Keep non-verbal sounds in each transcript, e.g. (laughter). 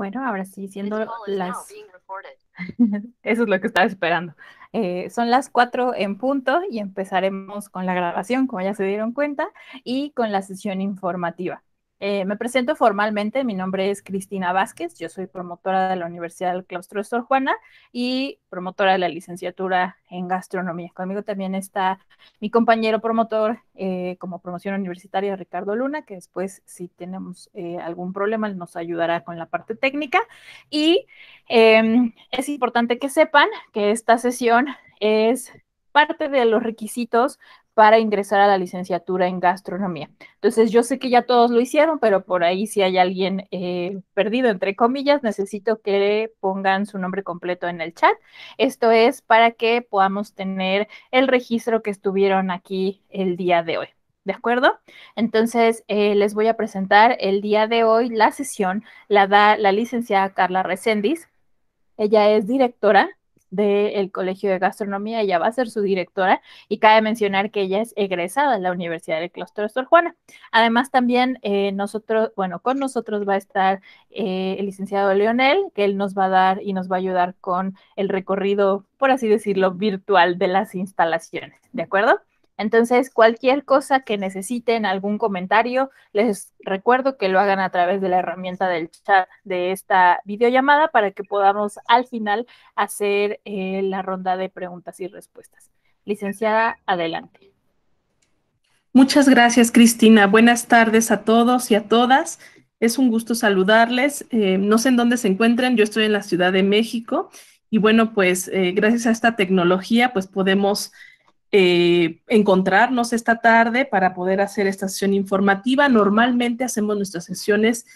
Bueno, ahora sí, siendo las... (laughs) Eso es lo que estaba esperando. Eh, son las cuatro en punto y empezaremos con la grabación, como ya se dieron cuenta, y con la sesión informativa. Eh, me presento formalmente, mi nombre es Cristina Vázquez, yo soy promotora de la Universidad del Claustro de Sor Juana y promotora de la licenciatura en gastronomía. Conmigo también está mi compañero promotor eh, como promoción universitaria, Ricardo Luna, que después si tenemos eh, algún problema nos ayudará con la parte técnica. Y em, es importante que sepan que esta sesión es parte de los requisitos para ingresar a la licenciatura en gastronomía. Entonces, yo sé que ya todos lo hicieron, pero por ahí si hay alguien eh, perdido, entre comillas, necesito que pongan su nombre completo en el chat. Esto es para que podamos tener el registro que estuvieron aquí el día de hoy. ¿De acuerdo? Entonces, eh, les voy a presentar el día de hoy la sesión, la da la licenciada Carla Recendis. Ella es directora del Colegio de Gastronomía, ella va a ser su directora y cabe mencionar que ella es egresada de la Universidad del Claustro de Sor Juana. Además también eh, nosotros, bueno, con nosotros va a estar eh, el licenciado Leonel, que él nos va a dar y nos va a ayudar con el recorrido, por así decirlo, virtual de las instalaciones, ¿de acuerdo? Entonces, cualquier cosa que necesiten, algún comentario, les recuerdo que lo hagan a través de la herramienta del chat de esta videollamada para que podamos al final hacer eh, la ronda de preguntas y respuestas. Licenciada, adelante. Muchas gracias, Cristina. Buenas tardes a todos y a todas. Es un gusto saludarles. Eh, no sé en dónde se encuentren. yo estoy en la Ciudad de México y bueno, pues eh, gracias a esta tecnología, pues podemos eh, encontrarnos esta tarde para poder hacer esta sesión informativa. Normalmente hacemos nuestras sesiones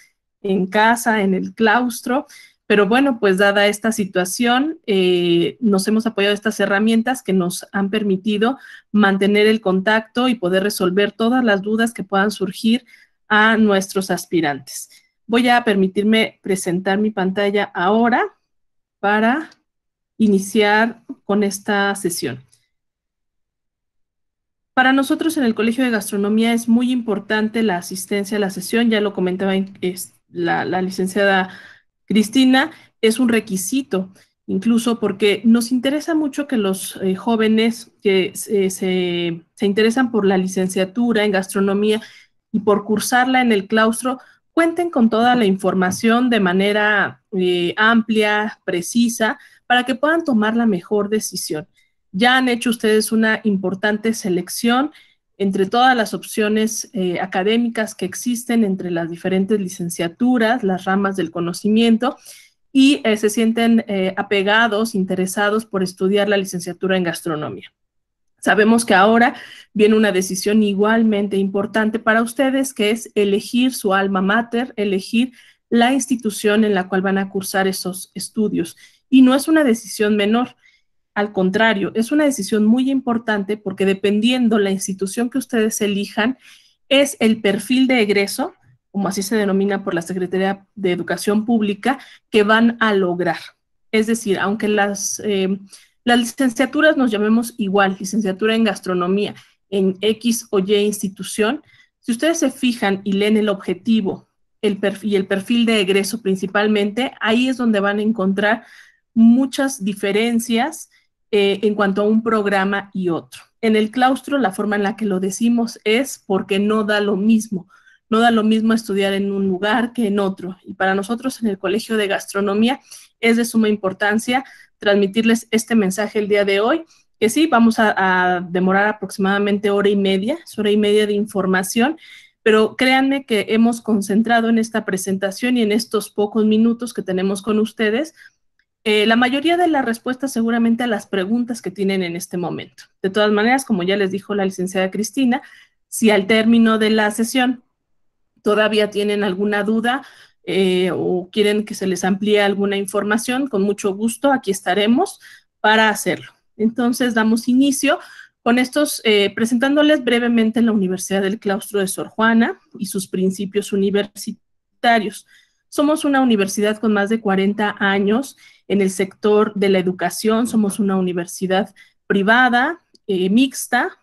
en casa, en el claustro, pero bueno, pues dada esta situación, eh, nos hemos apoyado estas herramientas que nos han permitido mantener el contacto y poder resolver todas las dudas que puedan surgir a nuestros aspirantes. Voy a permitirme presentar mi pantalla ahora para iniciar con esta sesión. Para nosotros en el Colegio de Gastronomía es muy importante la asistencia a la sesión, ya lo comentaba la, licenciada Cristina, es un requisito incluso porque nos interesa mucho que los eh, jóvenes que eh, se, interesan por la licenciatura en gastronomía y por cursarla en el claustro cuenten con toda la información de manera eh, amplia, precisa, para que puedan tomar la mejor decisión. Ya han hecho ustedes una importante selección entre todas las opciones eh, académicas que existen entre las diferentes licenciaturas, las ramas del conocimiento, y eh, se sienten eh, apegados, interesados por estudiar la licenciatura en gastronomía. Sabemos que ahora viene una decisión igualmente importante para ustedes, que es elegir su alma mater, elegir la institución en la cual van a cursar esos estudios. Y no es una decisión menor al contrario, es una decisión muy importante porque dependiendo la institución que ustedes elijan, es el perfil de egreso, como así se denomina por la Secretaría de Educación Pública, que van a lograr. Es decir, aunque las, eh, las licenciaturas nos llamemos igual, licenciatura en gastronomía, en X o Y institución, si ustedes se fijan y leen el objetivo el y el perfil de egreso principalmente, ahí es donde van a encontrar muchas diferencias eh, en cuanto a un programa y otro. En el claustro, la forma en la que lo decimos es porque no da lo mismo. No da lo mismo estudiar en un lugar que en otro. Y para nosotros en el Colegio de Gastronomía es de suma importancia transmitirles este mensaje el día de hoy, que sí, vamos a, a demorar aproximadamente hora y media, hora y media de información, pero créanme que hemos concentrado en esta presentación y en estos pocos minutos que tenemos con ustedes eh, la mayoría de las respuestas seguramente a las preguntas que tienen en este momento. De todas maneras, como ya les dijo la licenciada Cristina, si al término de la sesión todavía tienen alguna duda eh, o quieren que se les amplíe alguna información, con mucho gusto aquí estaremos para hacerlo. Entonces, damos inicio con estos, eh, presentándoles brevemente la Universidad del Claustro de Sor Juana y sus principios universitarios. Somos una universidad con más de 40 años en el sector de la educación, somos una universidad privada, eh, mixta,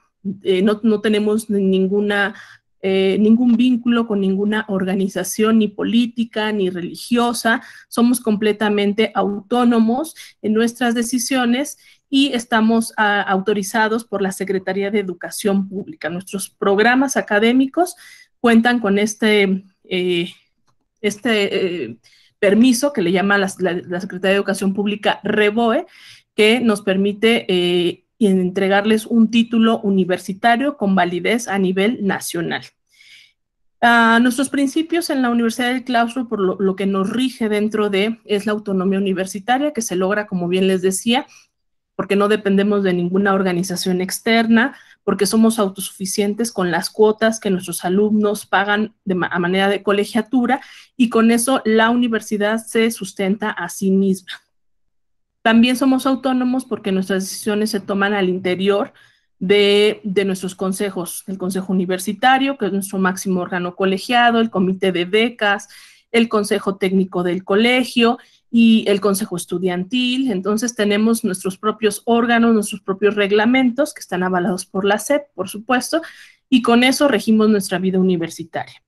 eh, no, tenemos ninguna, eh, ningún vínculo con ninguna organización ni política ni religiosa, somos completamente autónomos en nuestras decisiones y estamos ah, autorizados por la Secretaría de Educación Pública. Nuestros programas académicos cuentan con este... este permiso que le llama la, Secretaría de Educación Pública REBOE, que nos permite eh, entregarles un título universitario con validez a nivel nacional. Ah, nuestros principios en la Universidad del Claustro, por lo, que nos rige dentro de, es la autonomía universitaria, que se logra, como bien les decía, porque no dependemos de ninguna organización externa, porque somos autosuficientes con las cuotas que nuestros alumnos pagan de a manera de colegiatura y con eso la universidad se sustenta a sí misma. También somos autónomos porque nuestras decisiones se toman al interior de, de, nuestros consejos, el Consejo Universitario, que es nuestro máximo órgano colegiado, el Comité de Becas, el Consejo Técnico del Colegio y el Consejo Estudiantil. Entonces tenemos nuestros propios órganos, nuestros propios reglamentos que están avalados por la SEP, por supuesto, y con eso regimos nuestra vida universitaria.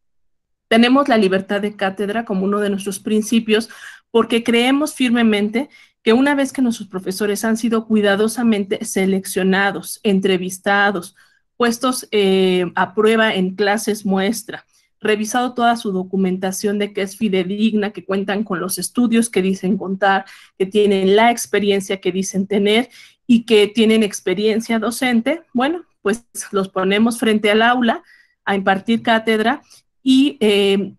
Tenemos la libertad de cátedra como uno de nuestros principios porque creemos firmemente que una vez que nuestros profesores han sido cuidadosamente seleccionados, entrevistados, puestos eh, a prueba en clases muestra, revisado toda su documentación de que es fidedigna, que cuentan con los estudios que dicen contar, que tienen la experiencia que dicen tener y que tienen experiencia docente, bueno, pues los ponemos frente al aula a impartir cátedra y eh,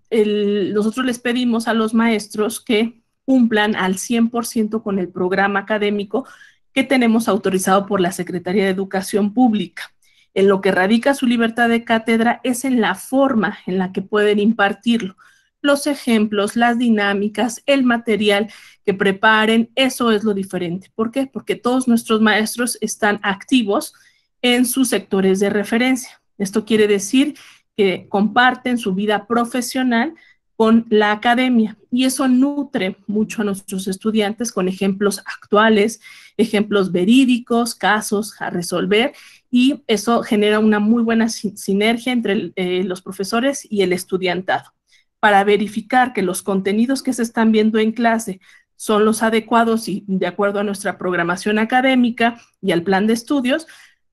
nosotros les pedimos a los maestros que cumplan al 100% con el programa académico que tenemos autorizado por la Secretaría de Educación Pública en lo que radica su libertad de cátedra es en la forma en la que pueden impartirlo. Los ejemplos, las dinámicas, el material que preparen, eso es lo diferente. ¿Por qué? Porque todos nuestros maestros están activos en sus sectores de referencia. Esto quiere decir que comparten su vida profesional con la academia y eso nutre mucho a nuestros estudiantes con ejemplos actuales, ejemplos verídicos, casos a resolver y eso genera una muy buena sinergia entre eh, los profesores y el estudiantado para verificar que los contenidos que se están viendo en clase son los adecuados y de acuerdo a nuestra programación académica y al plan de estudios,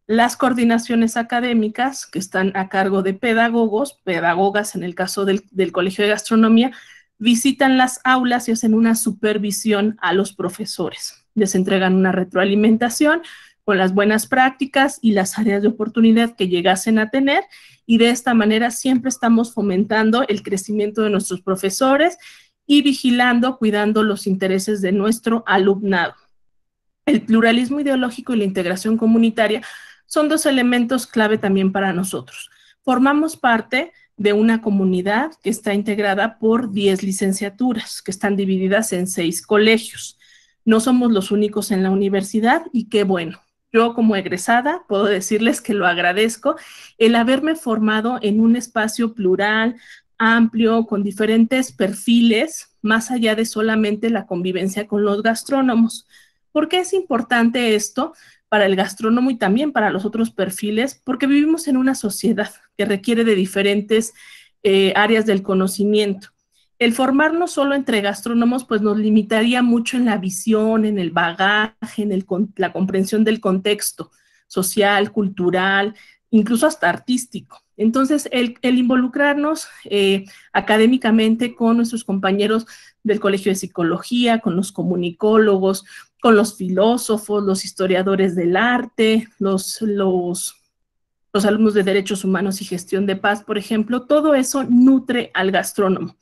las coordinaciones académicas que están a cargo de pedagogos, pedagogas en el caso del, del Colegio de Gastronomía, visitan las aulas y hacen una supervisión a los profesores. Les entregan una retroalimentación, con las buenas prácticas y las áreas de oportunidad que llegasen a tener y de esta manera siempre estamos fomentando el crecimiento de nuestros profesores y vigilando, cuidando los intereses de nuestro alumnado. El pluralismo ideológico y la integración comunitaria son dos elementos clave también para nosotros. Formamos parte de una comunidad que está integrada por 10 licenciaturas, que están divididas en 6 colegios. No somos los únicos en la universidad y qué bueno, yo como egresada puedo decirles que lo agradezco, el haberme formado en un espacio plural, amplio, con diferentes perfiles, más allá de solamente la convivencia con los gastrónomos. ¿Por qué es importante esto para el gastrónomo y también para los otros perfiles? Porque vivimos en una sociedad que requiere de diferentes eh, áreas del conocimiento el formarnos solo entre gastrónomos pues nos limitaría mucho en la visión, en el bagaje, en la comprensión del contexto social, cultural, incluso hasta artístico. Entonces, el, involucrarnos eh, académicamente con nuestros compañeros del Colegio de Psicología, con los comunicólogos, con los filósofos, los historiadores del arte, los alumnos de Derechos Humanos y Gestión de Paz, por ejemplo, todo eso nutre al gastrónomo.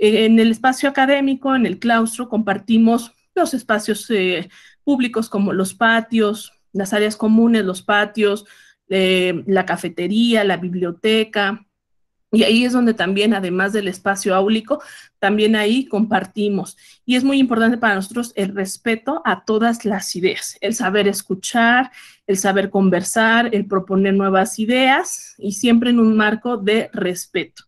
Eh, en el espacio académico, en el claustro, compartimos los espacios eh, públicos como los patios, las áreas comunes, los patios, eh, la cafetería, la biblioteca. Y ahí es donde también, además del espacio áulico, también ahí compartimos. Y es muy importante para nosotros el respeto a todas las ideas, el saber escuchar, el saber conversar, el proponer nuevas ideas y siempre en un marco de respeto.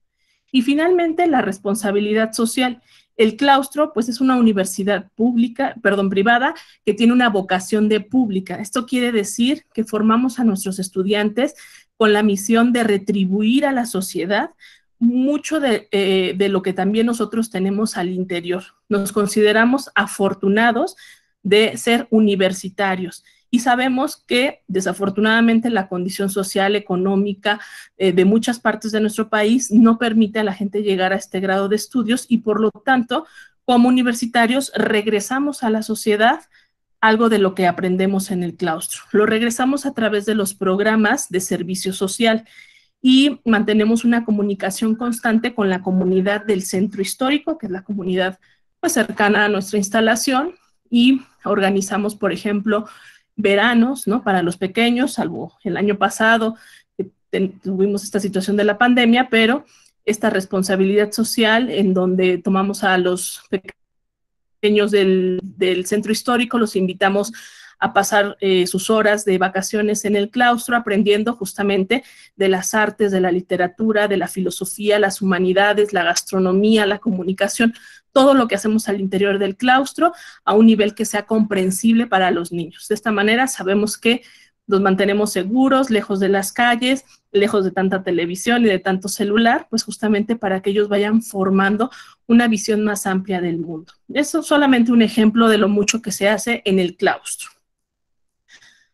Y finalmente, la responsabilidad social. El claustro, pues es una universidad pública, perdón, privada, que tiene una vocación de pública. Esto quiere decir que formamos a nuestros estudiantes con la misión de retribuir a la sociedad mucho de eh, lo que también nosotros tenemos al interior. Nos consideramos afortunados de ser universitarios y sabemos que desafortunadamente la condición social, económica eh, de muchas partes de nuestro país no permite a la gente llegar a este grado de estudios y por lo tanto, como universitarios, regresamos a la sociedad algo de lo que aprendemos en el claustro. Lo regresamos a través de los programas de servicio social y mantenemos una comunicación constante con la comunidad del centro histórico, que es la comunidad pues, cercana a nuestra instalación, y organizamos, por ejemplo, veranos, ¿no? Para los pequeños, salvo el año pasado tuvimos esta situación de la pandemia, pero esta responsabilidad social en donde tomamos a los pequeños del, centro histórico, los invitamos a pasar eh, sus horas de vacaciones en el claustro, aprendiendo justamente de las artes, de la literatura, de la filosofía, las humanidades, la gastronomía, la comunicación, todo lo que hacemos al interior del claustro a un nivel que sea comprensible para los niños. De esta manera sabemos que nos mantenemos seguros, lejos de las calles, lejos de tanta televisión y de tanto celular, pues justamente para que ellos vayan formando una visión más amplia del mundo. Eso es solamente un ejemplo de lo mucho que se hace en el claustro.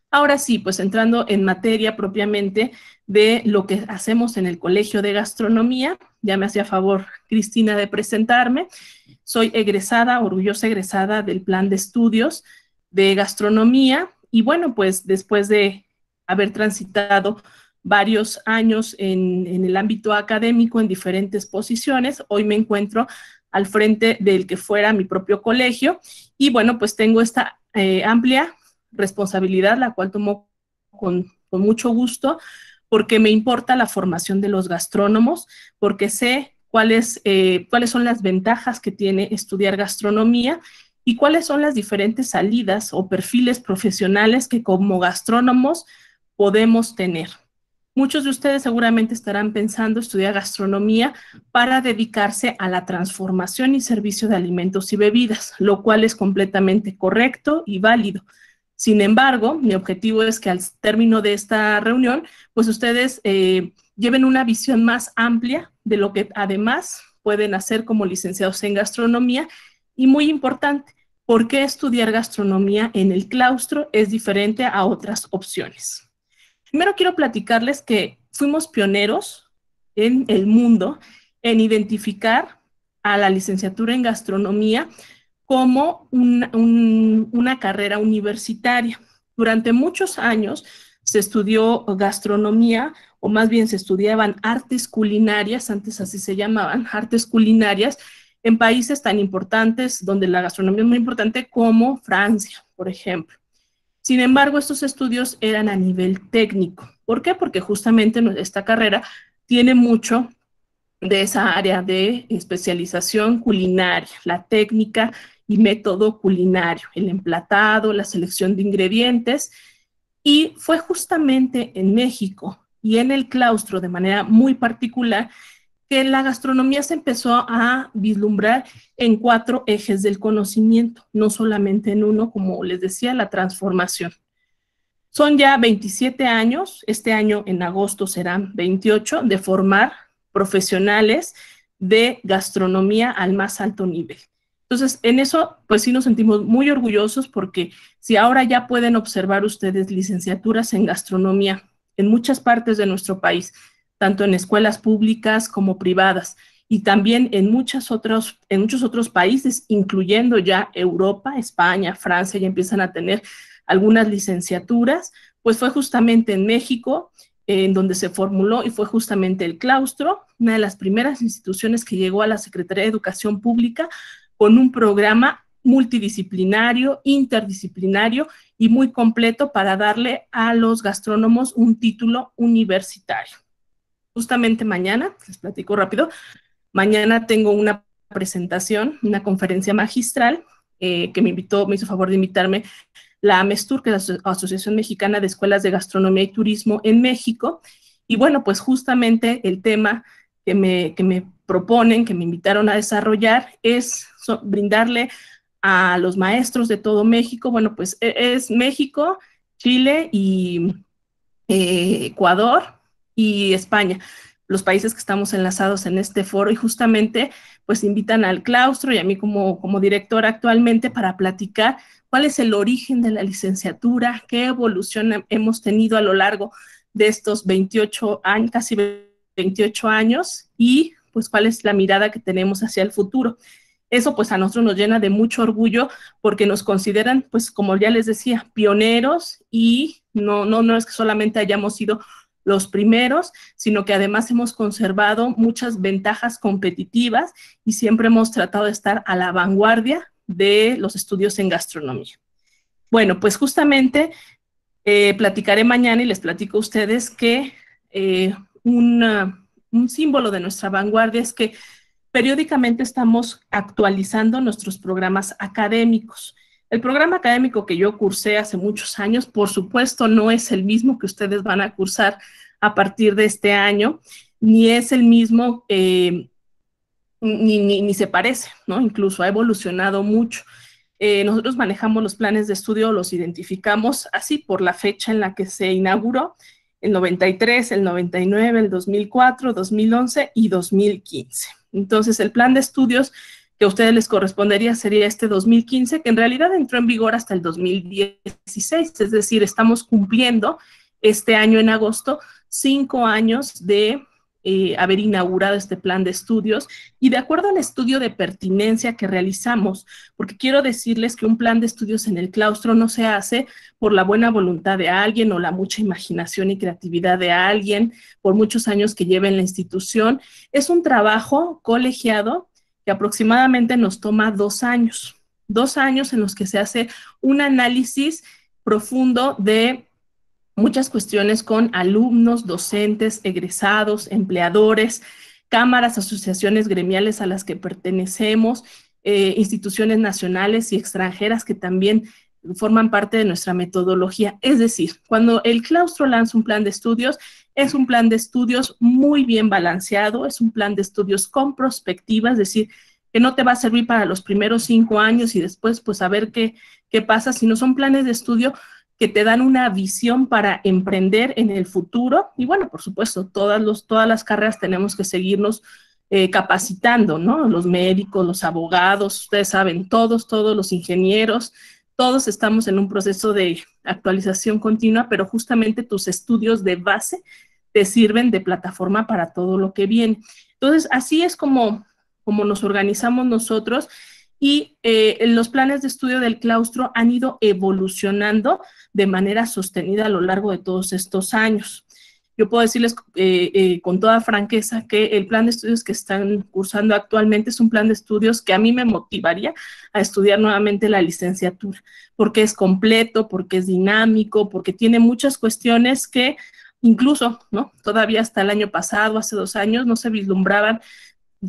Ahora sí, pues entrando en materia propiamente de lo que hacemos en el Colegio de Gastronomía, ya me hacía favor Cristina de presentarme. Soy egresada, orgullosa egresada del plan de estudios de gastronomía y bueno, pues después de haber transitado varios años en, el ámbito académico en diferentes posiciones. Hoy me encuentro al frente del que fuera mi propio colegio y bueno, pues tengo esta eh, amplia responsabilidad, la cual tomo con, con mucho gusto porque me importa la formación de los gastrónomos, porque sé cuáles, eh, cuáles son las ventajas que tiene estudiar gastronomía y cuáles son las diferentes salidas o perfiles profesionales que como gastrónomos podemos tener. Muchos de ustedes seguramente estarán pensando estudiar gastronomía para dedicarse a la transformación y servicio de alimentos y bebidas, lo cual es completamente correcto y válido. Sin embargo, mi objetivo es que al término de esta reunión, pues ustedes eh, lleven una visión más amplia de lo que además pueden hacer como licenciados en gastronomía. Y muy importante, ¿por qué estudiar gastronomía en el claustro es diferente a otras opciones? Primero quiero platicarles que fuimos pioneros en el mundo en identificar a la licenciatura en gastronomía como una carrera universitaria. Durante muchos años, se estudió gastronomía, o más bien se estudiaban artes culinarias, antes así se llamaban, (laughs) artes culinarias, en países tan importantes donde la gastronomía es muy importante como Francia, por ejemplo. Sin embargo, estos estudios eran a nivel técnico. ¿Por qué? Porque justamente esta carrera tiene mucho de esa área de especialización culinaria, la técnica y método culinario, el emplatado, la selección de ingredientes y fue justamente en México y en el claustro de manera muy particular que la gastronomía se empezó a vislumbrar en cuatro ejes del conocimiento, no solamente en uno, como les decía, la transformación. Son ya 27 años, este año en agosto serán 28, de formar profesionales de gastronomía al más alto nivel. Entonces, en eso, pues sí nos sentimos muy orgullosos porque si ahora ya pueden observar ustedes licenciaturas en gastronomía en muchas partes de nuestro país, tanto en escuelas públicas como privadas, y también en, muchas otros, en muchos otros países, incluyendo ya Europa, España, Francia, ya empiezan a tener algunas licenciaturas, pues fue justamente en México eh, en donde se formuló y fue justamente el claustro, una de las primeras instituciones que llegó a la Secretaría de Educación Pública con un programa multidisciplinario, interdisciplinario y muy completo para darle a los gastrónomos un título universitario. Justamente mañana, les platico rápido, mañana tengo una presentación, una conferencia magistral eh, que me invitó, me hizo favor de invitarme la AMESTUR, que es la Asociación Mexicana de Escuelas de Gastronomía y Turismo en México. Y bueno, pues justamente el tema que me, que me proponen, que me invitaron a desarrollar, es brindarle a los maestros de todo México. Bueno, pues e, es México, Chile y eh, Ecuador y España los países que estamos enlazados en este foro y justamente pues invitan al claustro y a mí como, como directora actualmente para platicar cuál es el origen de la licenciatura, qué evolución hemos tenido a lo largo de estos 28 años, casi 28 años y pues cuál es la mirada que tenemos hacia el futuro eso pues a nosotros nos llena de mucho orgullo porque nos consideran pues como ya les decía pioneros y no no no es que solamente hayamos sido los primeros, sino que además hemos conservado muchas ventajas competitivas y siempre hemos tratado de estar a la vanguardia de los estudios en gastronomía. Bueno, pues justamente eh, platicaré mañana y les platico a ustedes que eh, un símbolo de nuestra vanguardia es que periódicamente estamos actualizando nuestros programas académicos. El programa académico que yo cursé hace muchos años, por supuesto, no es el mismo que ustedes van a cursar a partir de este año, ni es el mismo, eh, ni, se parece, ¿no? Incluso ha evolucionado mucho. Eh, nosotros manejamos los planes de estudio, los identificamos así por la fecha en la que se inauguró, el 93, el 99, el 2004, 2011 y 2015. Entonces, el plan de estudios que a ustedes les correspondería sería este 2015, que en realidad entró en vigor hasta el 2016, es decir, estamos cumpliendo este año en agosto cinco años de eh, haber inaugurado este plan de estudios y de acuerdo al estudio de pertinencia que realizamos, porque quiero decirles que un plan de estudios en el claustro no se hace por la buena voluntad de alguien o la mucha imaginación y creatividad de alguien por muchos años que lleve en la institución, es un trabajo colegiado que aproximadamente nos toma dos años, dos años en los que se hace un análisis profundo de muchas cuestiones con alumnos, docentes, egresados, empleadores, cámaras, asociaciones gremiales a las que pertenecemos, eh, instituciones nacionales y extranjeras que también forman parte de nuestra metodología. Es decir, cuando el claustro lanza un plan de estudios, es un plan de estudios muy bien balanceado, es un plan de estudios con prospectiva, es decir, que no te va a servir para los primeros cinco años y después pues a ver qué, qué pasa, sino son planes de estudio que te dan una visión para emprender en el futuro. Y bueno, por supuesto, todas, las carreras tenemos que seguirnos eh, capacitando, ¿no? Los médicos, los abogados, ustedes saben, todos, todos los ingenieros, todos estamos en un proceso de actualización continua, pero justamente tus estudios de base te sirven de plataforma para todo lo que viene. Entonces, así es como, como nos organizamos nosotros y eh, los planes de estudio del claustro han ido evolucionando de manera sostenida a lo largo de todos estos años. Yo puedo decirles eh, eh, con toda franqueza que el plan de estudios que están cursando actualmente es un plan de estudios que a mí me motivaría a estudiar nuevamente la licenciatura, porque es completo, porque es dinámico, porque tiene muchas cuestiones que incluso, ¿no? Todavía hasta el año pasado, hace dos años, no se vislumbraban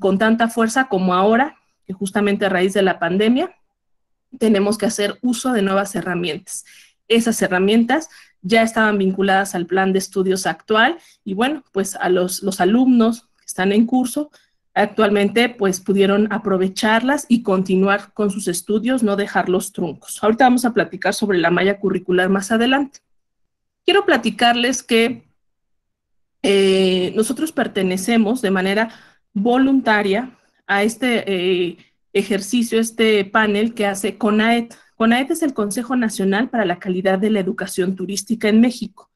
con tanta fuerza como ahora justamente a raíz de la pandemia tenemos que hacer uso de nuevas herramientas. Esas herramientas ya estaban vinculadas al plan de estudios actual y bueno, pues a los, alumnos que están en curso actualmente pues pudieron aprovecharlas y continuar con sus estudios, no dejarlos truncos. Ahorita vamos a platicar sobre la malla curricular más adelante. Quiero platicarles que eh, nosotros pertenecemos de manera voluntaria a este eh, ejercicio, este panel que hace CONAET. CONAET es el Consejo Nacional para la Calidad de la Educación Turística en México.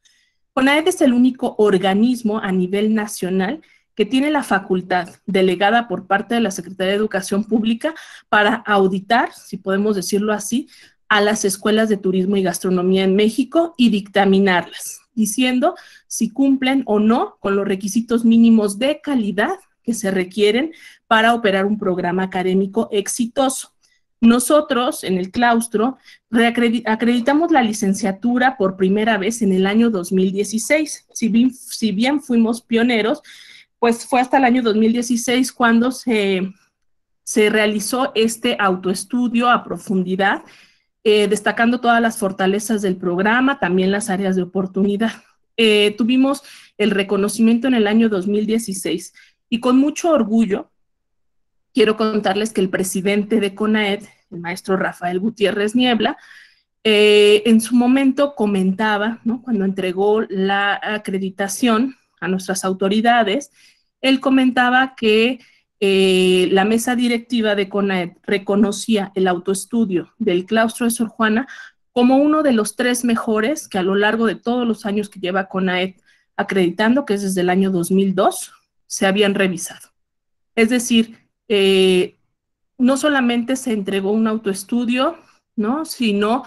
CONAET es el único organismo a nivel nacional que tiene la facultad delegada por parte de la Secretaría de Educación Pública para auditar, si podemos decirlo así, a las escuelas de turismo y gastronomía en México y dictaminarlas, diciendo si cumplen o no con los requisitos mínimos de calidad que se requieren para operar un programa académico exitoso. Nosotros, en el claustro, acreditamos la licenciatura por primera vez en el año 2016. Si bien, si bien fuimos pioneros, pues fue hasta el año 2016 cuando se, se realizó este autoestudio a profundidad, eh, destacando todas las fortalezas del programa, también las áreas de oportunidad. Eh, tuvimos el reconocimiento en el año 2016. Y con mucho orgullo, quiero contarles que el presidente de CONAED, el maestro Rafael Gutiérrez Niebla, eh, en su momento comentaba, cuando entregó la acreditación a nuestras autoridades, él comentaba que eh, la mesa directiva de CONAED reconocía el autoestudio del claustro de Sor Juana como uno de los tres mejores que a lo largo de todos los años que lleva CONAED acreditando, que es desde el año 2002, se habían revisado. Es decir, eh, no solamente se entregó un autoestudio, ¿no? sino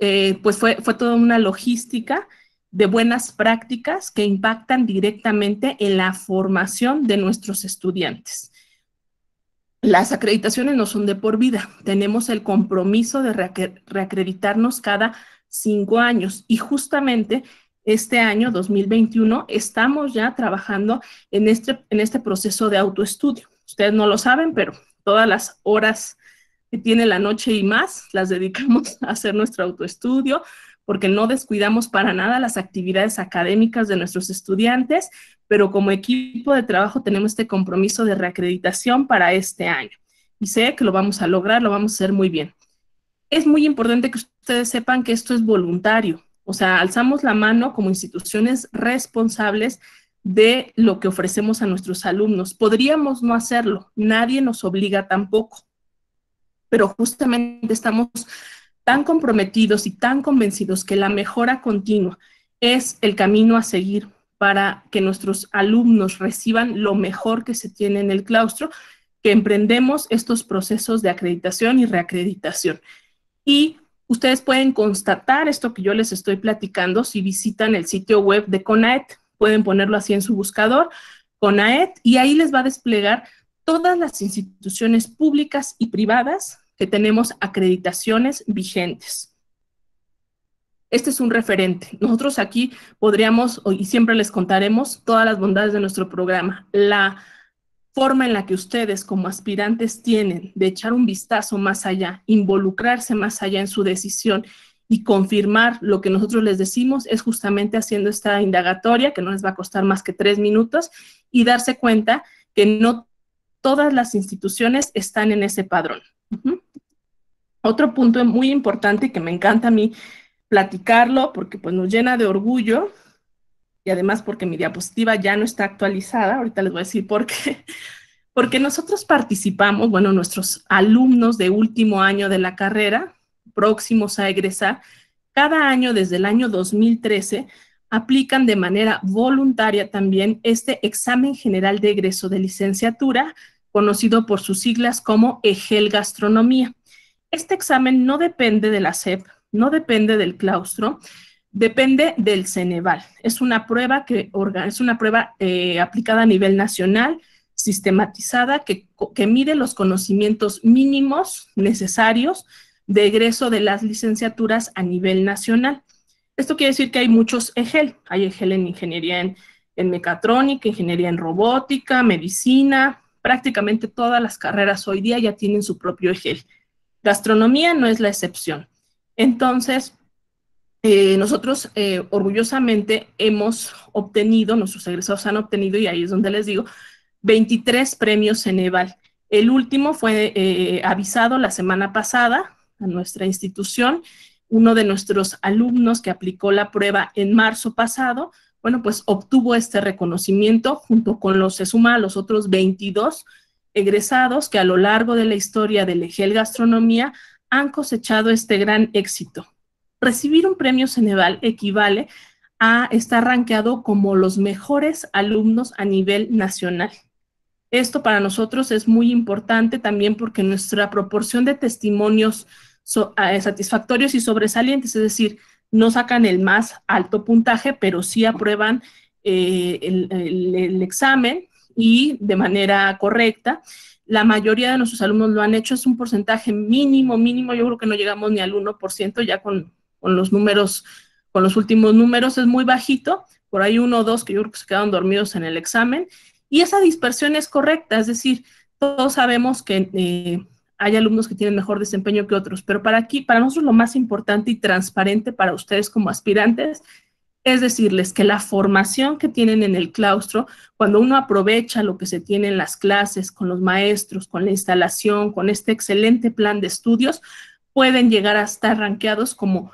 eh, pues fue, fue toda una logística de buenas prácticas que impactan directamente en la formación de nuestros estudiantes. Las acreditaciones no son de por vida, tenemos el compromiso de reacreditarnos cada cinco años y justamente este año 2021 estamos ya trabajando en este, en este proceso de autoestudio. Ustedes no lo saben, pero todas las horas que tiene la noche y más las dedicamos (laughs) a hacer nuestro autoestudio porque no descuidamos para nada las actividades académicas de nuestros estudiantes, pero como equipo de trabajo tenemos este compromiso de reacreditación para este año. Y sé que lo vamos a lograr, lo vamos a hacer muy bien. Es muy importante que ustedes sepan que esto es voluntario, o sea, alzamos la mano como instituciones responsables de lo que ofrecemos a nuestros alumnos. Podríamos no hacerlo, nadie nos obliga tampoco, pero justamente estamos tan comprometidos y tan convencidos que la mejora continua es el camino a seguir para que nuestros alumnos reciban lo mejor que se tiene en el claustro, que emprendemos estos procesos de acreditación y reacreditación. Y Ustedes pueden constatar esto que yo les estoy platicando si visitan el sitio web de CONAET. Pueden ponerlo así en su buscador, CONAET, y ahí les va a desplegar todas las instituciones públicas y privadas que tenemos acreditaciones vigentes. Este es un referente. Nosotros aquí podríamos, y siempre les contaremos, todas las bondades de nuestro programa. La forma en la que ustedes como aspirantes tienen de echar un vistazo más allá, involucrarse más allá en su decisión y confirmar lo que nosotros les decimos es justamente haciendo esta indagatoria que no les va a costar más que tres minutos y darse cuenta que no todas las instituciones están en ese padrón. Otro punto muy importante que me encanta a mí platicarlo porque pues nos llena de orgullo y además porque mi diapositiva ya no está actualizada, ahorita les voy a decir por qué, (laughs) porque nosotros participamos, bueno, nuestros alumnos de último año de la carrera, próximos a egresar, cada año desde el año 2013 aplican de manera voluntaria también este examen general de egreso de licenciatura, conocido por sus siglas como EGEL Gastronomía. Este examen no depende de la SEP, no depende del claustro, Depende del Ceneval. Es una prueba, que, es una prueba eh, aplicada a nivel nacional, sistematizada, que, que mide los conocimientos mínimos necesarios de egreso de las licenciaturas a nivel nacional. Esto quiere decir que hay muchos EGEL. Hay EGEL en ingeniería en, en mecatrónica, ingeniería en robótica, medicina. Prácticamente todas las carreras hoy día ya tienen su propio EGEL. Gastronomía no es la excepción. Entonces, eh, nosotros eh, orgullosamente hemos obtenido, nuestros egresados han obtenido, y ahí es donde les digo, 23 premios en El último fue eh, avisado la semana pasada a nuestra institución. Uno de nuestros alumnos que aplicó la prueba en marzo pasado, bueno, pues obtuvo este reconocimiento junto con los, se suma a los otros 22 egresados que a lo largo de la historia del EGEL Gastronomía han cosechado este gran éxito recibir un premio Ceneval equivale a estar rankeado como los mejores alumnos a nivel nacional. Esto para nosotros es muy importante también porque nuestra proporción de testimonios ah, eh, satisfactorios y sobresalientes, es decir, no sacan el más alto puntaje, pero sí aprueban eh, el, el examen y de manera correcta. La mayoría de nuestros alumnos lo han hecho, es un porcentaje mínimo, mínimo, yo creo que no llegamos ni al 1%, ya con con los números, con los últimos números, es muy bajito, por ahí uno o dos que yo creo que se quedaron dormidos en el examen, y esa dispersión es correcta, es decir, todos sabemos que eh, hay alumnos que tienen mejor desempeño que otros, pero para aquí, para nosotros lo más importante y transparente para ustedes como aspirantes es decirles que la formación que tienen en el claustro, cuando uno aprovecha lo que se tiene en las clases, con los maestros, con la instalación, con este excelente plan de estudios, pueden llegar a estar ranqueados como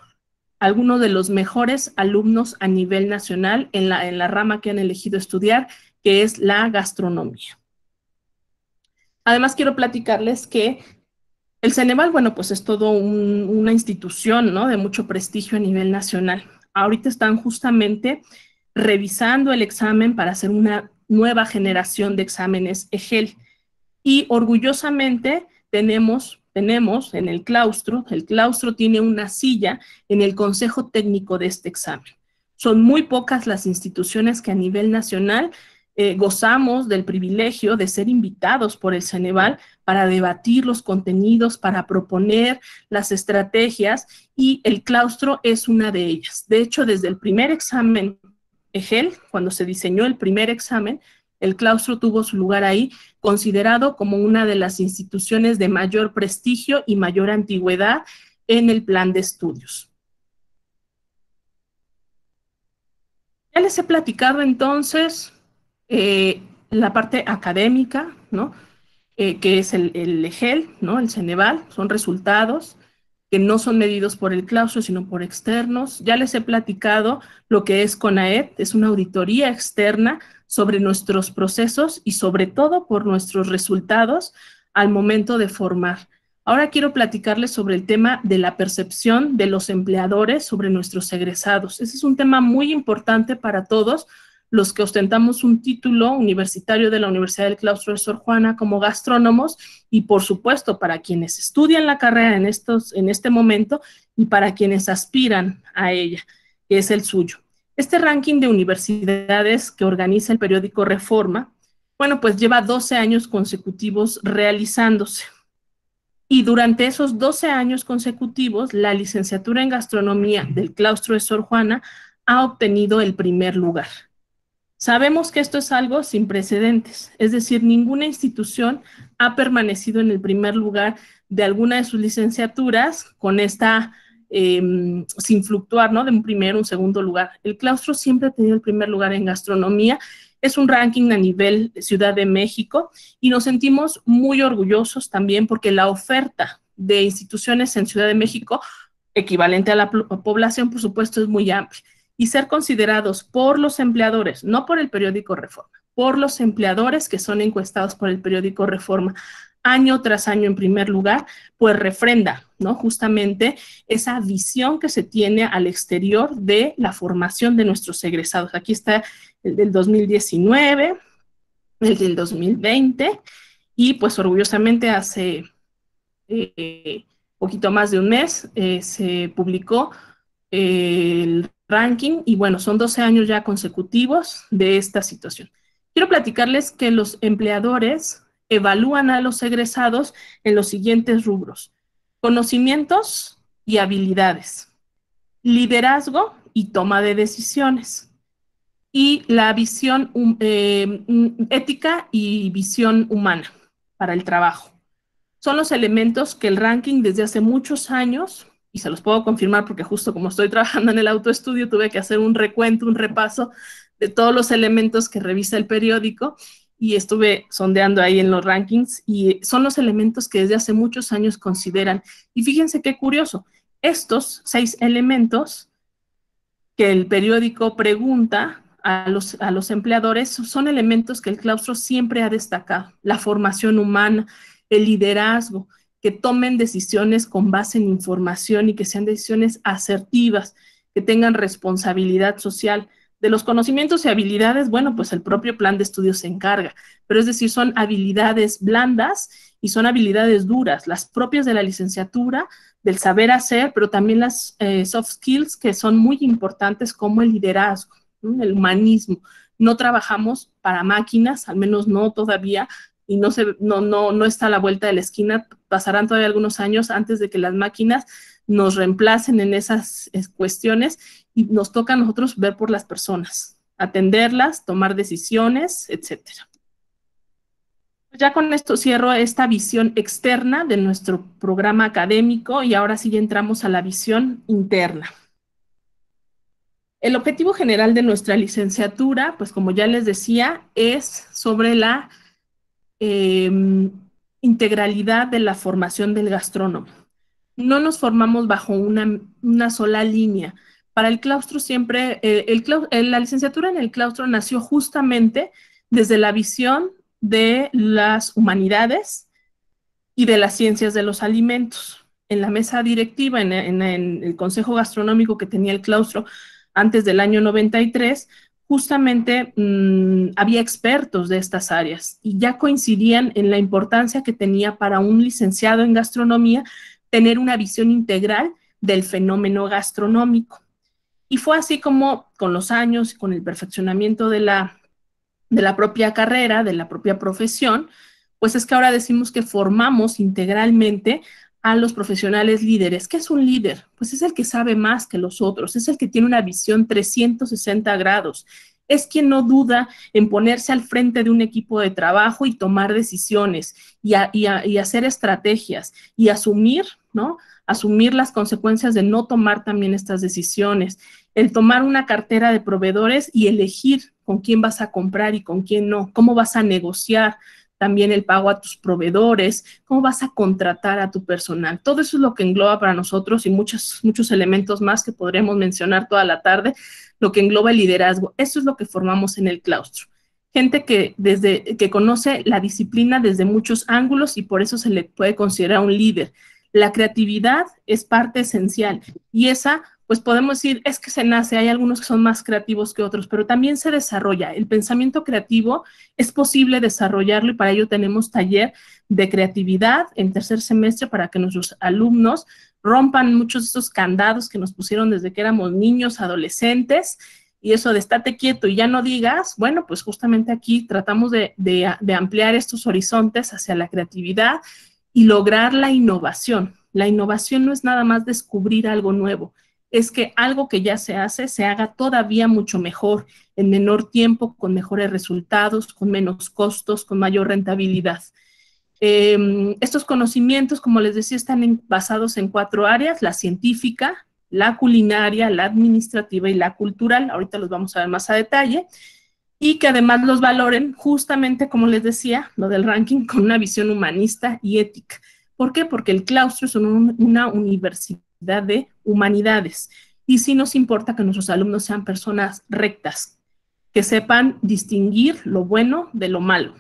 algunos de los mejores alumnos a nivel nacional en la, en la rama que han elegido estudiar, que es la gastronomía. Además, quiero platicarles que el Ceneval, bueno, pues es todo una institución, ¿no? De mucho prestigio a nivel nacional. Ahorita están justamente revisando el examen para hacer una nueva generación de exámenes EGEL. Y orgullosamente tenemos tenemos en el claustro. El claustro tiene una silla en el Consejo Técnico de este examen. Son muy pocas las instituciones que a nivel nacional eh, gozamos del privilegio de ser invitados por el Ceneval para debatir los contenidos, para proponer las estrategias y el claustro es una de ellas. De hecho, desde el primer examen EGEL, cuando se diseñó el primer examen, el claustro tuvo su lugar ahí, considerado como una de las instituciones de mayor prestigio y mayor antigüedad en el plan de estudios. Ya les he platicado entonces eh, la parte académica, eh, que es el, el EGEL, ¿no? el Ceneval, son resultados que no son medidos por el claustro, sino por externos. Ya les he platicado lo que es CONAED, es una auditoría externa sobre nuestros procesos y sobre todo por nuestros resultados al momento de formar. Ahora quiero platicarles sobre el tema de la percepción de los empleadores sobre nuestros egresados. Ese es un tema muy importante para todos los que ostentamos un título universitario de la Universidad del Claustro de Sor Juana como gastrónomos y por supuesto para quienes estudian la carrera en, estos, en este momento y para quienes aspiran a ella, que es el suyo. Este ranking de universidades que organiza el periódico Reforma, bueno, pues lleva 12 años consecutivos realizándose. Y durante esos 12 años consecutivos, la licenciatura en gastronomía del claustro de Sor Juana ha obtenido el primer lugar. Sabemos que esto es algo sin precedentes, es decir, ninguna institución ha permanecido en el primer lugar de alguna de sus licenciaturas con esta Em, sin fluctuar, ¿no? De un primero, un segundo lugar. El claustro siempre ha tenido el primer lugar en gastronomía. Es un ranking a nivel Ciudad de México y nos sentimos muy orgullosos también porque la oferta de instituciones en Ciudad de México, equivalente a la población, por supuesto, es muy amplia. Y ser considerados por los empleadores, no por el periódico Reforma, por los empleadores que son encuestados por el periódico Reforma año tras año en primer lugar, pues refrenda, ¿no? Justamente esa visión que se tiene al exterior de la formación de nuestros egresados. Aquí está el del 2019, el del 2020, y pues orgullosamente hace eh, poquito más de un mes eh, se publicó eh, el ranking y bueno, son 12 años ya consecutivos de esta situación. Quiero platicarles que los empleadores evalúan a los egresados en los siguientes rubros. Conocimientos y habilidades. Liderazgo y toma de decisiones. Y la visión eh, mm, ética y visión humana para el trabajo. Son los elementos que el ranking desde hace muchos años, y se los puedo confirmar porque justo como estoy trabajando en el autoestudio, tuve que hacer un recuento, un repaso de todos los elementos que revisa el periódico y estuve sondeando ahí en los rankings y son los elementos que desde hace muchos años consideran. Y fíjense qué curioso, estos seis elementos que el periódico pregunta a los, a los empleadores son elementos que el claustro siempre ha destacado, la formación humana, el liderazgo, que tomen decisiones con base en información y que sean decisiones asertivas, que tengan responsabilidad social, de los conocimientos y habilidades, bueno, pues el propio plan de estudio se encarga, pero es decir, son habilidades blandas y son habilidades duras, las propias de la licenciatura, del saber hacer, pero también las eh, soft skills que son muy importantes como el liderazgo, el humanismo. No trabajamos para máquinas, al menos no todavía, y no, se, no, no, no está a la vuelta de la esquina. Pasarán todavía algunos años antes de que las máquinas nos reemplacen en esas cuestiones y nos toca a nosotros ver por las personas, atenderlas, tomar decisiones, etcétera. Pues ya con esto cierro esta visión externa de nuestro programa académico y ahora sí entramos a la visión interna. El objetivo general de nuestra licenciatura, pues como ya les decía, es sobre la em, integralidad de la formación del gastrónomo no nos formamos bajo una, sola línea. Para el claustro siempre, eh, el eh, la licenciatura en el claustro nació justamente desde la visión de las humanidades y de las ciencias de los alimentos. En la mesa directiva, en, el Consejo Gastronómico que tenía el claustro antes del año 93, justamente mm, había expertos de estas áreas y ya coincidían en la importancia que tenía para un licenciado en gastronomía tener una visión integral del fenómeno gastronómico. Y fue así como con los años, con el perfeccionamiento de la, de la propia carrera, de la propia profesión, pues es que ahora decimos que formamos integralmente a los profesionales líderes. ¿Qué es un líder? Pues es el que sabe más que los otros, es el que tiene una visión 360 grados, es quien no duda en ponerse al frente de un equipo de trabajo y tomar decisiones y, hacer estrategias y asumir, ¿no? Asumir las consecuencias de no tomar también estas decisiones, el tomar una cartera de proveedores y elegir con quién vas a comprar y con quién no, cómo vas a negociar, también el pago a tus proveedores, cómo vas a contratar a tu personal. Todo eso es lo que engloba para nosotros y muchos, muchos elementos más que podremos mencionar toda la tarde, lo que engloba el liderazgo. Eso es lo que formamos en el claustro. Gente que, desde, que conoce la disciplina desde muchos ángulos y por eso se le puede considerar un líder. La creatividad es parte esencial y esa pues podemos decir, es que se nace, hay algunos que son más creativos que otros, pero también se desarrolla. El pensamiento creativo es posible desarrollarlo y para ello tenemos taller de creatividad en tercer semestre para que nuestros alumnos rompan muchos de esos candados que nos pusieron desde que éramos niños, adolescentes, y eso de estate quieto y ya no digas, bueno, pues justamente aquí tratamos de, de ampliar estos horizontes hacia la creatividad y lograr la innovación. La innovación no es nada más descubrir algo nuevo, es que algo que ya se hace se haga todavía mucho mejor, en menor tiempo, con mejores resultados, con menos costos, con mayor rentabilidad. Em, estos conocimientos, como les decía, están basados en cuatro áreas, la científica, la culinaria, la administrativa y la cultural. Ahorita los vamos a ver más a detalle. Y que además los valoren justamente, como les decía, lo del ranking con una visión humanista y ética. ¿Por qué? Porque el claustro es una universidad de humanidades. Y sí nos importa que nuestros alumnos sean personas rectas, que sepan distinguir lo bueno de lo malo.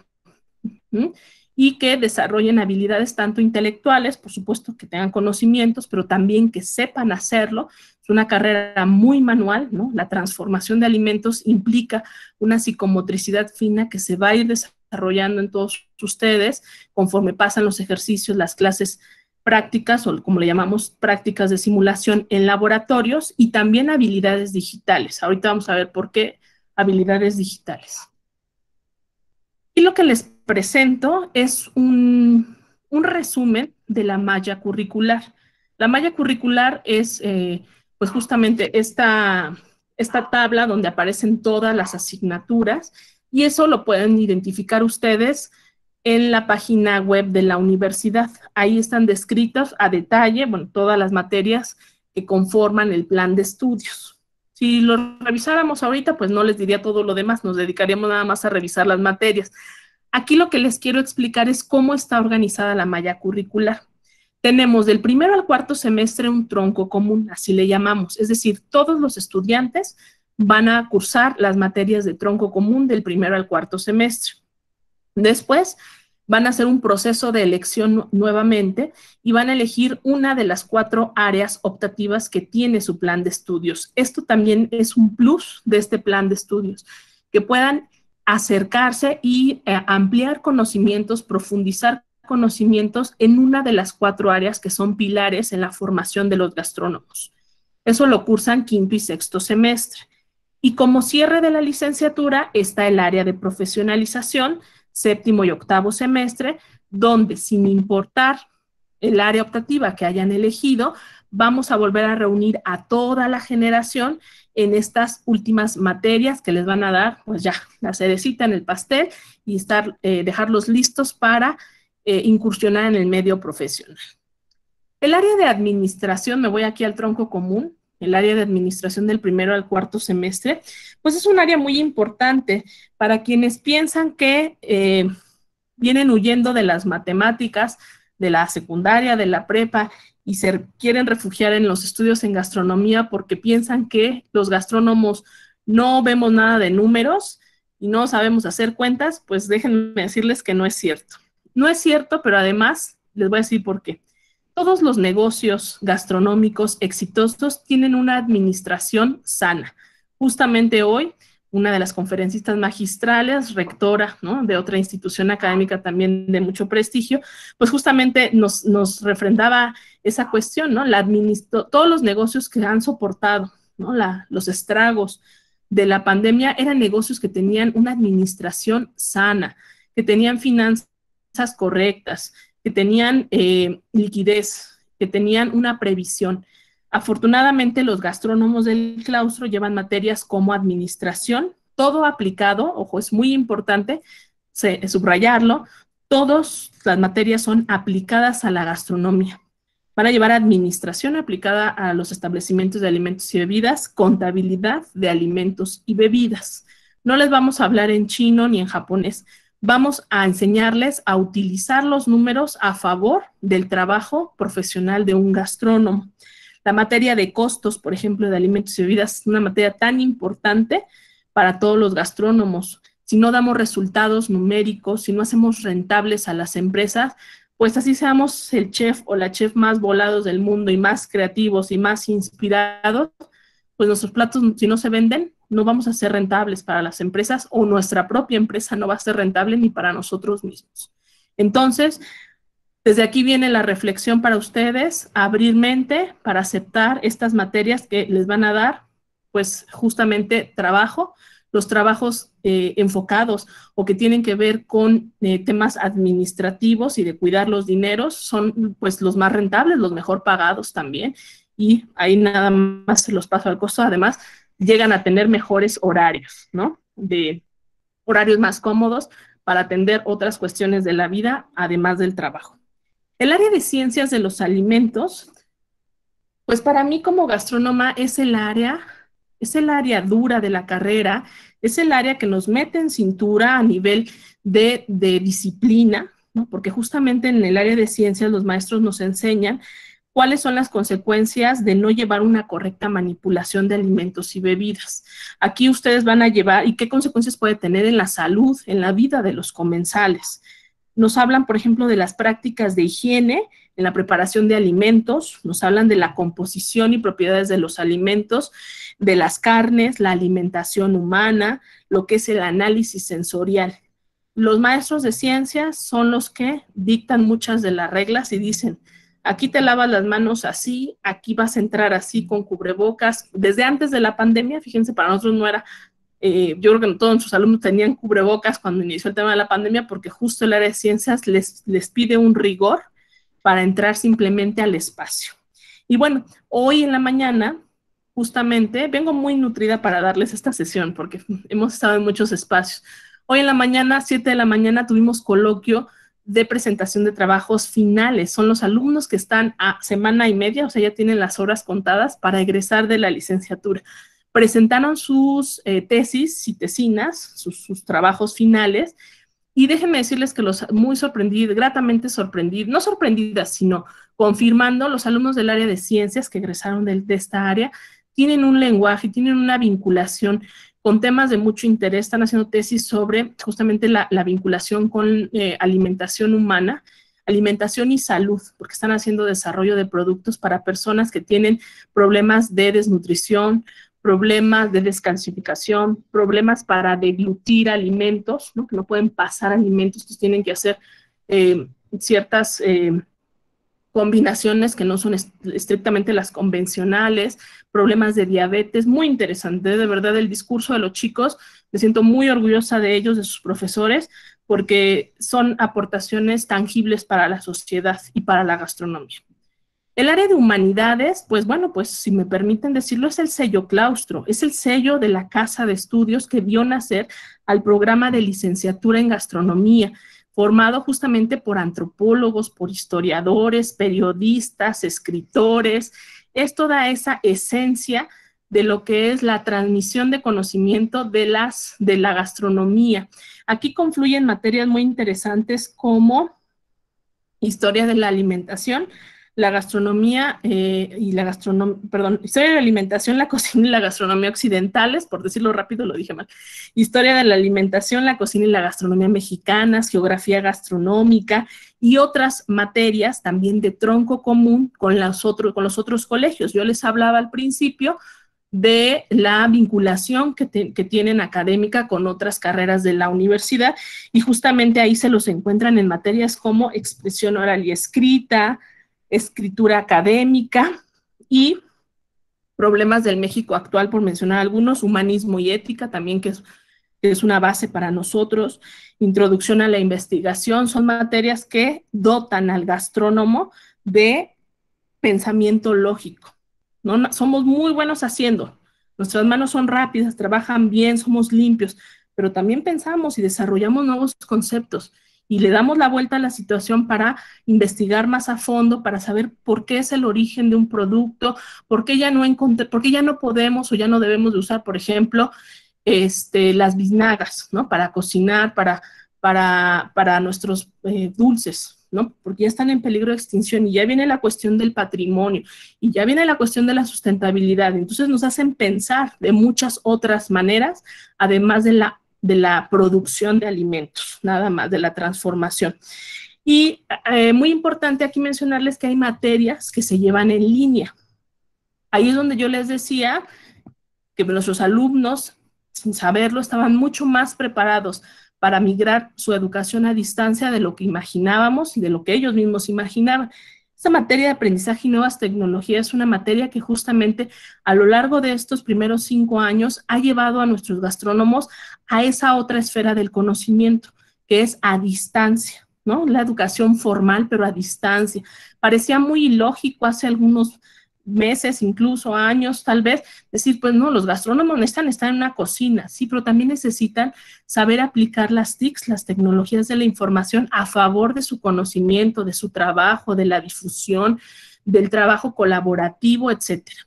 y que desarrollen habilidades tanto intelectuales, por supuesto que tengan conocimientos, pero también que sepan hacerlo. Es una carrera muy manual, ¿no? La transformación de alimentos implica una psicomotricidad fina que se va a ir desarrollando en todos ustedes conforme pasan los ejercicios, las clases prácticas o como le llamamos prácticas de simulación en laboratorios y también habilidades digitales. Ahorita vamos a ver por qué habilidades digitales. Y lo que les presento es un, resumen de la malla curricular. La malla curricular es eh, pues justamente esta tabla donde aparecen todas las asignaturas y eso lo pueden identificar ustedes en la página web de la universidad. Ahí están descritas a detalle, bueno, todas las materias que conforman el plan de estudios. Si lo revisáramos ahorita, pues no les diría todo lo demás, nos dedicaríamos nada más a revisar las materias. Aquí lo que les quiero explicar es cómo está organizada la malla curricular. Tenemos del primero al cuarto semestre un tronco común, así le llamamos, es decir, todos los estudiantes van a cursar las materias de tronco común del primero al cuarto semestre. Después van a hacer un proceso de elección nuevamente y van a elegir una de las cuatro áreas optativas que tiene su plan de estudios. Esto también es un plus de este plan de estudios, que puedan acercarse y eh, ampliar conocimientos, profundizar conocimientos en una de las cuatro áreas que son pilares en la formación de los gastrónomos. Eso lo cursan quinto y sexto semestre. Y como cierre de la licenciatura está el área de profesionalización, séptimo y octavo semestre, donde sin importar el área optativa que hayan elegido, vamos a volver a reunir a toda la generación en estas últimas materias que les van a dar, pues ya, la cerecita en el pastel y estar, eh, dejarlos listos para eh, incursionar en el medio profesional. El área de administración, me voy aquí al tronco común, el área de administración del primero al cuarto semestre, pues es un área muy importante para quienes piensan que eh, vienen huyendo de las matemáticas, de la secundaria, de la prepa y se quieren refugiar en los estudios en gastronomía porque piensan que los gastrónomos no vemos nada de números y no sabemos hacer cuentas, pues déjenme decirles que no es cierto. No es cierto, pero además les voy a decir por qué. Todos los negocios gastronómicos exitosos tienen una administración sana. Justamente hoy, una de las conferencistas magistrales, rectora de otra institución académica también de mucho prestigio, pues justamente nos, refrendaba esa cuestión, ¿no? La todos los negocios que han soportado ¿no? los estragos de la pandemia eran negocios que tenían una administración sana, que tenían finanzas correctas, que tenían eh, liquidez, que tenían una previsión. Afortunadamente, los gastrónomos del claustro llevan materias como administración, todo aplicado, ojo, es muy importante eh, subrayarlo, todas las materias son aplicadas a la gastronomía. Van a llevar administración aplicada a los establecimientos de alimentos y bebidas, contabilidad de alimentos y bebidas. No les vamos a hablar en chino ni en japonés, vamos a enseñarles a utilizar los números a favor del trabajo profesional de un gastrónomo. La materia de costos, por ejemplo, de alimentos y bebidas, es una materia tan importante para todos los gastrónomos. Si no damos resultados numéricos, si no hacemos rentables a las empresas, pues así seamos el chef o la chef más volados del mundo y más creativos y más inspirados, pues nuestros platos, si no se venden, no vamos a ser rentables para las empresas o nuestra propia empresa no va a ser rentable ni para nosotros mismos. Entonces, desde aquí viene la reflexión para ustedes, abrir mente para aceptar estas materias que les van a dar, pues justamente trabajo, los trabajos eh, enfocados o que tienen que ver con eh, temas administrativos y de cuidar los dineros son pues los más rentables, los mejor pagados también. Y ahí nada más los paso al costo. Además, llegan a tener mejores horarios, ¿no? De horarios más cómodos para atender otras cuestiones de la vida, además del trabajo. El área de ciencias de los alimentos, pues para mí como gastrónoma es el área, es el área dura de la carrera, es el área que nos mete en cintura a nivel de, de disciplina, ¿no? porque justamente en el área de ciencias los maestros nos enseñan cuáles son las consecuencias de no llevar una correcta manipulación de alimentos y bebidas. Aquí ustedes van a llevar y qué consecuencias puede tener en la salud, en la vida de los comensales. Nos hablan, por ejemplo, de las prácticas de higiene en la preparación de alimentos, nos hablan de la composición y propiedades de los alimentos, de las carnes, la alimentación humana, lo que es el análisis sensorial. Los maestros de ciencias son los que dictan muchas de las reglas y dicen, aquí te lavas las manos así, aquí vas a entrar así con cubrebocas. Desde antes de la pandemia, fíjense, para nosotros no era, eh, yo creo que todos nuestros alumnos tenían cubrebocas cuando inició el tema de la pandemia, porque justo el área de ciencias les, les pide un rigor para entrar simplemente al espacio. Y bueno, hoy en la mañana justamente, vengo muy nutrida para darles esta sesión porque hemos estado en muchos espacios. Hoy en la mañana, 7 de la mañana, tuvimos coloquio de presentación de trabajos finales. Son los alumnos que están a semana y media, o sea, ya tienen las horas contadas para egresar de la licenciatura. Presentaron sus eh, tesis y tesinas, sus, trabajos finales, y déjenme decirles que los muy sorprendido gratamente sorprendidos, no sorprendidas, sino confirmando, los alumnos del área de ciencias que egresaron de, de esta área tienen un lenguaje, tienen una vinculación con temas de mucho interés, están haciendo tesis sobre justamente la, vinculación con eh, alimentación humana, alimentación y salud, porque están haciendo desarrollo de productos para personas que tienen problemas de desnutrición, problemas de descalcificación, problemas para deglutir alimentos, ¿no? que no pueden pasar alimentos, que tienen que hacer eh, ciertas... Eh, combinaciones que no son estrictamente las convencionales, problemas de diabetes, muy interesante, de verdad el discurso de los chicos, me siento muy orgullosa de ellos, de sus profesores, porque son aportaciones tangibles para la sociedad y para la gastronomía. El área de humanidades, pues bueno, pues si me permiten decirlo, es el sello claustro, es el sello de la casa de estudios que vio nacer al programa de licenciatura en gastronomía formado justamente por antropólogos, por historiadores, periodistas, escritores. Es toda esa esencia de lo que es la transmisión de conocimiento de, las, de la gastronomía. Aquí confluyen materias muy interesantes como historia de la alimentación, la gastronomía eh, y la gastronomía, perdón, historia de la alimentación, la (laughs) cocina y la gastronomía occidentales, por decirlo rápido, lo dije mal, historia de la alimentación, la cocina y la gastronomía mexicanas, geografía gastronómica y otras materias también de tronco común con, las con los otros colegios. Yo les hablaba al principio de la vinculación que, que, tienen académica con otras carreras de la universidad y justamente ahí se los encuentran en materias como expresión oral y escrita, escritura académica y problemas del México actual, por mencionar algunos, humanismo y ética también, que es, una base para nosotros, introducción a la investigación, son materias que dotan al gastrónomo de pensamiento lógico. ¿no? Somos muy buenos haciendo, nuestras manos son rápidas, trabajan bien, somos limpios, pero también pensamos y desarrollamos nuevos conceptos y le damos la vuelta a la situación para investigar más a fondo, para saber por qué es el origen de un producto, por qué ya no, por qué ya no podemos o ya no debemos de usar, por ejemplo, este, las biznagas, ¿no? Para cocinar, para, para, para nuestros eh, dulces, ¿no? Porque ya están en peligro de extinción y ya viene la cuestión del patrimonio y ya viene la cuestión de la sustentabilidad. Entonces nos hacen pensar de muchas otras maneras, además de la de la producción de alimentos, nada más, de la transformación. Y eh, muy importante aquí mencionarles que hay materias que se llevan en línea. Ahí es donde yo les decía que nuestros alumnos, sin saberlo, estaban mucho más preparados para migrar su educación a distancia de lo que imaginábamos y de lo que ellos mismos imaginaban. Esta materia de aprendizaje y nuevas tecnologías es una materia que justamente a lo largo de estos primeros cinco años ha llevado a nuestros gastrónomos a esa otra esfera del conocimiento, que es a distancia, ¿no? La educación formal, pero a distancia. Parecía muy ilógico hace algunos meses, incluso años, tal vez, decir, pues no, los gastrónomos necesitan estar en una cocina, sí, pero también necesitan saber aplicar las TICs, las tecnologías de la información, a favor de su conocimiento, de su trabajo, de la difusión, del trabajo colaborativo, etcétera.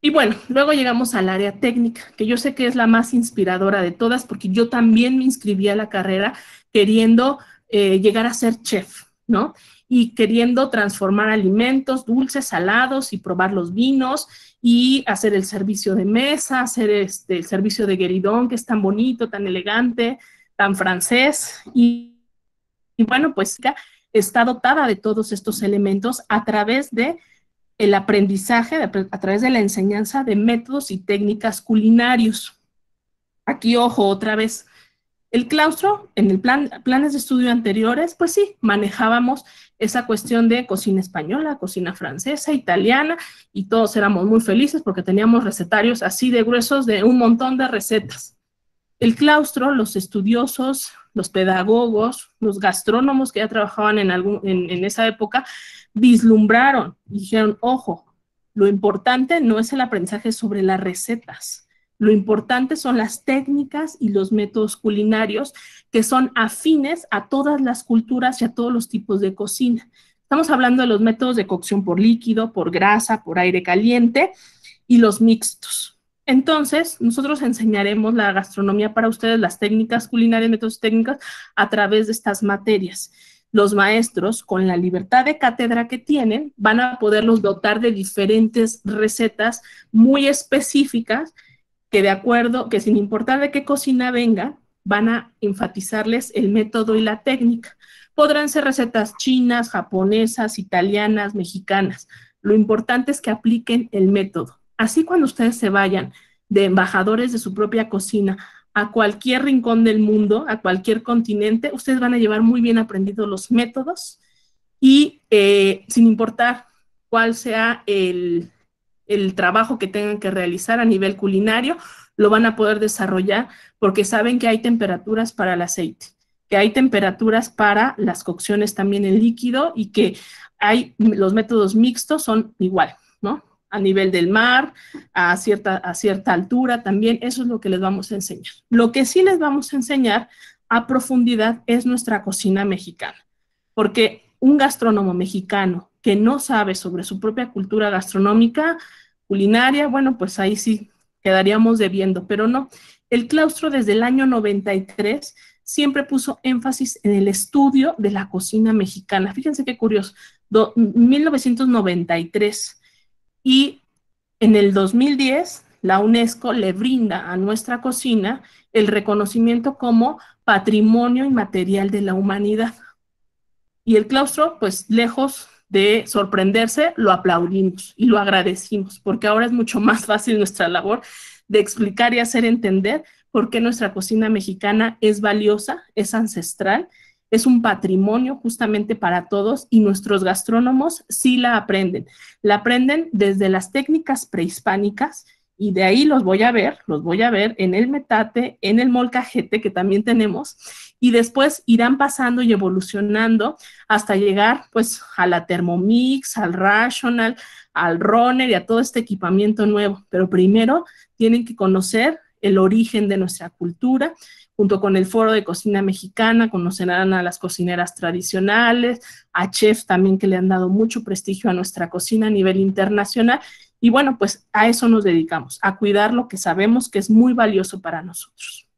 Y bueno, luego llegamos al área técnica, que yo sé que es la más inspiradora de todas, porque yo también me inscribí a la carrera queriendo eh, llegar a ser chef, ¿no? y queriendo transformar alimentos dulces, salados y probar los vinos y hacer el servicio de mesa, hacer este, el servicio de gueridón que es tan bonito, tan elegante, tan francés y, y bueno, pues está dotada de todos estos elementos a través de el aprendizaje, a través de la enseñanza de métodos y técnicas culinarios. Aquí, ojo, otra vez, el claustro, en el plan, planes de estudio anteriores, pues sí, manejábamos esa cuestión de cocina española, cocina francesa, italiana, y todos éramos muy felices porque teníamos recetarios así de gruesos de un montón de recetas. El claustro, los estudiosos, los pedagogos, los gastrónomos que ya trabajaban en, algún, en, esa época, vislumbraron y dijeron, ojo, lo importante no es el aprendizaje sobre las recetas, lo importante son las técnicas y los métodos culinarios que son afines a todas las culturas y a todos los tipos de cocina. Estamos hablando de los métodos de cocción por líquido, por grasa, por aire caliente y los mixtos. Entonces, nosotros enseñaremos la gastronomía para ustedes, las técnicas culinarias, métodos técnicos a través de estas materias. Los maestros, con la libertad de cátedra que tienen, van a poderlos dotar de diferentes recetas muy específicas que de acuerdo, que sin importar de qué cocina venga, van a enfatizarles el método y la técnica. Podrán ser recetas chinas, japonesas, italianas, mexicanas. Lo importante es que apliquen el método. Así cuando ustedes se vayan de embajadores de su propia cocina a cualquier rincón del mundo, a cualquier continente, ustedes van a llevar muy bien aprendidos los métodos y eh, sin importar cuál sea el, el trabajo que tengan que realizar a nivel culinario, lo van a poder desarrollar porque saben que hay temperaturas para el aceite, que hay temperaturas para las cocciones también en líquido y que hay los métodos mixtos son igual, ¿no? A nivel del mar, a cierta, a cierta altura también, eso es lo que les vamos a enseñar. Lo que sí les vamos a enseñar a profundidad es nuestra cocina mexicana, porque un gastrónomo mexicano que no sabe sobre su propia cultura gastronómica culinaria, bueno, pues ahí sí quedaríamos debiendo, pero no. El claustro desde el año 93 siempre puso énfasis en el estudio de la cocina mexicana. Fíjense qué curioso, 1993 y en el 2010 la UNESCO le brinda a nuestra cocina el reconocimiento como patrimonio inmaterial de la humanidad. Y el claustro, pues lejos de sorprenderse, lo aplaudimos y lo agradecimos, porque ahora es mucho más fácil nuestra labor de explicar y hacer entender por qué nuestra cocina mexicana es valiosa, es ancestral, es un patrimonio justamente para todos y nuestros gastrónomos sí la aprenden. La aprenden desde las técnicas prehispánicas, y de ahí los voy a ver, los voy a ver en el metate, en el molcajete que también tenemos y después irán pasando y evolucionando hasta llegar pues a la Thermomix, al Rational, al roner y a todo este equipamiento nuevo. Pero primero tienen que conocer el origen de nuestra cultura. Junto con el foro de cocina mexicana, conocerán a las cocineras tradicionales, a chefs también que le han dado mucho prestigio a nuestra cocina a nivel internacional y bueno, pues a eso nos dedicamos, a cuidar lo que sabemos que es muy valioso para nosotros.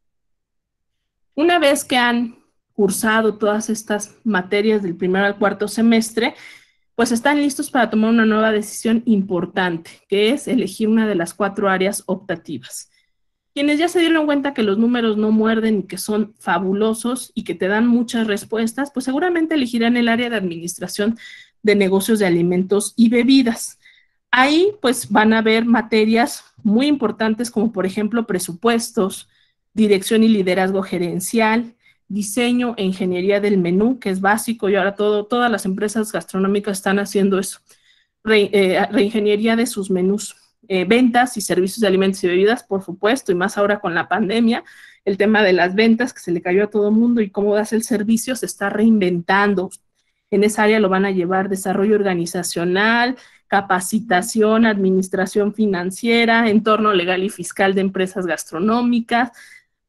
Una vez que han cursado todas estas materias del primero al cuarto semestre, pues están listos para tomar una nueva decisión importante, que es elegir una de las cuatro áreas optativas. Quienes ya se dieron cuenta que los números no muerden y que son fabulosos y que te dan muchas respuestas, pues seguramente elegirán el área de administración de negocios de alimentos y bebidas. Ahí pues van a ver materias muy importantes como por ejemplo presupuestos, dirección y liderazgo gerencial, diseño e ingeniería del menú, que es básico y ahora todo, todas las empresas gastronómicas están haciendo eso, eh, reingeniería de sus menús, eh, ventas y servicios de alimentos y bebidas, por supuesto, y más ahora con la pandemia, el tema de las ventas que se le cayó a todo el mundo y cómo das el servicio se está reinventando. En esa área lo van a llevar desarrollo organizacional, capacitación, administración financiera, entorno legal y fiscal de empresas gastronómicas.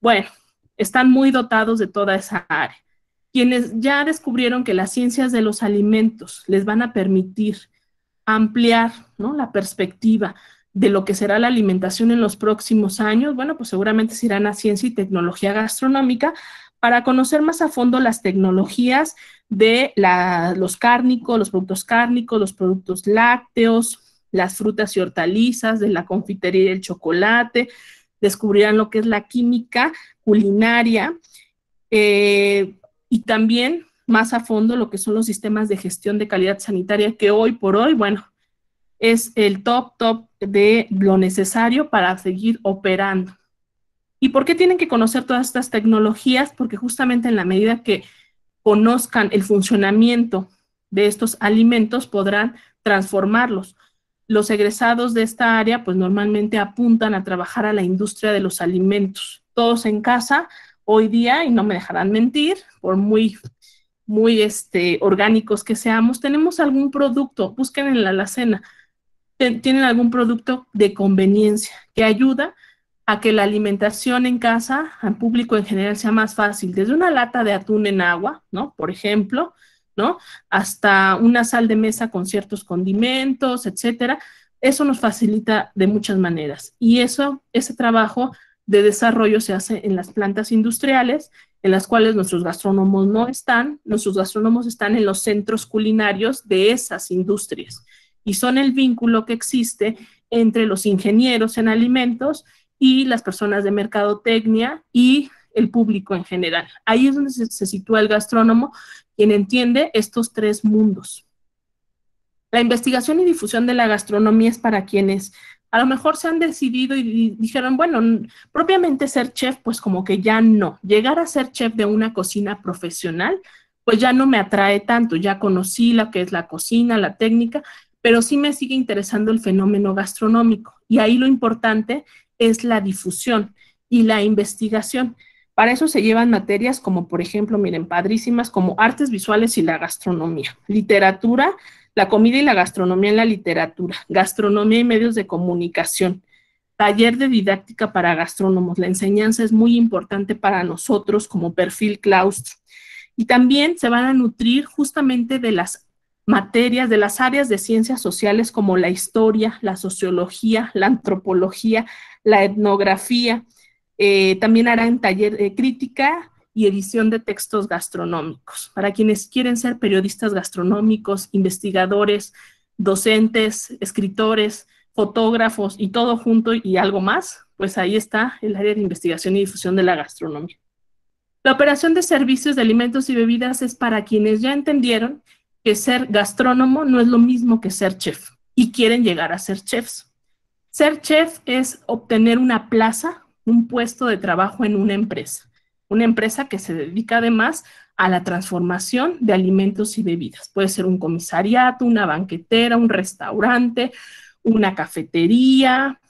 Bueno, están muy dotados de toda esa área. Quienes ya descubrieron que las ciencias de los alimentos les van a permitir ampliar ¿no? la perspectiva de lo que será la alimentación en los próximos años, bueno, pues seguramente se irán a ciencia y tecnología gastronómica para conocer más a fondo las tecnologías de los cárnicos, los productos cárnicos, los productos lácteos, las frutas y hortalizas, de la confitería y el chocolate, descubrirán lo que es la química culinaria eh, y también más a fondo lo que son los sistemas de gestión de calidad sanitaria que hoy por hoy, bueno, es el top, top de lo necesario para seguir operando. ¿Y por qué tienen que conocer todas estas tecnologías? Porque justamente en la medida que conozcan el funcionamiento de estos alimentos podrán transformarlos. Los egresados de esta área pues normalmente apuntan a trabajar a la industria de los alimentos. Todos en casa hoy día y no me dejarán mentir, por muy muy este, orgánicos que seamos, tenemos algún producto, busquen en la alacena, tienen algún producto de conveniencia que ayuda a que la alimentación en casa, al público en general, sea más fácil, desde una lata de atún en agua, ¿no? Por ejemplo, ¿no? Hasta una sal de mesa con ciertos condimentos, etcétera. Eso nos facilita de muchas maneras. Y eso, ese trabajo de desarrollo se hace en las plantas industriales, en las cuales nuestros gastrónomos no están. Nuestros gastrónomos están en los centros culinarios de esas industrias y son el vínculo que existe entre los ingenieros en alimentos y las personas de mercadotecnia y el público en general. Ahí es donde se, sitúa el gastrónomo, quien entiende estos tres mundos. La investigación y difusión de la gastronomía es para quienes a lo mejor se han decidido y dijeron, bueno, propiamente ser chef, pues como que ya no. Llegar a ser chef de una cocina profesional, pues ya no me atrae tanto. Ya conocí lo que es la cocina, la técnica, pero sí me sigue interesando el fenómeno gastronómico. Y ahí lo importante es la difusión y la investigación. Para eso se llevan materias como, por ejemplo, miren, padrísimas, como artes visuales y la gastronomía, literatura, la comida y la gastronomía en la literatura, gastronomía y medios de comunicación, taller de didáctica para gastrónomos. La enseñanza es muy importante para nosotros como perfil claustro. Y también se van a nutrir justamente de las materias, de las áreas de ciencias sociales como la historia, la sociología, la antropología, la etnografía. Eh, también harán taller de crítica y edición de textos gastronómicos. Para quienes quieren ser periodistas gastronómicos, investigadores, docentes, escritores, fotógrafos y todo junto y algo más, pues ahí está el área de investigación y difusión de la gastronomía. La operación de servicios de alimentos y bebidas es para quienes ya entendieron que ser gastrónomo no es lo mismo que ser chef y quieren llegar a ser chefs. Ser chef es obtener una plaza, un puesto de trabajo en una empresa, una empresa que se dedica además a la transformación de alimentos y bebidas. Puede ser un comisariato, una banquetera, un restaurante, una cafetería,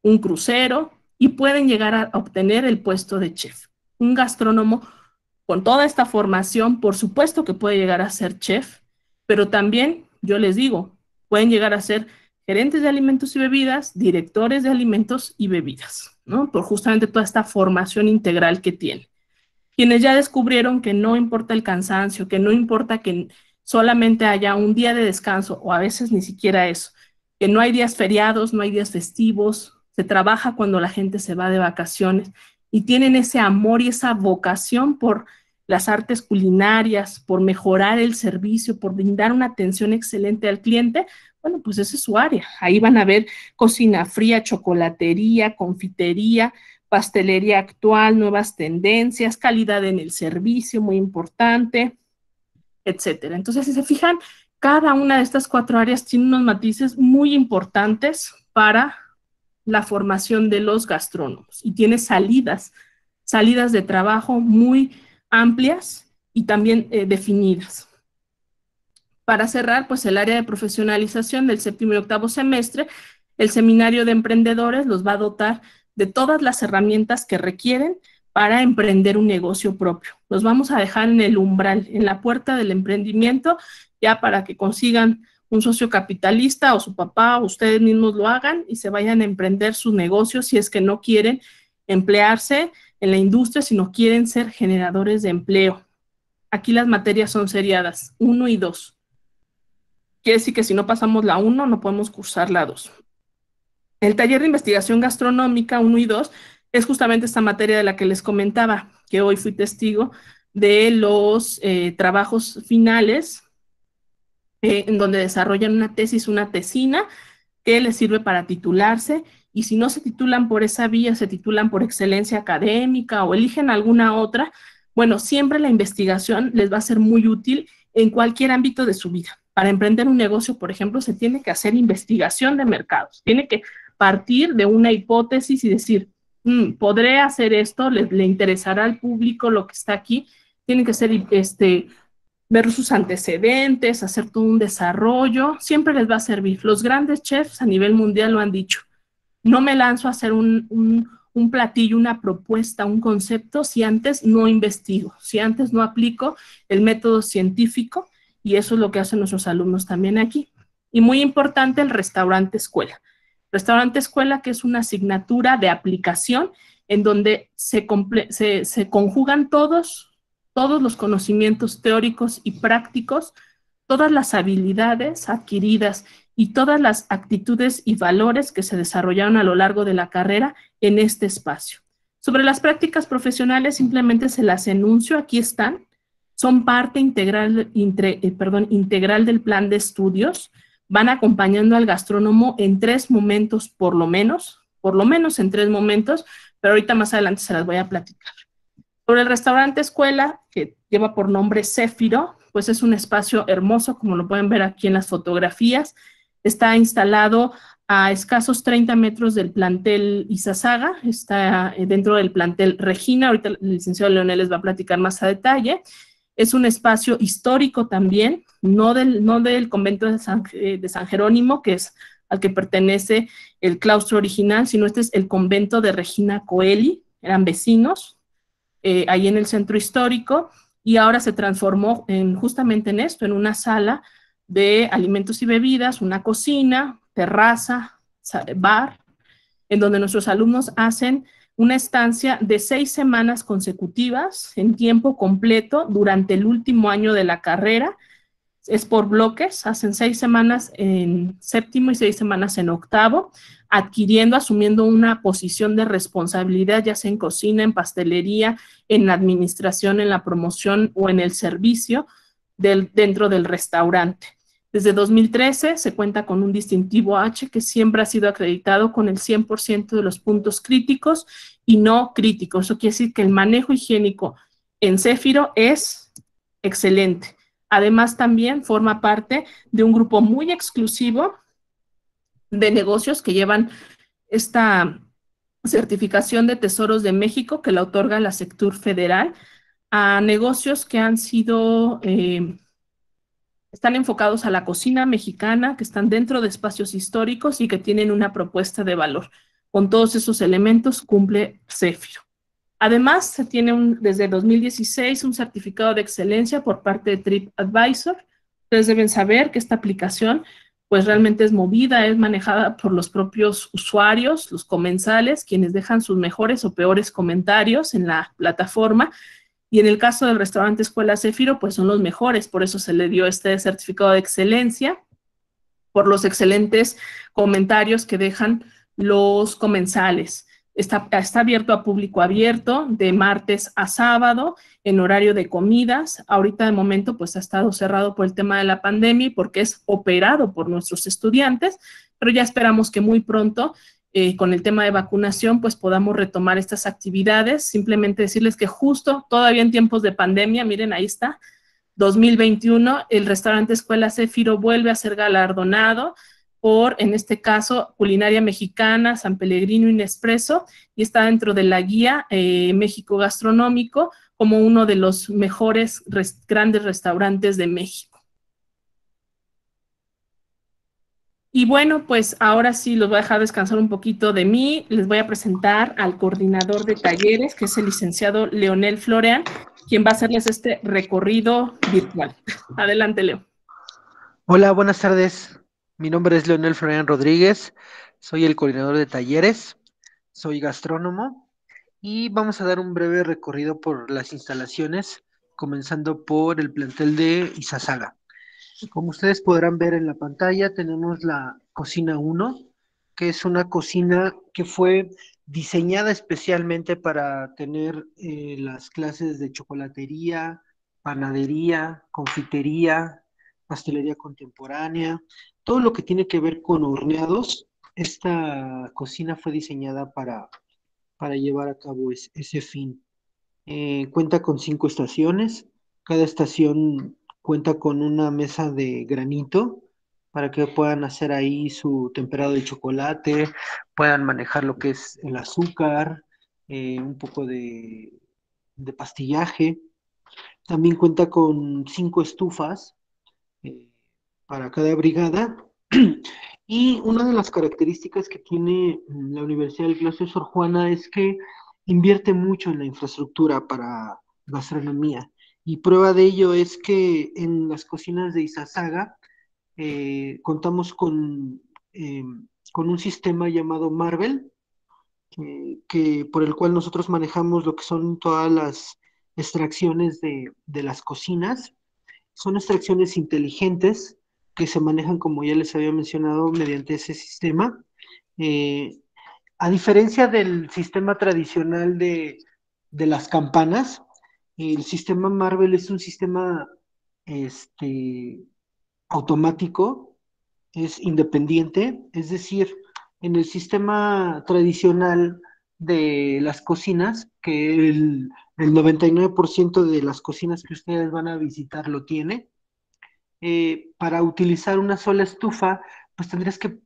un crucero y pueden llegar a obtener el puesto de chef. Un gastrónomo con toda esta formación, por supuesto que puede llegar a ser chef, pero también, yo les digo, pueden llegar a ser gerentes de alimentos y bebidas, directores de alimentos y bebidas, ¿no? Por justamente toda esta formación integral que tienen. Quienes ya descubrieron que no importa el cansancio, que no importa que solamente haya un día de descanso o a veces ni siquiera eso, que no hay días feriados, no hay días festivos, se trabaja cuando la gente se va de vacaciones y tienen ese amor y esa vocación por las artes culinarias, por mejorar el servicio, por brindar una atención excelente al cliente, bueno, pues esa es su área. Ahí van a ver cocina fría, chocolatería, confitería, pastelería actual, nuevas tendencias, calidad en el servicio, muy importante, etcétera. Entonces, si se fijan, cada una de estas cuatro áreas tiene unos matices muy importantes para la formación de los gastrónomos y tiene salidas, salidas de trabajo muy amplias y también eh, definidas para cerrar, pues el área de profesionalización del séptimo y octavo semestre, el seminario de emprendedores los va a dotar de todas las herramientas que requieren para emprender un negocio propio. Los vamos a dejar en el umbral, en la puerta del emprendimiento, ya para que consigan un socio capitalista o su papá o ustedes mismos lo hagan y se vayan a emprender sus negocios si es que no quieren emplearse en la industria, sino quieren ser generadores de empleo. Aquí las materias son seriadas, uno y dos. Quiere decir que si no pasamos la 1, no podemos cursar la 2. El taller de investigación gastronómica 1 y 2 es justamente esta materia de la que les comentaba, que hoy fui testigo de los eh, trabajos finales, eh, en donde desarrollan una tesis, una tesina, que les sirve para titularse, y si no se titulan por esa vía, se titulan por excelencia académica o eligen alguna otra, bueno, siempre la investigación les va a ser muy útil en cualquier ámbito de su vida para emprender un negocio, por ejemplo, se tiene que hacer investigación de mercados, tiene que partir de una hipótesis y decir, mm, podré hacer esto, ¿Le, interesará al público lo que está aquí, tiene que ser este ver sus antecedentes, hacer todo un desarrollo, siempre les va a servir. Los grandes chefs a nivel mundial lo han dicho. No me lanzo a hacer un, un platillo, una propuesta, un concepto si antes no investigo, si antes no aplico el método científico y eso es lo que hacen nuestros alumnos también aquí. Y muy importante el restaurante escuela. Restaurante escuela que es una asignatura de aplicación en donde se, se, conjugan todos, todos los conocimientos teóricos y prácticos, todas las habilidades adquiridas y todas las actitudes y valores que se desarrollaron a lo largo de la carrera en este espacio. Sobre las prácticas profesionales, simplemente se las enuncio, aquí están, son parte integral, eh, integral del plan de estudios, van acompañando al gastrónomo en tres momentos por lo menos, por lo menos en tres momentos, pero ahorita más adelante se las voy a platicar. Por el restaurante escuela, que lleva por nombre Céfiro, pues es un espacio hermoso, como lo pueden ver aquí en las fotografías. Está instalado a escasos 30 metros del plantel Isazaga, está eh, dentro del plantel Regina, ahorita el licenciado Leonel les va a platicar más a detalle, es un espacio histórico también, no del, no del convento eh, de San, Jerónimo, que es al que pertenece el claustro original, sino este es el convento de Regina Coeli, eran vecinos, eh, ahí en el centro histórico, y ahora se transformó justamente en esto, en una sala de alimentos y bebidas, una cocina, terraza, bar, en donde nuestros alumnos hacen una estancia de seis semanas consecutivas en tiempo completo durante el último año de la carrera. Es por bloques, hacen seis semanas en séptimo y seis semanas en octavo, adquiriendo, asumiendo una posición de responsabilidad, ya sea en cocina, en pastelería, en administración, en la promoción o en el servicio del, dentro del restaurante. Desde 2013 se cuenta con un distintivo H que siempre ha sido acreditado con el 100% de los puntos críticos y no críticos. Eso quiere decir que el manejo higiénico en Céfiro es excelente. Además, también forma parte de un grupo muy exclusivo de negocios que llevan esta certificación de tesoros de México que la otorga la sector Federal a negocios que han sido eh, están enfocados a la cocina mexicana, que están dentro de espacios históricos y que tienen una propuesta de valor. Con todos esos elementos cumple Cefiro. Además, se tiene un, desde 2016 un certificado de excelencia por parte de TripAdvisor. Ustedes deben saber que esta aplicación pues realmente es movida, es manejada por los propios usuarios, los comensales, quienes dejan sus mejores o peores comentarios en la plataforma y en el caso del restaurante Escuela Cefiro, pues son los mejores, por eso se le dio este certificado de excelencia, por los excelentes comentarios que dejan los comensales. Está, está, abierto a público abierto de martes a sábado en horario de comidas. Ahorita de momento pues ha estado cerrado por el tema de la pandemia y porque es operado por nuestros estudiantes, pero ya esperamos que muy pronto eh, con el tema de vacunación, pues podamos retomar estas actividades. Simplemente decirles que justo todavía en tiempos de pandemia, miren, ahí está, 2021, el restaurante Escuela Cefiro vuelve a ser galardonado por, en este caso, Culinaria Mexicana, San Pellegrino Nespresso, y está dentro de la guía eh, México Gastronómico como uno de los mejores grandes restaurantes de México. Y bueno, pues ahora sí los voy a dejar descansar un poquito de mí. Les voy a presentar al coordinador de talleres, que es el licenciado Leonel Florean, quien va a hacerles este recorrido virtual. (laughs) Adelante, Leo. Hola, buenas tardes. Mi nombre es Leonel Florean Rodríguez. Soy el coordinador de talleres. Soy gastrónomo. Y vamos a dar un breve recorrido por las instalaciones, comenzando por el plantel de Izasaga. Pues, como ustedes podrán ver en la pantalla, tenemos la cocina 1, que es una cocina que fue diseñada especialmente para tener eh, las clases de chocolatería, panadería, confitería, pastelería contemporánea, todo lo que tiene que ver con horneados. Esta cocina fue diseñada para, para llevar a cabo ese fin. Eh, cuenta con cinco estaciones, cada estación cuenta con una mesa de granito para que puedan hacer ahí su temperado de chocolate, puedan manejar lo que es el azúcar, eh, un poco de, pastillaje. También cuenta con cinco estufas eh, para cada brigada. (clears throat) Y una de las características que tiene la Universidad del Clase Sor Juana es que invierte mucho en la infraestructura para gastronomía. Y prueba de ello es que en las cocinas de Isasaga eh, contamos con, em, con, un sistema llamado Marvel, que, por el cual nosotros manejamos lo que son todas las extracciones de, las cocinas. Son extracciones inteligentes que se manejan, como ya les había mencionado, mediante ese sistema. Eh, a diferencia del sistema tradicional de, de las campanas, el sistema Marvel es un sistema este, automático, es independiente, es decir, en el sistema tradicional de las cocinas, que el, 99% de las cocinas que ustedes van a visitar lo tiene, eh, para utilizar una sola estufa, pues tendrías que,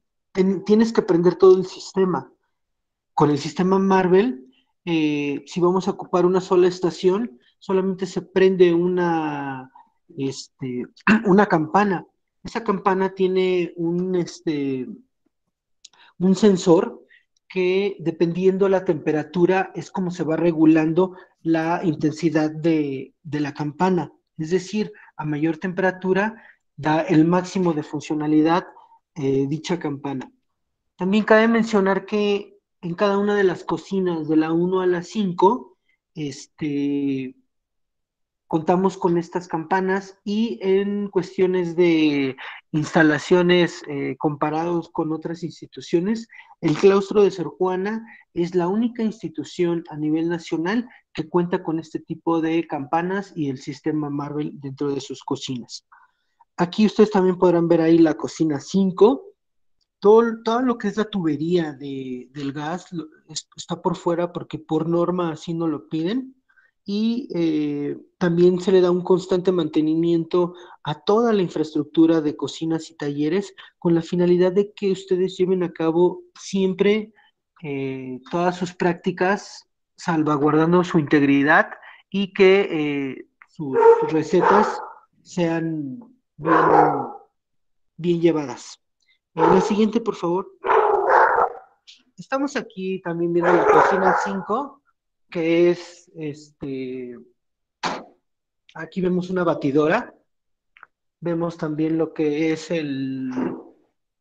tienes que prender todo el sistema. Con el sistema Marvel, eh, si vamos a ocupar una sola estación, solamente se prende una, este, (clears throat) una campana. Esa campana tiene un, este, un sensor que dependiendo la temperatura es como se va regulando la intensidad de, la campana. Es decir, a mayor temperatura da el máximo de funcionalidad eh, dicha campana. También cabe mencionar que en cada una de las cocinas, de la 1 a la 5, este, contamos con estas campanas y en cuestiones de instalaciones eh, comparados con otras instituciones, el claustro de Sor Juana es la única institución a nivel nacional que cuenta con este tipo de campanas y el sistema Marvel dentro de sus cocinas. Aquí ustedes también podrán ver ahí la cocina 5. Todo, todo lo que es la tubería del gas está por fuera porque por norma así no lo piden y eh, también se le da un constante mantenimiento a toda la infraestructura de cocinas y talleres con la finalidad de que ustedes lleven a cabo siempre eh, todas sus prácticas salvaguardando su integridad y que eh, sus recetas sean bien, llevadas. La siguiente, por favor. Estamos aquí también viendo la cocina 5 que es, este, aquí vemos una batidora, vemos también lo que es el,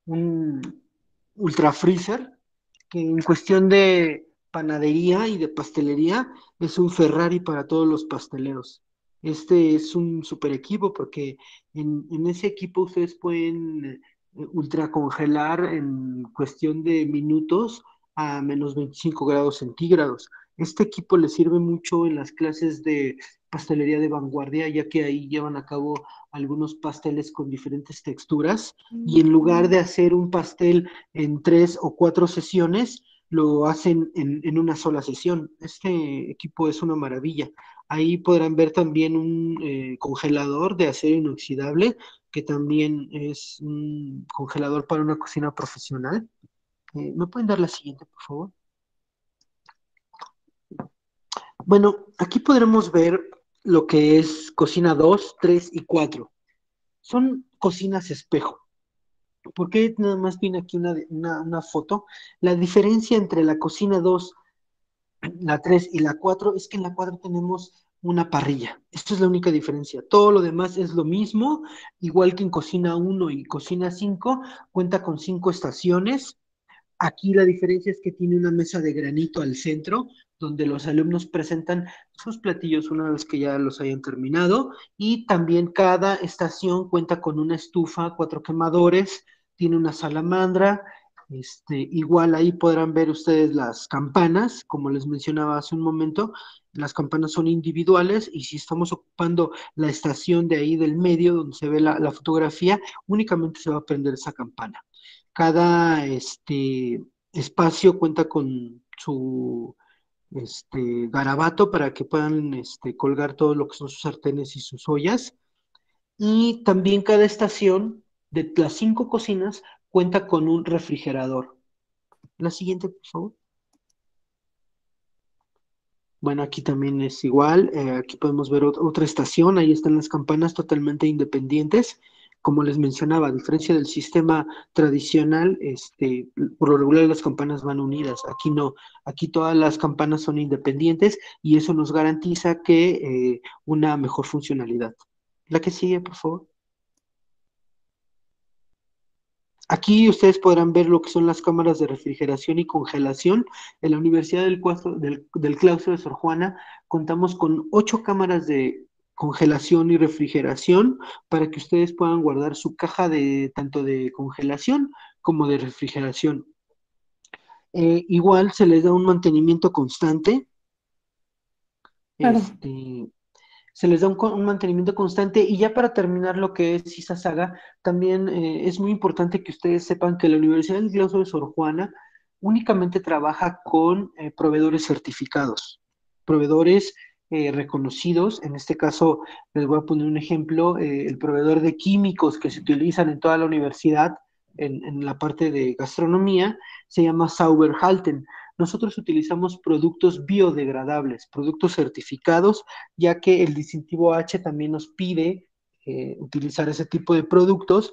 un ultra freezer, que en cuestión de panadería y de pastelería es un Ferrari para todos los pasteleros. Este es un super equipo porque en, en ese equipo ustedes pueden eh, ultra congelar en cuestión de minutos a menos 25 grados centígrados. Este equipo le sirve mucho en las clases de pastelería de vanguardia, ya que ahí llevan a cabo algunos pasteles con diferentes texturas y en lugar de mm. hacer un pastel en tres o cuatro sesiones, lo hacen en, una sola sesión. Este equipo es una maravilla. Ahí podrán ver también un eh, congelador de acero inoxidable, que también es un congelador para una cocina profesional. Eh, ¿Me pueden dar la siguiente, por favor? Bueno, aquí podremos ver lo que es cocina 2, 3 y 4. Son cocinas espejo. ¿Por qué nada más viene aquí una, foto? La diferencia entre la cocina 2, la 3 y la 4 es que en la 4 tenemos una parrilla. Esta es la única diferencia. Todo lo demás es lo mismo, igual que en cocina 1 y cocina 5, cuenta con cinco estaciones. Aquí la diferencia es que tiene una mesa de granito al centro donde los alumnos presentan sus platillos una vez que ya los hayan terminado y también cada estación cuenta con una estufa, cuatro quemadores, tiene una salamandra, este, igual ahí podrán ver ustedes las campanas, como les mencionaba hace un momento, las campanas son individuales y si estamos ocupando la estación de ahí del medio donde se ve la, fotografía, únicamente se va a prender esa campana. Cada este, espacio cuenta con su este, garabato para que puedan este, colgar todo lo que son sus sartenes y sus ollas. Y también cada estación de las cinco cocinas cuenta con un refrigerador. La siguiente, por favor. Bueno, aquí también es igual. Eh, aquí podemos ver otra estación. Ahí están las campanas totalmente independientes como les mencionaba, a diferencia del sistema tradicional, este, por lo regular las campanas van unidas. Aquí no, aquí todas las campanas son independientes y eso nos garantiza que eh, una mejor funcionalidad. La que sigue, por favor. Aquí ustedes podrán ver lo que son las cámaras de refrigeración y congelación. En la Universidad del, Claustro de Sor Juana contamos con ocho cámaras de congelación y refrigeración para que ustedes puedan guardar su caja de tanto de congelación como de refrigeración. Eh, igual se les da un mantenimiento constante. Este, se les da un, mantenimiento constante y ya para terminar lo que es esa saga, también eh, es muy importante que ustedes sepan que la Universidad del de Sor Juana únicamente trabaja con eh, proveedores certificados, proveedores eh, reconocidos. En este caso, les voy a poner un ejemplo, eh, el proveedor de químicos que se utilizan en toda la universidad, en, la parte de gastronomía, se llama Sauberhalten. Nosotros utilizamos productos biodegradables, productos certificados, ya que el distintivo H también nos pide eh, utilizar ese tipo de productos.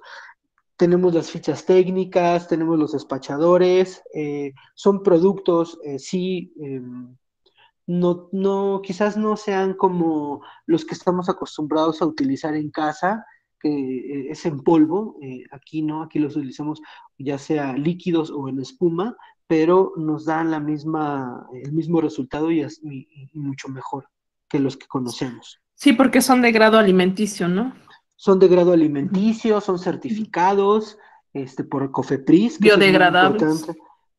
Tenemos las fichas técnicas, tenemos los despachadores, son productos, sí em, no, no, quizás no sean como los que estamos acostumbrados a utilizar en casa, que eh, es en polvo, eh, aquí no, aquí los utilizamos ya sea líquidos o en espuma, pero nos dan la misma, el mismo resultado y, es, mucho mejor que los que conocemos. Sí, porque son de grado alimenticio, ¿no? Son de grado alimenticio, son certificados este, por Cofepris. Biodegradables.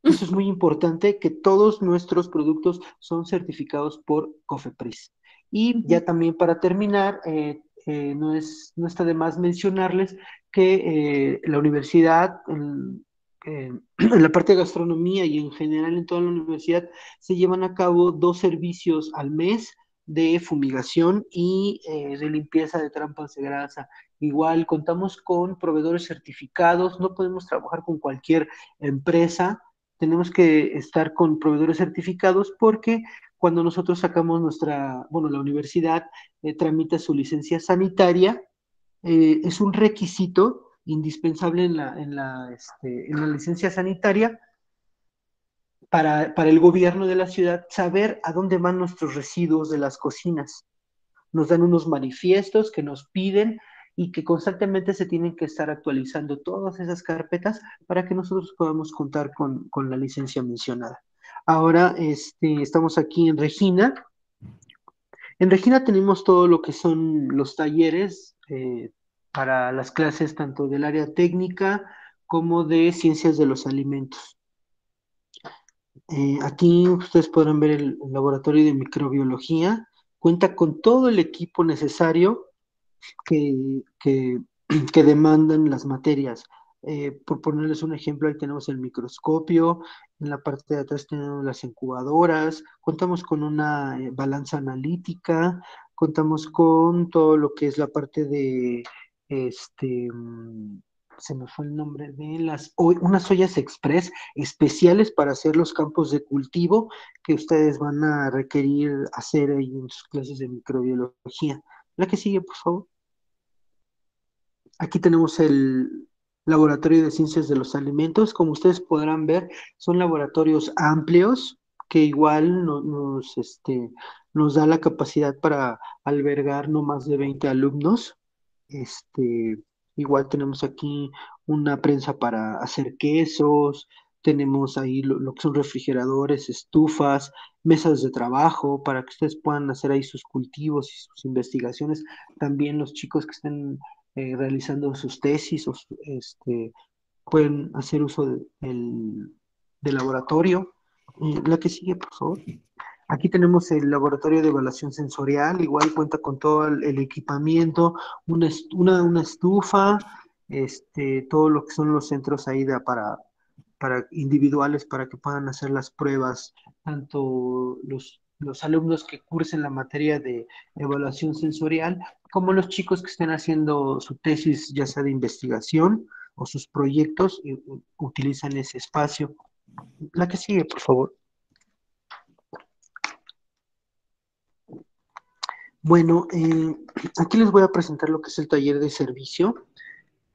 Eso es muy importante, que todos nuestros productos son certificados por COFEPRIS. Y ya también para terminar, eh, eh, no, es, no está de más mencionarles que eh, la universidad, (clears throat) en, la parte de gastronomía y en general en toda la universidad, se llevan a cabo dos servicios al mes de fumigación y de limpieza de trampas de grasa. Igual contamos con proveedores certificados, no podemos trabajar con cualquier empresa tenemos que estar con proveedores certificados porque cuando nosotros sacamos nuestra, bueno, la universidad eh, tramita su licencia sanitaria, eh, es un requisito indispensable en la, en la, este, en la licencia sanitaria para, para, el gobierno de la ciudad saber a dónde van nuestros residuos de las cocinas. Nos dan unos manifiestos que nos piden y que constantemente se tienen que estar actualizando todas esas carpetas para que nosotros podamos contar con, la licencia mencionada. Ahora este, estamos aquí en Regina. En Regina tenemos todo lo que son los talleres eh, para las clases tanto del área técnica como de ciencias de los alimentos. Eh, aquí ustedes podrán ver el laboratorio de microbiología. Cuenta con todo el equipo necesario que, (clears throat) que, demandan las materias. Eh, por ponerles un ejemplo, ahí tenemos el microscopio, en la parte de atrás tenemos las incubadoras, contamos con una eh, balanza analítica, contamos con todo lo que es la parte de, este, mm, se me fue el nombre de las, unas ollas express especiales para hacer los campos de cultivo que ustedes van a requerir hacer ahí en sus clases de microbiología. La que sigue, por favor aquí tenemos el laboratorio de ciencias de los alimentos. Como ustedes podrán ver, son laboratorios amplios que igual nos, este, nos da la capacidad para albergar no más de 20 alumnos. Este, igual tenemos aquí una prensa para hacer quesos, tenemos ahí lo, que son refrigeradores, estufas, mesas de trabajo para que ustedes puedan hacer ahí sus cultivos y sus investigaciones. También los chicos que estén eh, realizando sus tesis o este, pueden hacer uso del laboratorio. Eh, la que sigue, por Aquí tenemos el laboratorio de evaluación sensorial, igual cuenta con todo el, equipamiento, una, una, estufa, este, todo lo que son los centros ahí para, para individuales para que puedan hacer las pruebas, tanto los los alumnos que cursen la materia de evaluación sensorial, como los chicos que estén haciendo su tesis, ya sea de investigación o sus proyectos, utilizan ese espacio. La que sigue, por favor. Bueno, eh, aquí les voy a presentar lo que es el taller de servicio.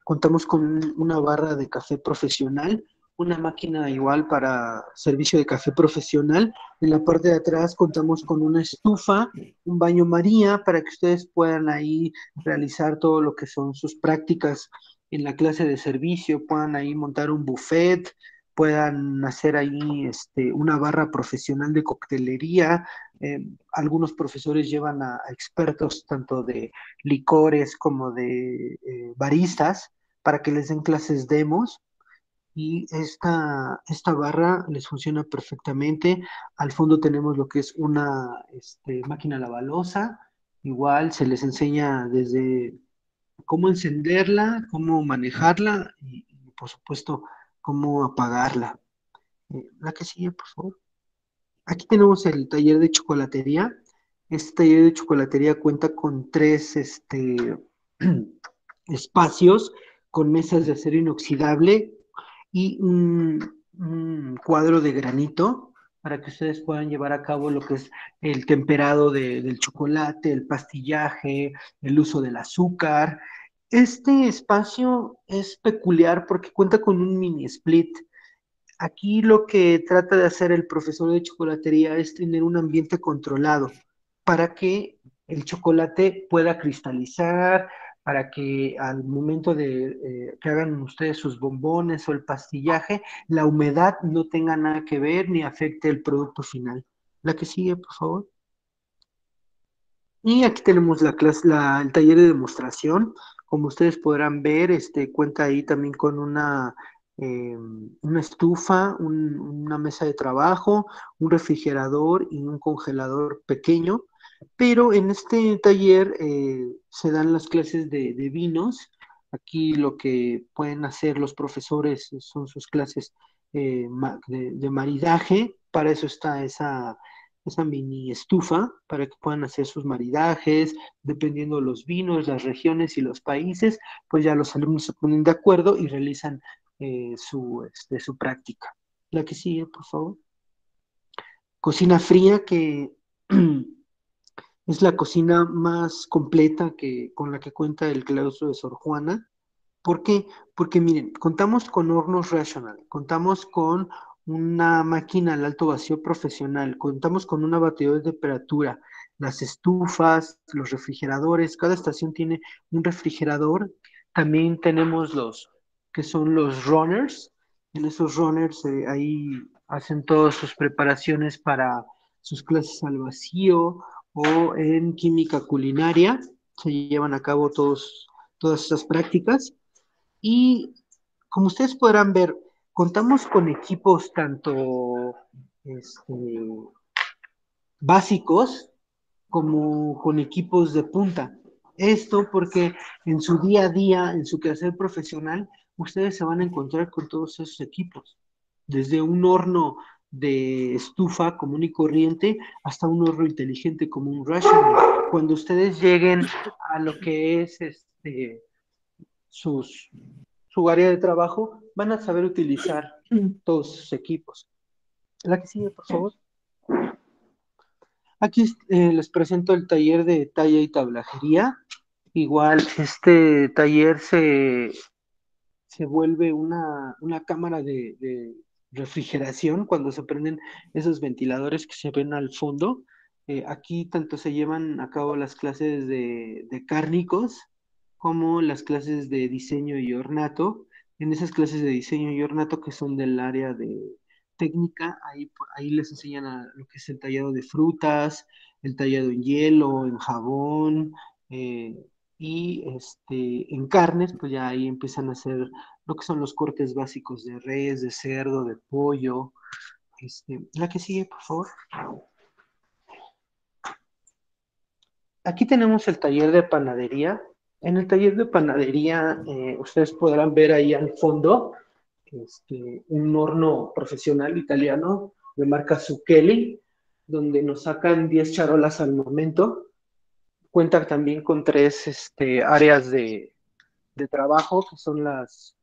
Contamos con una barra de café profesional una máquina igual para servicio de café profesional. En la parte de atrás contamos con una estufa, un baño María, para que ustedes puedan ahí realizar todo lo que son sus prácticas en la clase de servicio, puedan ahí montar un buffet, puedan hacer ahí este, una barra profesional de coctelería. Eh, algunos profesores llevan a, expertos tanto de licores como de eh, baristas para que les den clases demos y esta, barra les funciona perfectamente. Al fondo tenemos lo que es una este, máquina lavalosa, igual se les enseña desde cómo encenderla, cómo manejarla y, por supuesto cómo apagarla. Eh, la que sigue, por favor. Aquí tenemos el taller de chocolatería. Este taller de chocolatería cuenta con tres este, (clears throat) espacios con mesas de acero inoxidable y un, cuadro de granito para que ustedes puedan llevar a cabo lo que es el temperado del chocolate, el pastillaje, el uso del azúcar. Este espacio es peculiar porque cuenta con un mini split. Aquí lo que trata de hacer el profesor de chocolatería es tener un ambiente controlado para que el chocolate pueda cristalizar, para que al momento de eh, que hagan ustedes sus bombones o el pastillaje, la humedad no tenga nada que ver ni afecte el producto final. La que sigue, por favor. Y aquí tenemos la clase, el taller de demostración. Como ustedes podrán ver, este cuenta ahí también con una, em, una estufa, una mesa de trabajo, un refrigerador y un congelador pequeño. Pero en este taller eh, se dan las clases de, vinos. Aquí lo que pueden hacer los profesores son sus clases eh, de, maridaje. Para eso está esa, mini estufa, para que puedan hacer sus maridajes, dependiendo de los vinos, las regiones y los países, pues ya los alumnos se ponen de acuerdo y realizan eh, su, este, su práctica. La que sigue, por favor. Cocina fría, que (clears throat) Es la cocina más completa que, con la que cuenta el claustro de Sor Juana. ¿Por qué? Porque miren, contamos con hornos rational, contamos con una máquina al alto vacío profesional, contamos con una batidora de temperatura, las estufas, los refrigeradores, cada estación tiene un refrigerador. También tenemos los que son los runners. En esos runners eh, ahí hacen todas sus preparaciones para sus clases al vacío o en química culinaria, se llevan a cabo todos, todas estas prácticas. Y como ustedes podrán ver, contamos con equipos tanto este, básicos como con equipos de punta. Esto porque en su día a día, en su quehacer profesional, ustedes se van a encontrar con todos esos equipos. Desde un horno de estufa común y corriente hasta un horno inteligente como un Rational. Cuando ustedes lleguen a lo que es este su área de trabajo, van a saber utilizar todos sus equipos. La que sigue, por favor. Aquí eh, les presento el taller de talla y tablajería. Igual este taller se, se vuelve una, cámara de refrigeración, cuando se prenden esos ventiladores que se ven al fondo. Eh, aquí tanto se llevan a cabo las clases de, de cárnicos como las clases de diseño y ornato. En esas clases de diseño y ornato que son del área de técnica, ahí, ahí les enseñan lo que es el tallado de frutas, el tallado en hielo, en jabón, eh, y este, en carnes, pues ya ahí empiezan a hacer lo que son los cortes básicos de res, de cerdo, de pollo. Este, la que sigue, por favor. Aquí tenemos el taller de panadería. En el taller de panadería, eh, ustedes podrán ver ahí al fondo este, un horno profesional italiano de marca Zucchelli, donde nos sacan 10 charolas al momento. Cuenta también con tres este, áreas de trabajo, que son las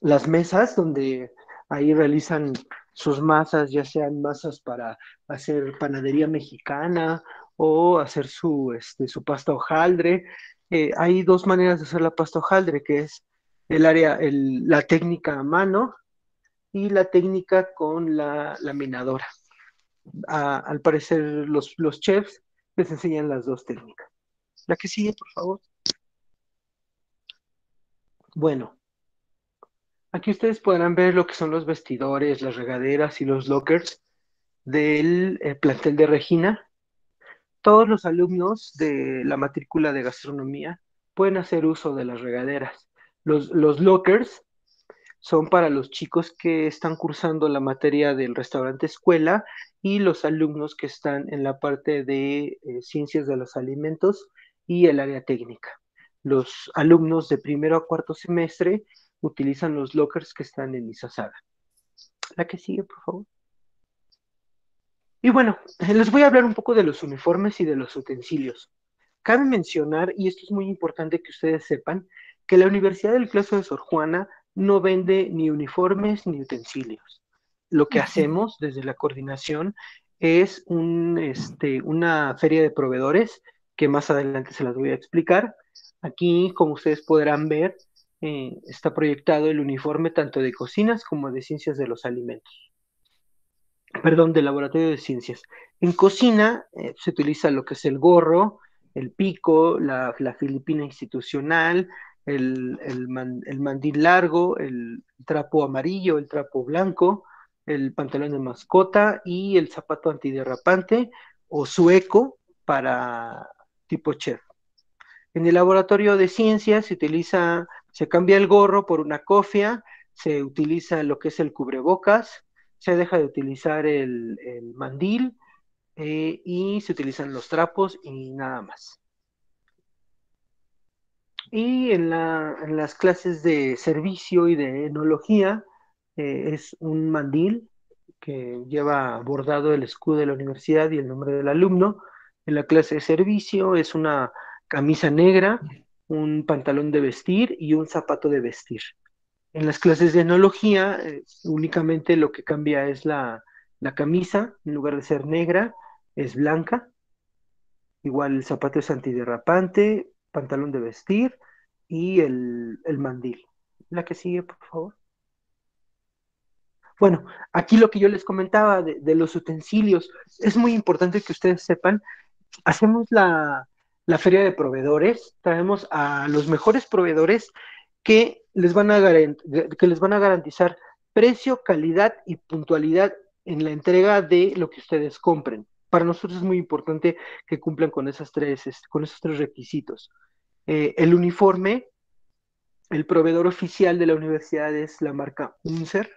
las mesas donde ahí realizan sus masas, ya sean masas para hacer panadería mexicana o hacer su, este, su pasta hojaldre. Eh, hay dos maneras de hacer la pasta hojaldre, que es el área, la técnica a mano y la técnica con la laminadora. al parecer los, los chefs les enseñan las dos técnicas. La que sigue, por favor. Bueno, Aquí ustedes podrán ver lo que son los vestidores, las regaderas y los lockers del eh, plantel de Regina. Todos los alumnos de la matrícula de gastronomía pueden hacer uso de las regaderas. Los, lockers son para los chicos que están cursando la materia del restaurante escuela y los alumnos que están en la parte de eh, ciencias de los alimentos y el área técnica. Los alumnos de primero a cuarto semestre utilizan los lockers que están en Isasaga. La que sigue, por favor. Y bueno, les voy a hablar un poco de los uniformes y de los utensilios. Cabe mencionar, y esto es muy importante que ustedes sepan, que la Universidad del Claso de Sor Juana no vende ni uniformes ni utensilios. Lo que hacemos desde la coordinación es este, una feria de proveedores que más adelante se las voy a explicar. Aquí, como ustedes podrán ver, eh, está proyectado el uniforme tanto de cocinas como de ciencias de los alimentos. Perdón, del laboratorio de ciencias. En cocina eh, se utiliza lo que es el gorro, el pico, la, filipina institucional, el, el, el, mandil largo, el trapo amarillo, el trapo blanco, el pantalón de mascota y el zapato antiderrapante o sueco para tipo chef. En el laboratorio de ciencias se utiliza se cambia el gorro por una cofia, se utiliza lo que es el cubrebocas, se deja de utilizar el, mandil eh, y se utilizan los trapos y nada más. Y en, la, las clases de servicio y de enología eh, es un mandil que lleva bordado el escudo de la universidad y el nombre del alumno. En la clase de servicio es una camisa negra un pantalón de vestir y un zapato de vestir. En las clases de enología eh, únicamente lo que cambia es la, camisa, en lugar de ser negra, es blanca. Igual el zapato es antiderrapante, pantalón de vestir y el, mandil. La que sigue, por favor. Bueno, aquí lo que yo les comentaba de, de, los utensilios, es muy importante que ustedes sepan, hacemos la, la feria de proveedores, traemos a los mejores proveedores que les van a, garantizar precio, calidad y puntualidad en la entrega de lo que ustedes compren. Para nosotros es muy importante que cumplan con, esas tres, con esos tres requisitos. Eh, el uniforme, el proveedor oficial de la universidad es la marca Unser.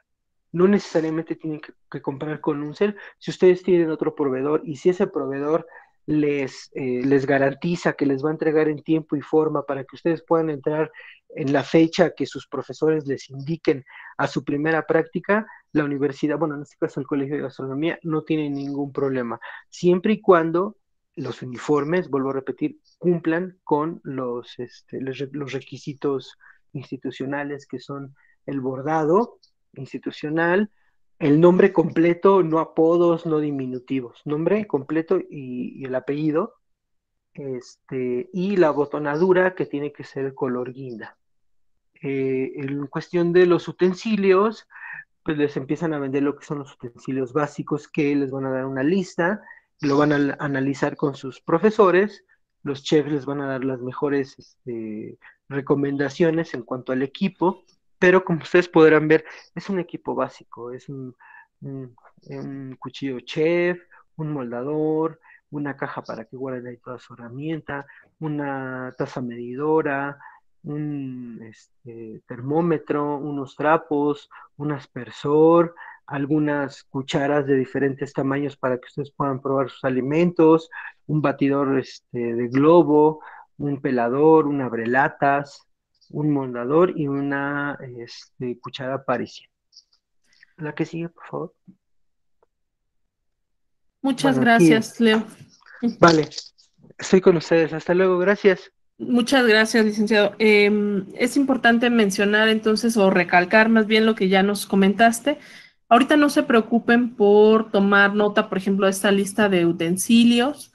No necesariamente tienen que, comprar con Unser. Si ustedes tienen otro proveedor y si ese proveedor les, eh, les garantiza que les va a entregar en tiempo y forma para que ustedes puedan entrar en la fecha que sus profesores les indiquen a su primera práctica, la universidad, bueno, en este caso el Colegio de Gastronomía, no tiene ningún problema, siempre y cuando los uniformes, vuelvo a repetir, cumplan con los este, requisitos institucionales que son el bordado institucional, el nombre completo, no apodos, no diminutivos, nombre completo y, el apellido, este, y la botonadura que tiene que ser color guinda. Eh, en cuestión de los utensilios, pues les empiezan a vender lo que son los utensilios básicos que les van a dar una lista, lo van a analizar con sus profesores, los chefs les van a dar las mejores este, recomendaciones en cuanto al equipo, pero como ustedes podrán ver, es un equipo básico, es un, cuchillo chef, un moldador, una caja para que guarden ahí toda su herramienta, una taza medidora, un este, termómetro, unos trapos, un aspersor, algunas cucharas de diferentes tamaños para que ustedes puedan probar sus alimentos, un batidor este, de globo, un pelador, un abrelatas, un moldador y una este, cuchara parisia La que sigue, por favor. Muchas gracias, Leo. Vale, estoy con ustedes. Hasta luego, gracias. Muchas gracias, licenciado. Em, es importante mencionar entonces o recalcar más bien lo que ya nos comentaste. Ahorita no se preocupen por tomar nota, por ejemplo, de esta lista de utensilios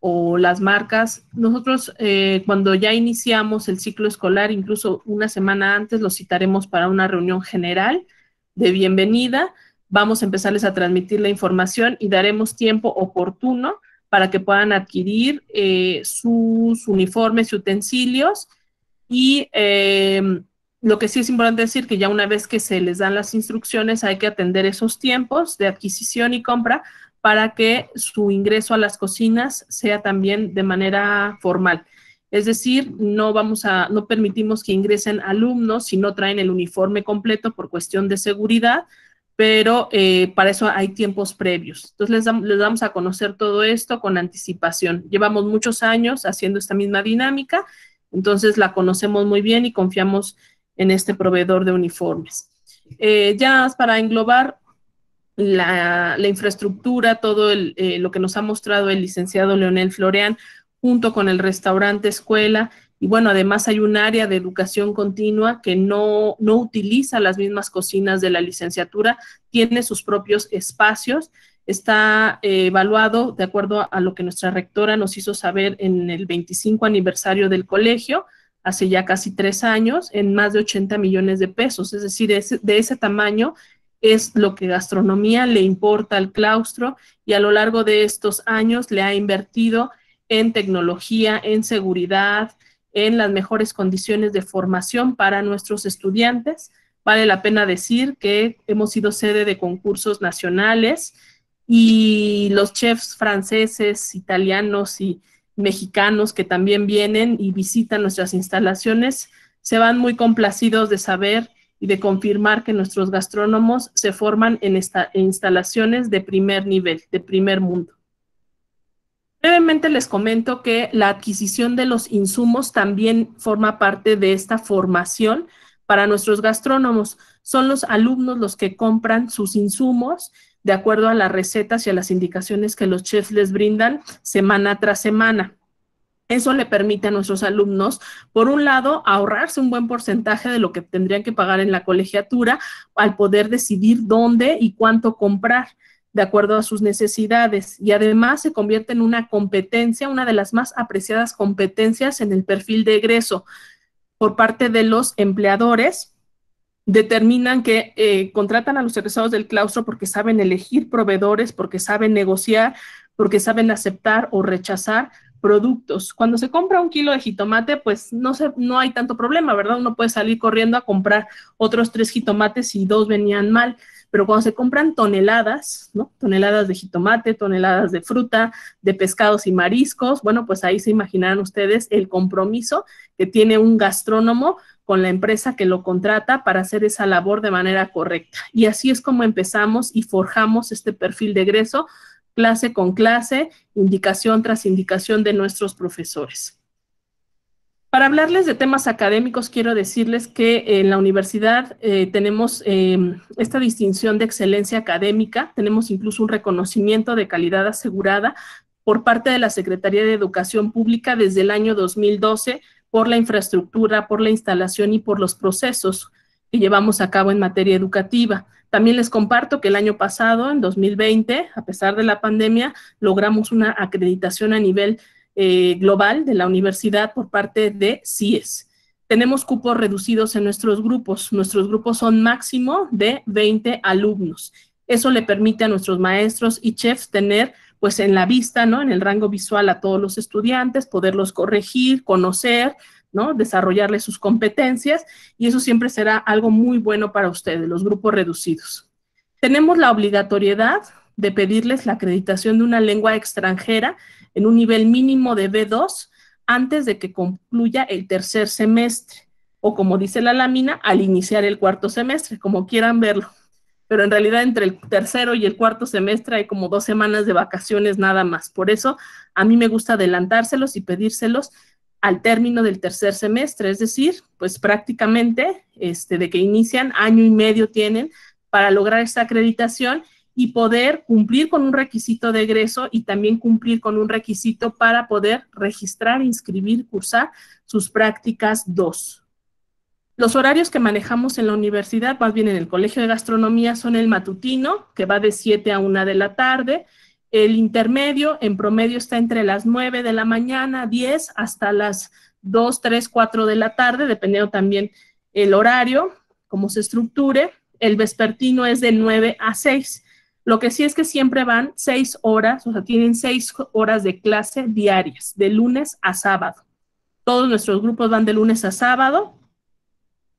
o las marcas, nosotros eh, cuando ya iniciamos el ciclo escolar, incluso una semana antes, los citaremos para una reunión general de bienvenida. Vamos a empezarles a transmitir la información y daremos tiempo oportuno para que puedan adquirir eh, sus uniformes y utensilios. Y em, lo que sí es importante decir que ya una vez que se les dan las instrucciones hay que atender esos tiempos de adquisición y compra para que su ingreso a las cocinas sea también de manera formal. Es decir, no vamos a, no permitimos que ingresen alumnos si no traen el uniforme completo por cuestión de seguridad, pero eh, para eso hay tiempos previos. Entonces les, damos a conocer todo esto con anticipación. Llevamos muchos años haciendo esta misma dinámica, entonces la conocemos muy bien y confiamos en este proveedor de uniformes. Eh, ya para englobar, la, infraestructura, todo eh, lo que nos ha mostrado el licenciado Leonel Floreán, junto con el restaurante escuela. Y bueno, además hay un área de educación continua que no, no utiliza las mismas cocinas de la licenciatura, tiene sus propios espacios está eh, evaluado de acuerdo a, lo que nuestra rectora nos hizo saber en el 25 aniversario del colegio, hace ya casi tres años, en más de 80 millones de pesos. Es decir, de ese tamaño es lo que gastronomía le importa al claustro y a lo largo de estos años le ha invertido en tecnología, en seguridad, en las mejores condiciones de formación para nuestros estudiantes. Vale la pena decir que hemos sido sede de concursos nacionales y los chefs franceses, italianos y mexicanos que también vienen y visitan nuestras instalaciones se van muy complacidos de saber y de confirmar que nuestros gastrónomos se forman en instalaciones de primer nivel, de primer mundo. Brevemente les comento que la adquisición de los insumos también forma parte de esta formación para nuestros gastrónomos. Son los alumnos los que compran sus insumos de acuerdo a las recetas y a las indicaciones que los chefs les brindan semana tras semana. Eso le permite a nuestros alumnos, por un lado, ahorrarse un buen porcentaje de lo que tendrían que pagar en la colegiatura al poder decidir dónde y cuánto comprar de acuerdo a sus necesidades y además se convierte en una competencia, una de las más apreciadas competencias en el perfil de egreso por parte de los empleadores. Determinan que eh, contratan a los egresados del claustro porque saben elegir proveedores, porque saben negociar, porque saben aceptar o rechazar productos. Cuando se compra un kilo de jitomate, pues no, no hay tanto problema, ¿verdad? Uno puede salir corriendo a comprar otros tres jitomates y dos venían mal, pero cuando se compran toneladas, ¿no? Toneladas de jitomate, toneladas de fruta, de pescados y mariscos, bueno, pues ahí se imaginarán ustedes el compromiso que tiene un gastrónomo con la empresa que lo contrata para hacer esa labor de manera correcta. Y así es como empezamos y forjamos este perfil de egreso clase con clase, indicación tras indicación de nuestros profesores. Para hablarles de temas académicos, quiero decirles que en la universidad eh, tenemos em, esta distinción de excelencia académica, tenemos incluso un reconocimiento de calidad asegurada por parte de la Secretaría de Educación Pública desde el año 2012 por la infraestructura, por la instalación y por los procesos que llevamos a cabo en materia educativa. También les comparto que el año pasado, en 2020, a pesar de la pandemia, logramos una acreditación a nivel eh, global de la universidad por parte de CIES. Tenemos cupos reducidos en nuestros grupos. Nuestros grupos son máximo de 20 alumnos. Eso le permite a nuestros maestros y chefs tener pues en la vista, ¿no? En el rango visual a todos los estudiantes, poderlos corregir, conocer, ¿no? Desarrollarles sus competencias y eso siempre será algo muy bueno para ustedes, los grupos reducidos. Tenemos la obligatoriedad de pedirles la acreditación de una lengua extranjera en un nivel mínimo de B2 antes de que concluya el tercer semestre o como dice la lámina, al iniciar el cuarto semestre, como quieran verlo. Pero en realidad entre el tercero y el cuarto semestre hay como dos semanas de vacaciones nada más. Por eso a mí me gusta adelantárselos y pedírselos al término del tercer semestre, es decir, pues prácticamente este, de que inician año y medio tienen para lograr esa acreditación y poder cumplir con un requisito de egreso y también cumplir con un requisito para poder registrar, inscribir, cursar sus prácticas 2. Los horarios que manejamos en la universidad, más bien en el Colegio de Gastronomía, son el matutino, que va de 7 a 1 de la tarde, el intermedio en promedio está entre las 9 de la mañana, 10 hasta las 2, 3, 4 de la tarde, dependiendo también el horario, cómo se estructure. El vespertino es de 9 a 6. Lo que sí es que siempre van 6 horas, o sea, tienen 6 horas de clase diarias, de lunes a sábado. Todos nuestros grupos van de lunes a sábado,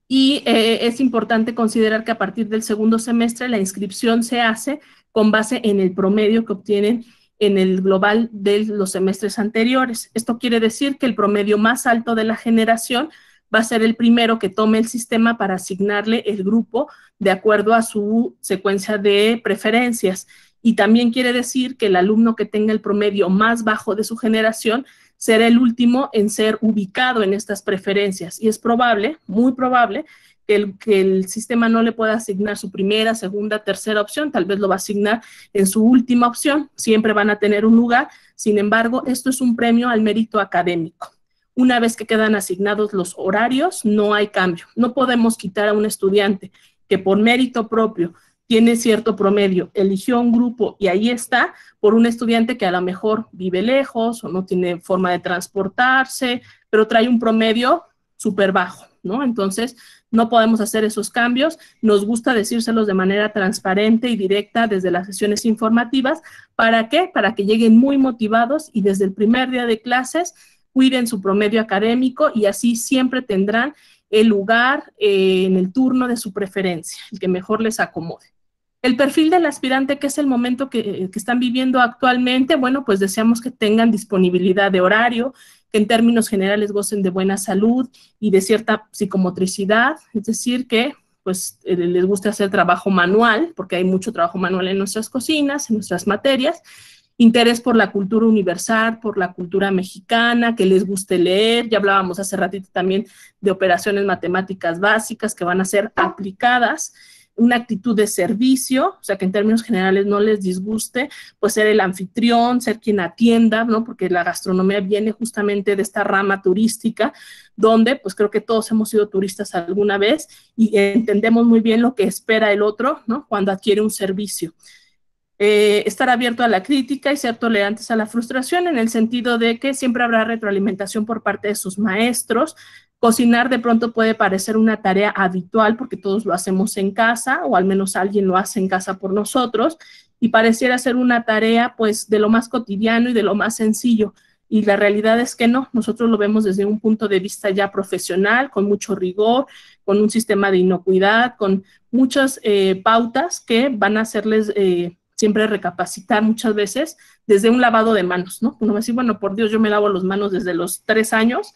y eh, es importante considerar que a partir del segundo semestre la inscripción se hace con base en el promedio que obtienen en el global de los semestres anteriores. Esto quiere decir que el promedio más alto de la generación va a ser el primero que tome el sistema para asignarle el grupo de acuerdo a su secuencia de preferencias. Y también quiere decir que el alumno que tenga el promedio más bajo de su generación será el último en ser ubicado en estas preferencias. Y es probable, muy probable, el, que el sistema no le pueda asignar su primera, segunda, tercera opción, tal vez lo va a asignar en su última opción, siempre van a tener un lugar, sin embargo, esto es un premio al mérito académico. Una vez que quedan asignados los horarios, no hay cambio. No podemos quitar a un estudiante que por mérito propio tiene cierto promedio, eligió un grupo y ahí está, por un estudiante que a lo mejor vive lejos o no tiene forma de transportarse, pero trae un promedio súper bajo, ¿no? Entonces, no podemos hacer esos cambios. Nos gusta decírselos de manera transparente y directa desde las sesiones informativas. ¿Para qué? Para que lleguen muy motivados y desde el primer día de clases cuiden su promedio académico y así siempre tendrán el lugar eh, en el turno de su preferencia, el que mejor les acomode. El perfil del aspirante, que es el momento que, que, están viviendo actualmente, bueno, pues deseamos que tengan disponibilidad de horario, en términos generales gocen de buena salud y de cierta psicomotricidad, es decir, que pues eh, les guste hacer trabajo manual, porque hay mucho trabajo manual en nuestras cocinas, en nuestras materias, interés por la cultura universal, por la cultura mexicana, que les guste leer, ya hablábamos hace ratito también de operaciones matemáticas básicas que van a ser aplicadas, una actitud de servicio, o sea, que en términos generales no les disguste, pues ser el anfitrión, ser quien atienda, ¿no? Porque la gastronomía viene justamente de esta rama turística, donde pues creo que todos hemos sido turistas alguna vez y entendemos muy bien lo que espera el otro, ¿no? Cuando adquiere un servicio. Eh, estar abierto a la crítica y ser tolerantes a la frustración en el sentido de que siempre habrá retroalimentación por parte de sus maestros, Cocinar de pronto puede parecer una tarea habitual porque todos lo hacemos en casa o al menos alguien lo hace en casa por nosotros y pareciera ser una tarea pues de lo más cotidiano y de lo más sencillo. Y la realidad es que no, nosotros lo vemos desde un punto de vista ya profesional, con mucho rigor, con un sistema de inocuidad, con muchas eh, pautas que van a hacerles eh, siempre recapacitar muchas veces desde un lavado de manos, ¿no? Uno va a decir, bueno, por Dios, yo me lavo las manos desde los tres años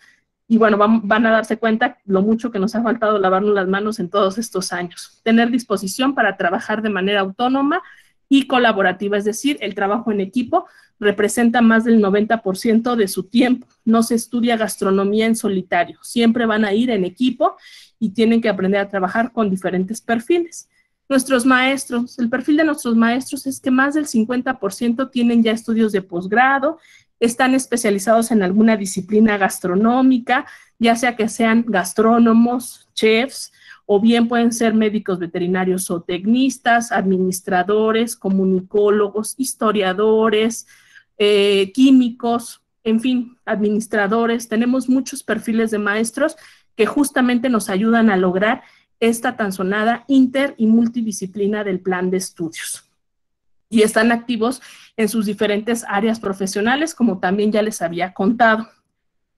y bueno, van, a darse cuenta lo mucho que nos ha faltado lavarnos las manos en todos estos años. Tener disposición para trabajar de manera autónoma y colaborativa, es decir, el trabajo en equipo representa más del 90% de su tiempo. No se estudia gastronomía en solitario, siempre van a ir en equipo y tienen que aprender a trabajar con diferentes perfiles. Nuestros maestros, el perfil de nuestros maestros es que más del 50% tienen ya estudios de posgrado están especializados en alguna disciplina gastronómica, ya sea que sean gastrónomos, chefs, o bien pueden ser médicos veterinarios o tecnistas, administradores, comunicólogos, historiadores, eh, químicos, en fin, administradores. Tenemos muchos perfiles de maestros que justamente nos ayudan a lograr esta tan sonada inter y multidisciplina del plan de estudios y están activos en sus diferentes áreas profesionales, como también ya les había contado.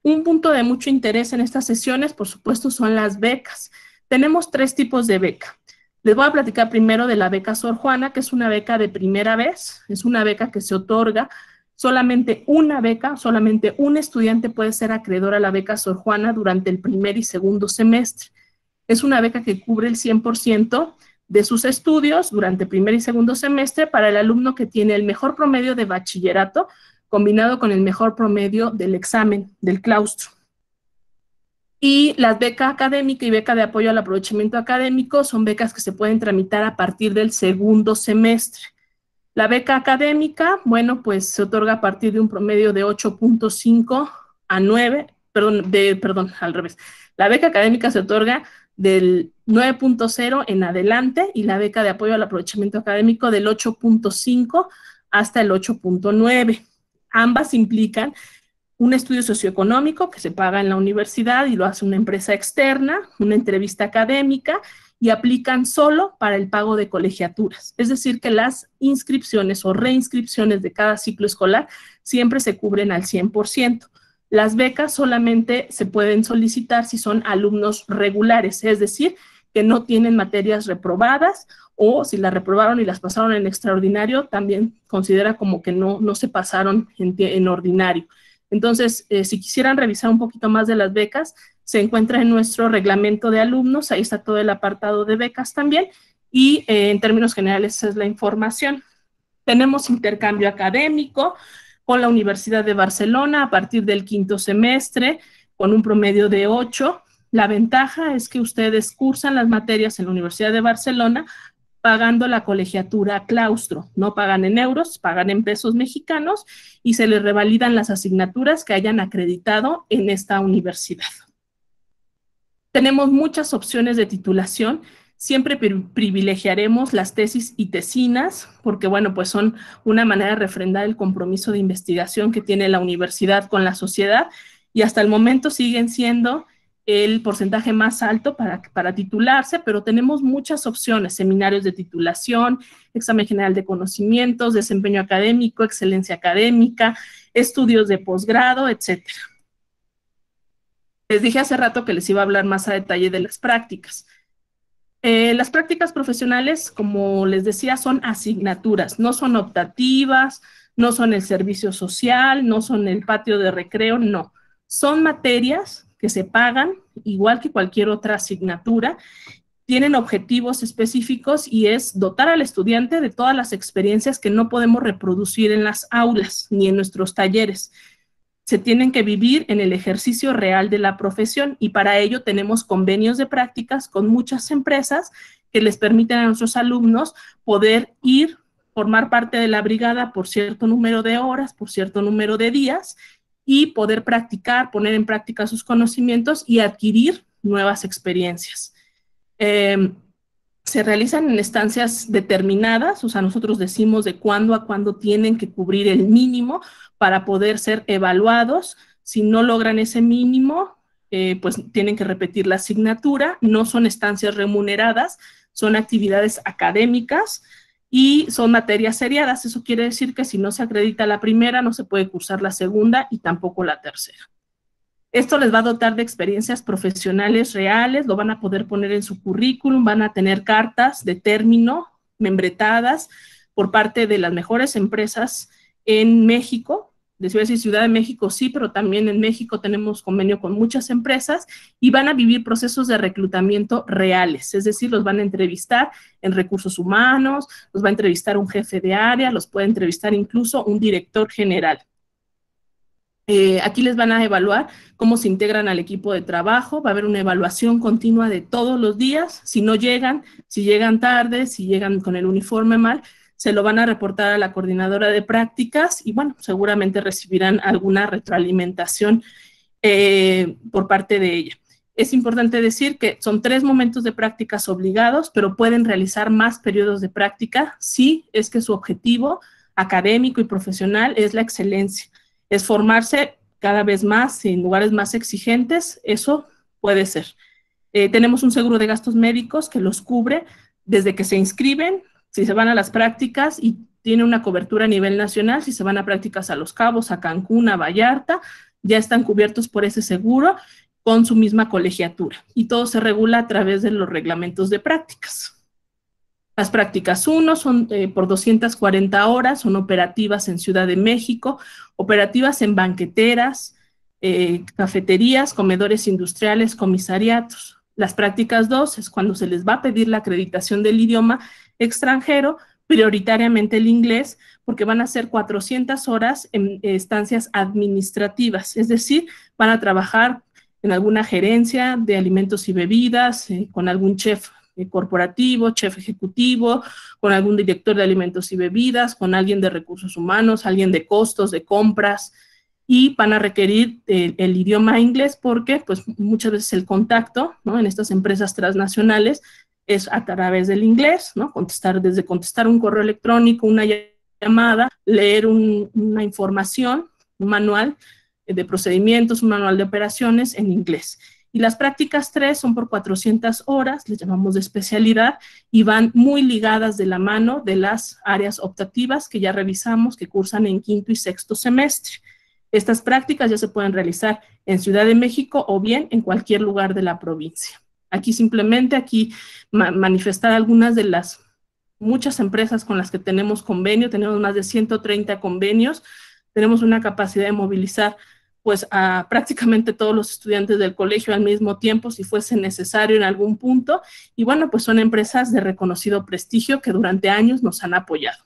Un punto de mucho interés en estas sesiones, por supuesto, son las becas. Tenemos tres tipos de beca. Les voy a platicar primero de la beca Sor Juana, que es una beca de primera vez, es una beca que se otorga solamente una beca, solamente un estudiante puede ser acreedor a la beca Sor Juana durante el primer y segundo semestre. Es una beca que cubre el 100% de sus estudios durante primer y segundo semestre para el alumno que tiene el mejor promedio de bachillerato combinado con el mejor promedio del examen del claustro. Y las becas académica y beca de apoyo al aprovechamiento académico son becas que se pueden tramitar a partir del segundo semestre. La beca académica, bueno, pues se otorga a partir de un promedio de 8.5 a 9, perdón, perdón, al revés. La beca académica se otorga del 9.0 en adelante y la beca de apoyo al aprovechamiento académico del 8.5 hasta el 8.9. Ambas implican un estudio socioeconómico que se paga en la universidad y lo hace una empresa externa, una entrevista académica y aplican solo para el pago de colegiaturas. Es decir, que las inscripciones o reinscripciones de cada ciclo escolar siempre se cubren al 100%. Las becas solamente se pueden solicitar si son alumnos regulares, es decir, que no tienen materias reprobadas o si las reprobaron y las pasaron en extraordinario, también considera como que no, no se pasaron en, ordinario. Entonces, eh, si quisieran revisar un poquito más de las becas, se encuentra en nuestro reglamento de alumnos, ahí está todo el apartado de becas también, y eh, en términos generales es la información. Tenemos intercambio académico, con la Universidad de Barcelona a partir del quinto semestre, con un promedio de 8. La ventaja es que ustedes cursan las materias en la Universidad de Barcelona pagando la colegiatura claustro. No pagan en euros, pagan en pesos mexicanos y se les revalidan las asignaturas que hayan acreditado en esta universidad. Tenemos muchas opciones de titulación Siempre privilegiaremos las tesis y tesinas porque, bueno, pues son una manera de refrendar el compromiso de investigación que tiene la universidad con la sociedad y hasta el momento siguen siendo el porcentaje más alto para, para titularse, pero tenemos muchas opciones, seminarios de titulación, examen general de conocimientos, desempeño académico, excelencia académica, estudios de posgrado, etcétera. Les dije hace rato que les iba a hablar más a detalle de las prácticas. Eh, las prácticas profesionales, como les decía, son asignaturas, no son optativas, no son el servicio social, no son el patio de recreo, no. Son materias que se pagan igual que cualquier otra asignatura, tienen objetivos específicos y es dotar al estudiante de todas las experiencias que no podemos reproducir en las aulas ni en nuestros talleres se tienen que vivir en el ejercicio real de la profesión y para ello tenemos convenios de prácticas con muchas empresas que les permiten a nuestros alumnos poder ir, formar parte de la brigada por cierto número de horas, por cierto número de días y poder practicar, poner en práctica sus conocimientos y adquirir nuevas experiencias. Em, se realizan en estancias determinadas, o sea, nosotros decimos de cuándo a cuándo tienen que cubrir el mínimo, para poder ser evaluados. Si no logran ese mínimo, eh, pues tienen que repetir la asignatura. No son estancias remuneradas, son actividades académicas y son materias seriadas. Eso quiere decir que si no se acredita la primera, no se puede cursar la segunda y tampoco la tercera. Esto les va a dotar de experiencias profesionales reales, lo van a poder poner en su currículum, van a tener cartas de término membretadas por parte de las mejores empresas en México les iba Ciudad de México sí, pero también en México tenemos convenio con muchas empresas y van a vivir procesos de reclutamiento reales, es decir, los van a entrevistar en recursos humanos, los va a entrevistar un jefe de área, los puede entrevistar incluso un director general. Eh, aquí les van a evaluar cómo se integran al equipo de trabajo, va a haber una evaluación continua de todos los días, si no llegan, si llegan tarde, si llegan con el uniforme mal, se lo van a reportar a la coordinadora de prácticas y bueno, seguramente recibirán alguna retroalimentación eh, por parte de ella. Es importante decir que son tres momentos de prácticas obligados, pero pueden realizar más periodos de práctica si es que su objetivo académico y profesional es la excelencia, es formarse cada vez más en lugares más exigentes, eso puede ser. Eh, tenemos un seguro de gastos médicos que los cubre desde que se inscriben si se van a las prácticas y tiene una cobertura a nivel nacional, si se van a prácticas a Los Cabos, a Cancún, a Vallarta, ya están cubiertos por ese seguro con su misma colegiatura. Y todo se regula a través de los reglamentos de prácticas. Las prácticas 1 son eh, por 240 horas, son operativas en Ciudad de México, operativas en banqueteras, eh, cafeterías, comedores industriales, comisariatos. Las prácticas 2 es cuando se les va a pedir la acreditación del idioma extranjero, prioritariamente el inglés, porque van a ser 400 horas en eh, estancias administrativas, es decir, van a trabajar en alguna gerencia de alimentos y bebidas, eh, con algún chef eh, corporativo, chef ejecutivo, con algún director de alimentos y bebidas, con alguien de recursos humanos, alguien de costos, de compras, y van a requerir el, idioma inglés porque pues muchas veces el contacto en estas empresas transnacionales es a través del inglés, ¿no? contestar desde contestar un correo electrónico, una llamada, leer una información, un manual de procedimientos, un manual de operaciones en inglés. Y las prácticas 3 son por 400 horas, les llamamos de especialidad, y van muy ligadas de la mano de las áreas optativas que ya revisamos, que cursan en quinto y sexto semestre. Estas prácticas ya se pueden realizar en Ciudad de México o bien en cualquier lugar de la provincia. Aquí simplemente, aquí manifestar algunas de las muchas empresas con las que tenemos convenio, tenemos más de 130 convenios, tenemos una capacidad de movilizar pues a prácticamente todos los estudiantes del colegio al mismo tiempo si fuese necesario en algún punto. Y bueno, pues son empresas de reconocido prestigio que durante años nos han apoyado.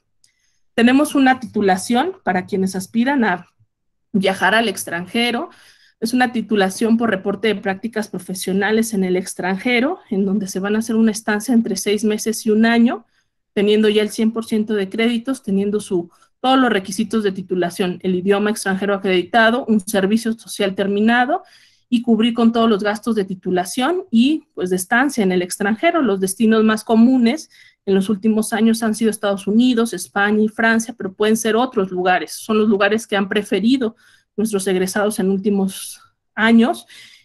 Tenemos una titulación para quienes aspiran a viajar al extranjero. Es una titulación por reporte de prácticas profesionales en el extranjero, en donde se van a hacer una estancia entre seis meses y un año, teniendo ya el 100% de créditos, teniendo su, todos los requisitos de titulación, el idioma extranjero acreditado, un servicio social terminado y cubrir con todos los gastos de titulación y pues de estancia en el extranjero. Los destinos más comunes en los últimos años han sido Estados Unidos, España y Francia, pero pueden ser otros lugares. Son los lugares que han preferido nuestros egresados en últimos años.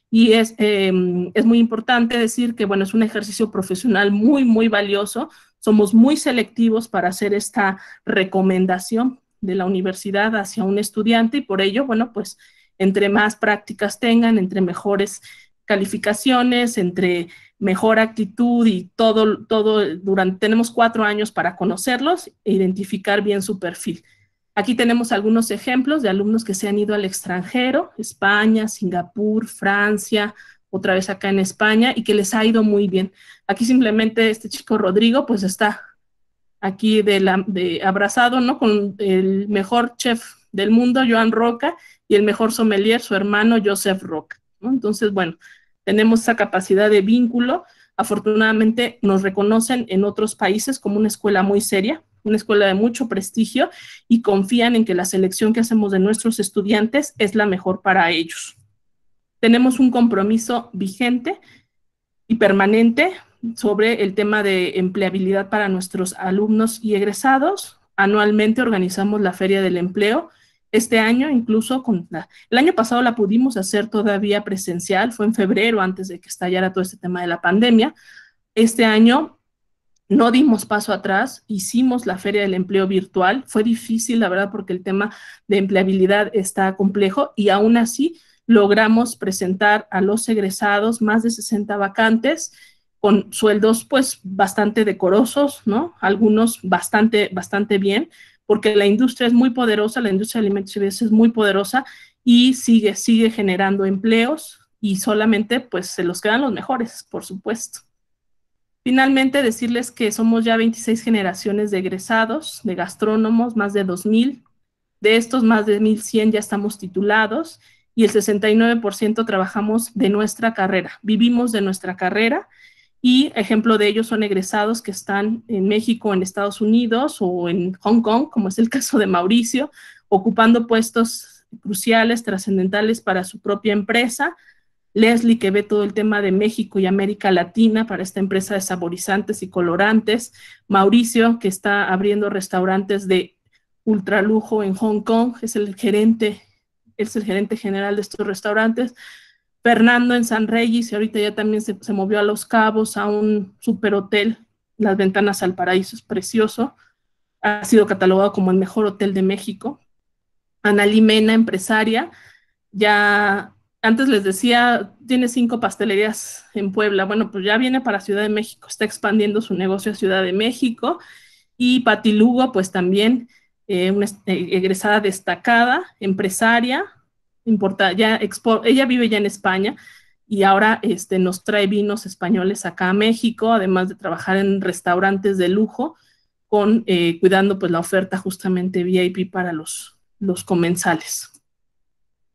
Y es, em, es muy importante decir que, bueno, es un ejercicio profesional muy, muy valioso. Somos muy selectivos para hacer esta recomendación de la universidad hacia un estudiante y por ello, bueno, pues entre más prácticas tengan, entre mejores calificaciones, entre mejor actitud y todo, todo durante, tenemos cuatro años para conocerlos e identificar bien su perfil. Aquí tenemos algunos ejemplos de alumnos que se han ido al extranjero, España, Singapur, Francia, otra vez acá en España, y que les ha ido muy bien. Aquí simplemente este chico Rodrigo, pues está aquí de, abrazado, ¿no? Con el mejor chef del mundo, Joan Roca, y el mejor sommelier, su hermano Joseph Roca, Entonces, bueno, tenemos esa capacidad de vínculo. Afortunadamente nos reconocen en otros países como una escuela muy seria, una escuela de mucho prestigio y confían en que la selección que hacemos de nuestros estudiantes es la mejor para ellos. Tenemos un compromiso vigente y permanente sobre el tema de empleabilidad para nuestros alumnos y egresados. Anualmente organizamos la Feria del Empleo, este año, incluso con el año pasado la pudimos hacer todavía presencial, fue en febrero antes de que estallara todo este tema de la pandemia. Este año no dimos paso atrás, hicimos la feria del empleo virtual, fue difícil, la verdad, porque el tema de empleabilidad está complejo y aún así logramos presentar a los egresados más de 60 vacantes con sueldos pues bastante decorosos, ¿no? Algunos bastante, bastante bien, porque la industria es muy poderosa, la industria de alimentos y es muy poderosa y sigue, sigue generando empleos y solamente pues se los quedan los mejores, por supuesto. Finalmente, decirles que somos ya 26 generaciones de egresados, de gastrónomos, más de 2.000. De estos, más de 1.100 ya estamos titulados y el 69% trabajamos de nuestra carrera, vivimos de nuestra carrera y ejemplo de ellos son egresados que están en México, en Estados Unidos o en Hong Kong, como es el caso de Mauricio, ocupando puestos cruciales, trascendentales para su propia empresa. Leslie, que ve todo el tema de México y América Latina para esta empresa de saborizantes y colorantes. Mauricio, que está abriendo restaurantes de ultralujo en Hong Kong, es el gerente, es el gerente general de estos restaurantes. Fernando en San Reyes y ahorita ya también se, movió a Los Cabos, a un super hotel, Las Ventanas al Paraíso, es precioso. Ha sido catalogado como el mejor hotel de México. Ana Limena, empresaria, ya antes les decía, tiene cinco pastelerías en Puebla. Bueno, pues ya viene para Ciudad de México, está expandiendo su negocio a Ciudad de México. Y Pati Lugo, pues también eh, una eh, egresada destacada, empresaria, importa, ya ella vive ya en España y ahora este, nos trae vinos españoles acá a México, además de trabajar en restaurantes de lujo, con, eh, cuidando pues la oferta justamente VIP para los, los comensales.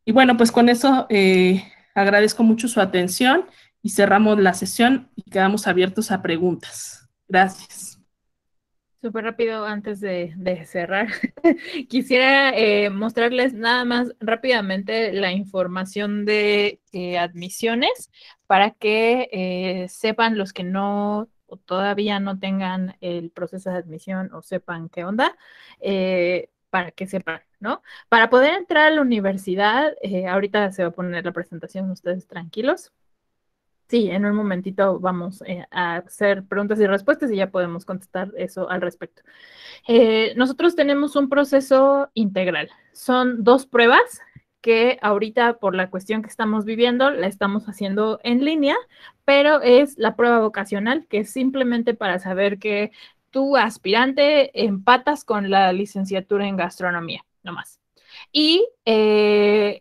Y bueno, pues con eso eh, agradezco mucho su atención y cerramos la sesión y quedamos abiertos a preguntas. Gracias. Súper rápido, antes de, cerrar, (laughs) quisiera eh, mostrarles nada más rápidamente la información de eh, admisiones para que eh, sepan los que no o todavía no tengan el proceso de admisión o sepan qué onda, para que sepan, ¿no? Para poder entrar a la universidad, ahorita se va a poner la presentación, ustedes tranquilos, Sí, en un momentito vamos eh, a hacer preguntas y respuestas y ya podemos contestar eso al respecto. Eh, nosotros tenemos un proceso integral. Son dos pruebas que ahorita por la cuestión que estamos viviendo la estamos haciendo en línea, pero es la prueba vocacional que es simplemente para saber que tu aspirante empatas con la licenciatura en gastronomía, nomás. Y eh,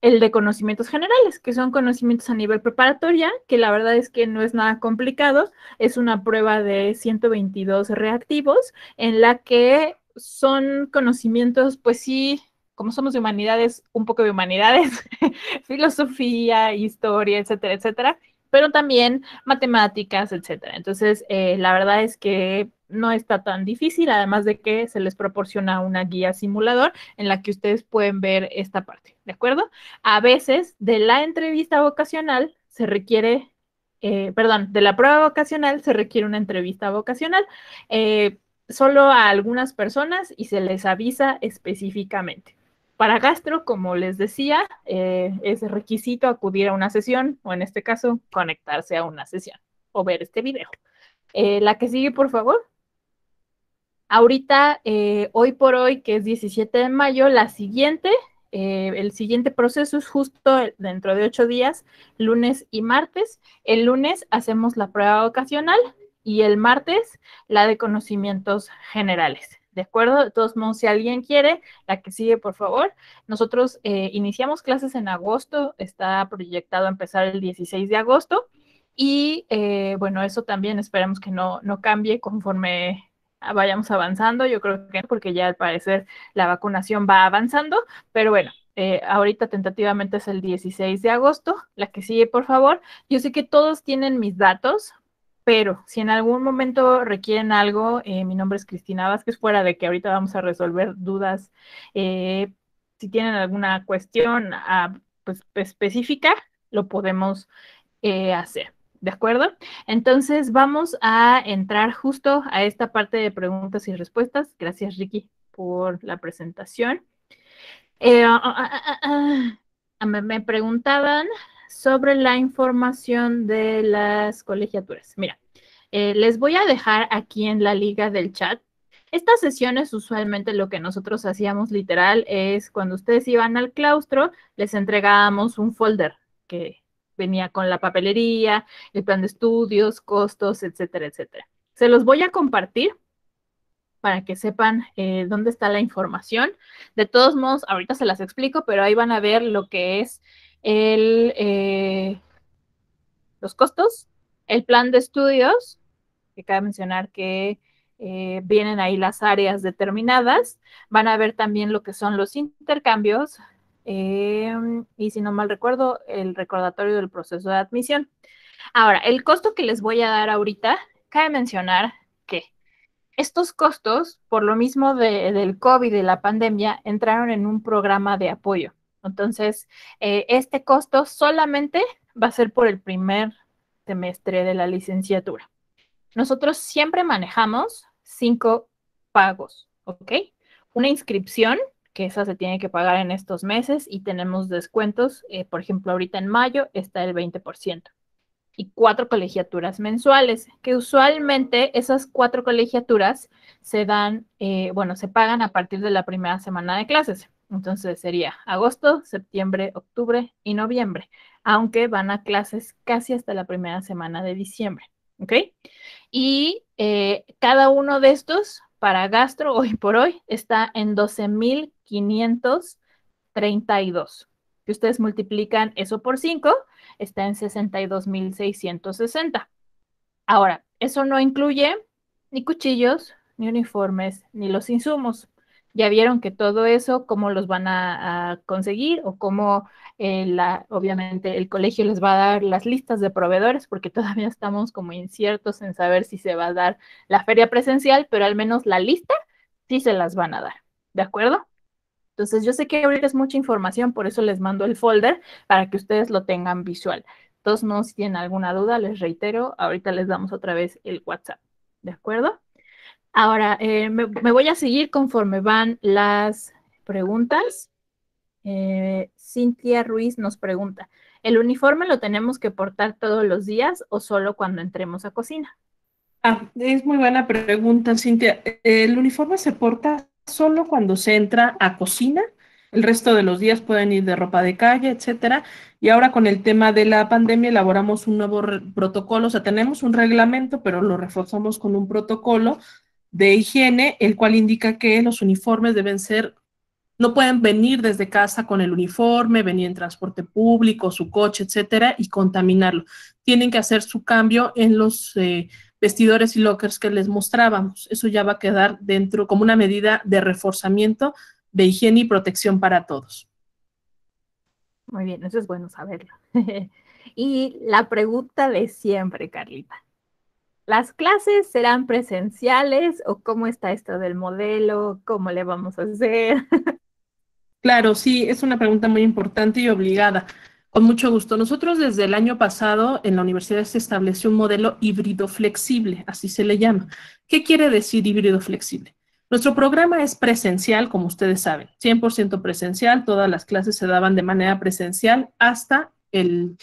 el de conocimientos generales, que son conocimientos a nivel preparatoria, que la verdad es que no es nada complicado, es una prueba de 122 reactivos en la que son conocimientos, pues sí, como somos de humanidades, un poco de humanidades, (laughs) filosofía, historia, etcétera, etcétera, pero también matemáticas, etcétera. Entonces, eh, la verdad es que no está tan difícil, además de que se les proporciona una guía simulador en la que ustedes pueden ver esta parte, ¿de acuerdo? A veces de la entrevista vocacional se requiere, eh, perdón, de la prueba vocacional se requiere una entrevista vocacional. Eh, solo a algunas personas y se les avisa específicamente. Para gastro, como les decía, eh, es requisito acudir a una sesión o en este caso conectarse a una sesión o ver este video. la que sigue, por favor. Ahorita, eh, hoy por hoy, que es 17 de mayo, la siguiente, eh, el siguiente proceso es justo dentro de ocho días, lunes y martes. El lunes hacemos la prueba ocasional y el martes la de conocimientos generales. ¿De acuerdo? De todos modos, si alguien quiere, la que sigue, por favor. Nosotros eh, iniciamos clases en agosto, está proyectado empezar el 16 de agosto. Y bueno, eso también esperemos que no, no cambie conforme vayamos avanzando. Yo creo que porque ya al parecer la vacunación va avanzando, pero bueno. Eh, ahorita tentativamente es el 16 de agosto, la que sigue, por favor. Yo sé que todos tienen mis datos, pero si en algún momento requieren algo, eh, mi nombre es Cristina Vázquez, fuera de que ahorita vamos a resolver dudas. Eh, si tienen alguna cuestión ah, pues, específica, lo podemos hacer. ¿De acuerdo? Entonces vamos a entrar justo a esta parte de preguntas y respuestas. Gracias, Ricky, por la presentación. Eh, ah, ah, ah, me preguntaban sobre la información de las colegiaturas. Mira, eh, les voy a dejar aquí en la liga del chat. Estas sesiones usualmente lo que nosotros hacíamos literal es cuando ustedes iban al claustro, les entregábamos un folder que venía con la papelería, el plan de estudios, costos, etcétera, etcétera. Se los voy a compartir para que sepan eh, dónde está la información. De todos modos, ahorita se las explico, pero ahí van a ver lo que es eh, los costos, el plan de estudios, que cabe mencionar que eh, vienen ahí las áreas determinadas. Van a ver también lo que son los intercambios, Em, y si no mal recuerdo, el recordatorio del proceso de admisión. Ahora, el costo que les voy a dar ahorita, cabe mencionar que estos costos, por lo mismo del COVID y la pandemia, entraron en un programa de apoyo. Entonces, eh, este costo solamente va a ser por el primer semestre de la licenciatura. Nosotros siempre manejamos cinco pagos, ¿ok? Una inscripción que esa se tiene que pagar en estos meses y tenemos descuentos, eh, por ejemplo, ahorita en mayo está el 20%. Y cuatro colegiaturas mensuales, que usualmente esas cuatro colegiaturas se dan, eh, bueno, se pagan a partir de la primera semana de clases. Entonces sería agosto, septiembre, octubre y noviembre, aunque van a clases casi hasta la primera semana de diciembre. ¿Ok? Y eh, cada uno de estos para gastro hoy por hoy está en 12.532. Si ustedes multiplican eso por 5, está en 62.660. Ahora, eso no incluye ni cuchillos, ni uniformes, ni los insumos ya vieron que todo eso, cómo los van a, conseguir o cómo eh, la, obviamente el colegio les va a dar las listas de proveedores, porque todavía estamos como inciertos en saber si se va a dar la feria presencial, pero al menos la lista sí se las van a dar, ¿de acuerdo? Entonces yo sé que ahorita es mucha información, por eso les mando el folder para que ustedes lo tengan visual. Todos no, si tienen alguna duda, les reitero, ahorita les damos otra vez el WhatsApp, ¿de acuerdo? Ahora, eh, me, voy a seguir conforme van las preguntas. Eh, Cintia Ruiz nos pregunta, ¿el uniforme lo tenemos que portar todos los días o solo cuando entremos a cocina? Ah, es muy buena pregunta, Cintia. El uniforme se porta solo cuando se entra a cocina. El resto de los días pueden ir de ropa de calle, etcétera. Y ahora con el tema de la pandemia elaboramos un nuevo protocolo, o sea, tenemos un reglamento, pero lo reforzamos con un protocolo de higiene, el cual indica que los uniformes deben ser, no pueden venir desde casa con el uniforme, venir en transporte público, su coche, etcétera, y contaminarlo. Tienen que hacer su cambio en los eh, vestidores y lockers que les mostrábamos. Eso ya va a quedar dentro como una medida de reforzamiento de higiene y protección para todos. Muy bien, eso es bueno saberlo. (laughs) y la pregunta de siempre, Carlita. ¿Las clases serán presenciales o cómo está esto del modelo? ¿Cómo le vamos a hacer? Claro, sí, es una pregunta muy importante y obligada. Con mucho gusto. Nosotros desde el año pasado en la universidad se estableció un modelo híbrido flexible, así se le llama. ¿Qué quiere decir híbrido flexible? Nuestro programa es presencial, como ustedes saben, 100% presencial, todas las clases se daban de manera presencial hasta el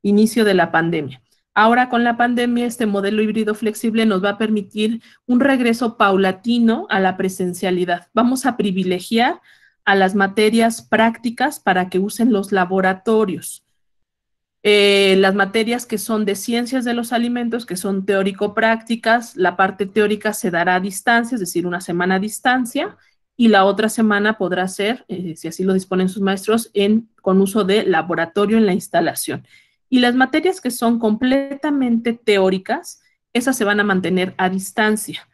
inicio de la pandemia. Ahora con la pandemia, este modelo híbrido flexible nos va a permitir un regreso paulatino a la presencialidad. Vamos a privilegiar a las materias prácticas para que usen los laboratorios. Eh, las materias que son de ciencias de los alimentos, que son teórico-prácticas, la parte teórica se dará a distancia, es decir, una semana a distancia, y la otra semana podrá ser, eh, si así lo disponen sus maestros, en, con uso de laboratorio en la instalación. Y las materias que son completamente teóricas, esas se van a mantener a distancia.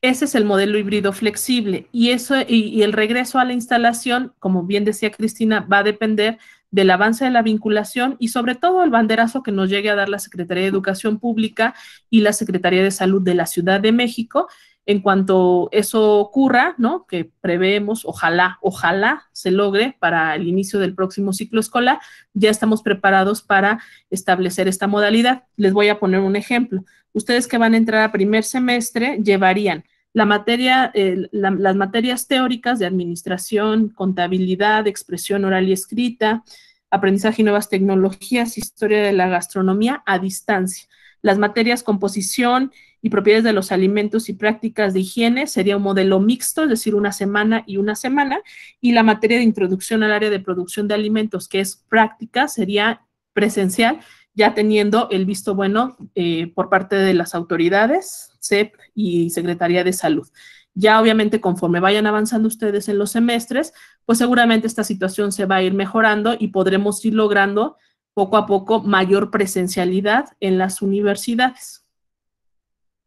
Ese es el modelo híbrido flexible y, eso, y, el regreso a la instalación, como bien decía Cristina, va a depender del avance de la vinculación y sobre todo el banderazo que nos llegue a dar la Secretaría de Educación Pública y la Secretaría de Salud de la Ciudad de México en cuanto eso ocurra, ¿no? Que preveemos, ojalá, ojalá se logre para el inicio del próximo ciclo escolar, ya estamos preparados para establecer esta modalidad. Les voy a poner un ejemplo. Ustedes que van a entrar a primer semestre llevarían la materia, las materias teóricas de administración, contabilidad, expresión oral y escrita, aprendizaje y nuevas tecnologías, historia de la gastronomía a distancia, las materias composición y propiedades de los alimentos y prácticas de higiene sería un modelo mixto, es decir, una semana y una semana, y la materia de introducción al área de producción de alimentos, que es práctica, sería presencial, ya teniendo el visto bueno eh, por parte de las autoridades, CEP y Secretaría de Salud. Ya obviamente conforme vayan avanzando ustedes en los semestres, pues seguramente esta situación se va a ir mejorando y podremos ir logrando poco a poco mayor presencialidad en las universidades.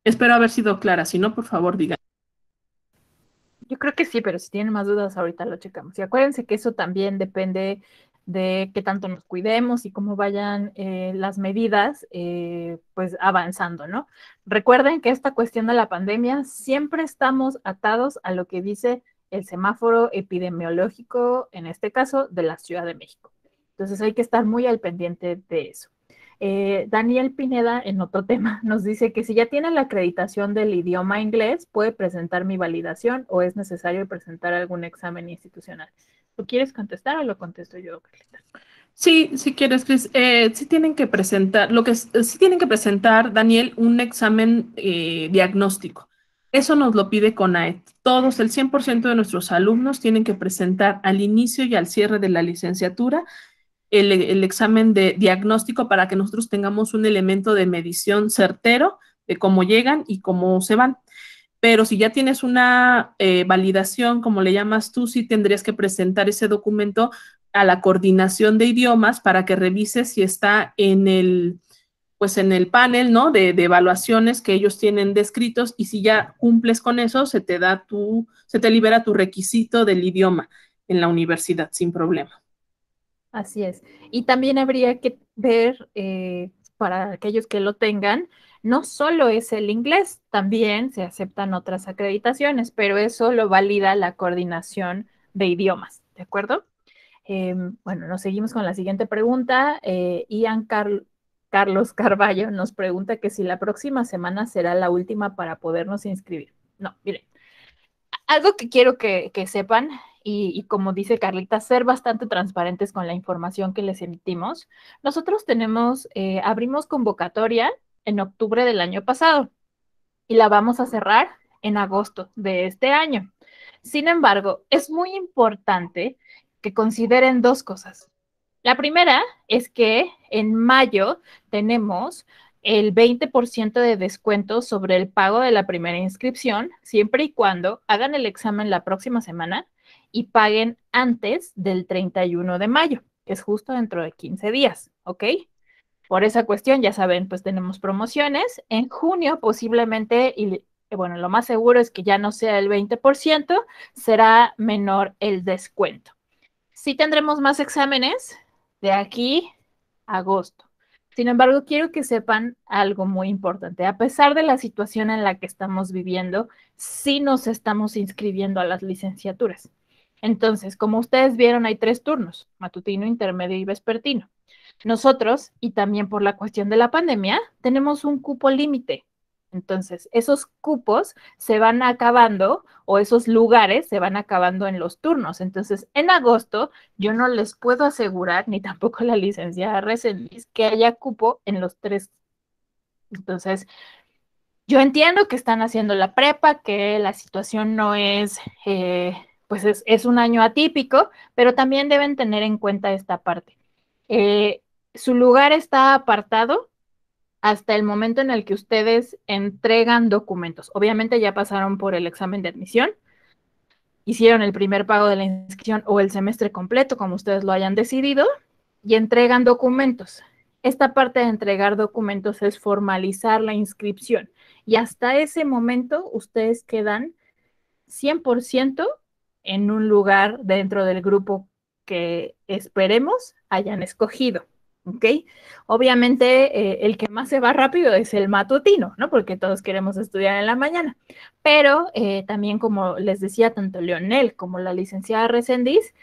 Espero haber sido clara, si no, por favor, digan. Yo creo que sí, pero si tienen más dudas, ahorita lo checamos. Y acuérdense que eso también depende de qué tanto nos cuidemos y cómo vayan eh, las medidas eh, pues avanzando, ¿no? Recuerden que esta cuestión de la pandemia siempre estamos atados a lo que dice el semáforo epidemiológico, en este caso, de la Ciudad de México. Entonces hay que estar muy al pendiente de eso. Eh, Daniel Pineda, en otro tema, (laughs) nos dice que si ya tiene la acreditación del idioma inglés, puede presentar mi validación o es necesario presentar algún examen institucional. ¿Tú quieres contestar o lo contesto yo, Carlita? Sí, si quieres, Cris. Eh, sí tienen que presentar, lo que eh, sí tienen que presentar, Daniel, un examen diagnóstico. Eso nos lo pide CONAET. Todos, el 100% de nuestros alumnos tienen que presentar al inicio y al cierre de la licenciatura el, examen de diagnóstico para que nosotros tengamos un elemento de medición certero de cómo llegan y cómo se van. Pero si ya tienes una eh, validación, como le llamas tú, sí tendrías que presentar ese documento a la coordinación de idiomas para que revise si está en el, pues en el panel, ¿no? De, evaluaciones que ellos tienen descritos y si ya cumples con eso, se te da tu, se te libera tu requisito del idioma en la universidad sin problema. Así es. Y también habría que ver, eh, para aquellos que lo tengan, no solo es el inglés, también se aceptan otras acreditaciones, pero eso lo valida la coordinación de idiomas, ¿de acuerdo? Em, bueno, nos seguimos con la siguiente pregunta. Eh, Ian Carlos (laughs) Carballo nos pregunta que si la próxima semana será la última para podernos inscribir. No, miren, algo que quiero que, que sepan y, como dice Carlita, ser bastante transparentes con la información que les emitimos. Nosotros tenemos, eh, abrimos convocatoria en octubre del año pasado y la vamos a cerrar en agosto de este año. Sin embargo, es muy importante que consideren dos cosas. La primera es que en mayo tenemos el 20% de descuento sobre el pago de la primera inscripción, siempre y cuando hagan el examen la próxima semana y paguen antes del 31 de mayo, que es justo dentro de 15 días, ¿ok? Por esa cuestión, ya saben, pues tenemos promociones. En junio posiblemente, y eh, bueno, lo más seguro es que ya no sea el 20%, será menor el descuento. Sí tendremos más exámenes de aquí a agosto. Sin embargo, quiero que sepan algo muy importante. A pesar de la situación en la que estamos viviendo, sí nos estamos inscribiendo a las licenciaturas. Entonces, como ustedes vieron, hay tres turnos, matutino, intermedio y vespertino. Nosotros, y también por la cuestión de la pandemia, tenemos un cupo límite. Entonces, esos cupos se van acabando o esos lugares se van acabando en los turnos. Entonces, en agosto yo no les puedo asegurar, ni (laughs) tampoco la licenciada Resendiz, que haya cupo en los tres. Entonces, yo entiendo que están haciendo la prepa, que la situación no es eh, pues es, un año atípico, pero también deben tener en cuenta esta parte. Eh, su lugar está apartado hasta el momento en el que ustedes entregan documentos. Obviamente ya pasaron por el examen de admisión, hicieron el primer pago de la inscripción o el semestre completo, como ustedes lo hayan decidido, y entregan documentos. Esta parte de entregar documentos es formalizar la inscripción y hasta ese momento ustedes quedan 100% en un lugar dentro del grupo que esperemos hayan escogido. ¿Ok? Obviamente eh, el que más se va rápido es el matutino, ¿no? Porque todos queremos estudiar en la mañana. Pero eh, también, como les decía tanto Leonel como la licenciada Resendiz,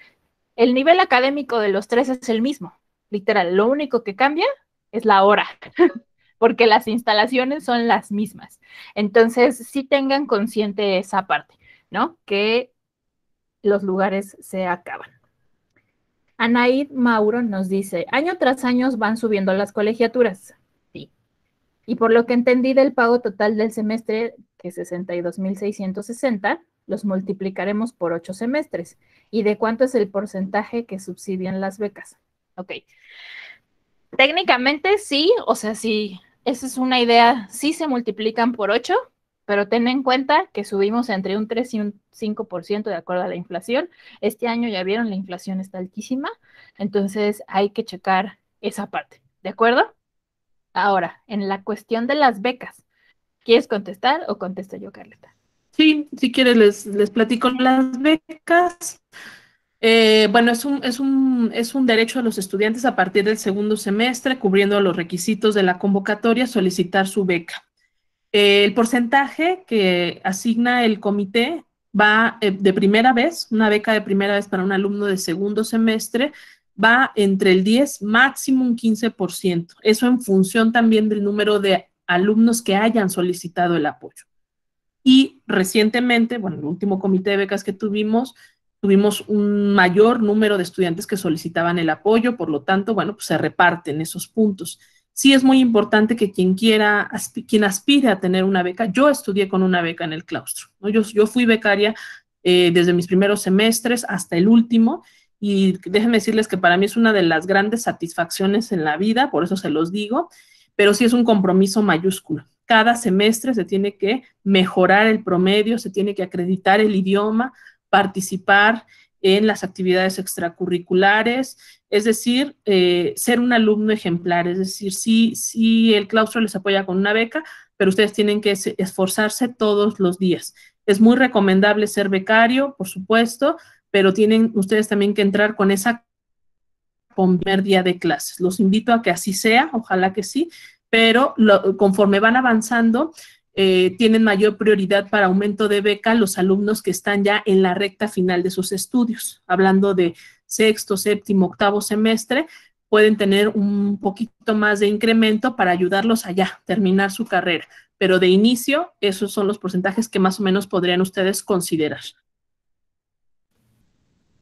el nivel académico de los tres es el mismo. Literal, lo único que cambia es la hora. (laughs) porque las instalaciones son las mismas. Entonces, sí tengan consciente esa parte, ¿no? Que los lugares se acaban. Anaid Mauro nos dice, año tras año van subiendo las colegiaturas. Sí. Y por lo que entendí del pago total del semestre, que es 62.660, los multiplicaremos por ocho semestres. ¿Y de cuánto es el porcentaje que subsidian las becas? Ok. Técnicamente sí, o sea, sí, esa es una idea, sí se multiplican por ocho, pero ten en cuenta que subimos entre un 3 y un 5% de acuerdo a la inflación. Este año ya vieron, la inflación está altísima, entonces hay que checar esa parte, ¿de acuerdo? Ahora, en la cuestión de las becas, ¿quieres contestar o contesto yo, Carleta? Sí, si quieres les, les platico las becas. Eh, bueno, es un, es, un, es un derecho a los estudiantes a partir del segundo semestre, cubriendo los requisitos de la convocatoria, solicitar su beca. Eh, el porcentaje que asigna el comité va eh, de primera vez, una beca de primera vez para un alumno de segundo semestre, va entre el 10, máximo un 15%. Eso en función también del número de alumnos que hayan solicitado el apoyo. Y recientemente, bueno, el último comité de becas que tuvimos, tuvimos un mayor número de estudiantes que solicitaban el apoyo, por lo tanto, bueno, pues se reparten esos puntos sí es muy importante que quien quiera, quien aspire a tener una beca, yo estudié con una beca en el claustro, yo, fui becaria eh, desde mis primeros semestres hasta el último y déjenme decirles que para mí es una de las grandes satisfacciones en la vida, por eso se los digo, pero sí es un compromiso mayúsculo. Cada semestre se tiene que mejorar el promedio, se tiene que acreditar el idioma, participar en las actividades extracurriculares, es decir, eh, ser un alumno ejemplar, es decir, sí, si el claustro les apoya con una beca, pero ustedes tienen que esforzarse todos los días. Es muy recomendable ser becario, por supuesto, pero tienen ustedes también que entrar con esa primer día de clases. Los invito a que así sea, ojalá que sí, pero conforme van avanzando, eh, tienen mayor prioridad para aumento de beca los alumnos que están ya en la recta final de sus estudios, hablando de sexto, séptimo, octavo semestre, pueden tener un poquito más de incremento para ayudarlos allá, terminar su carrera. Pero de inicio, esos son los porcentajes que más o menos podrían ustedes considerar.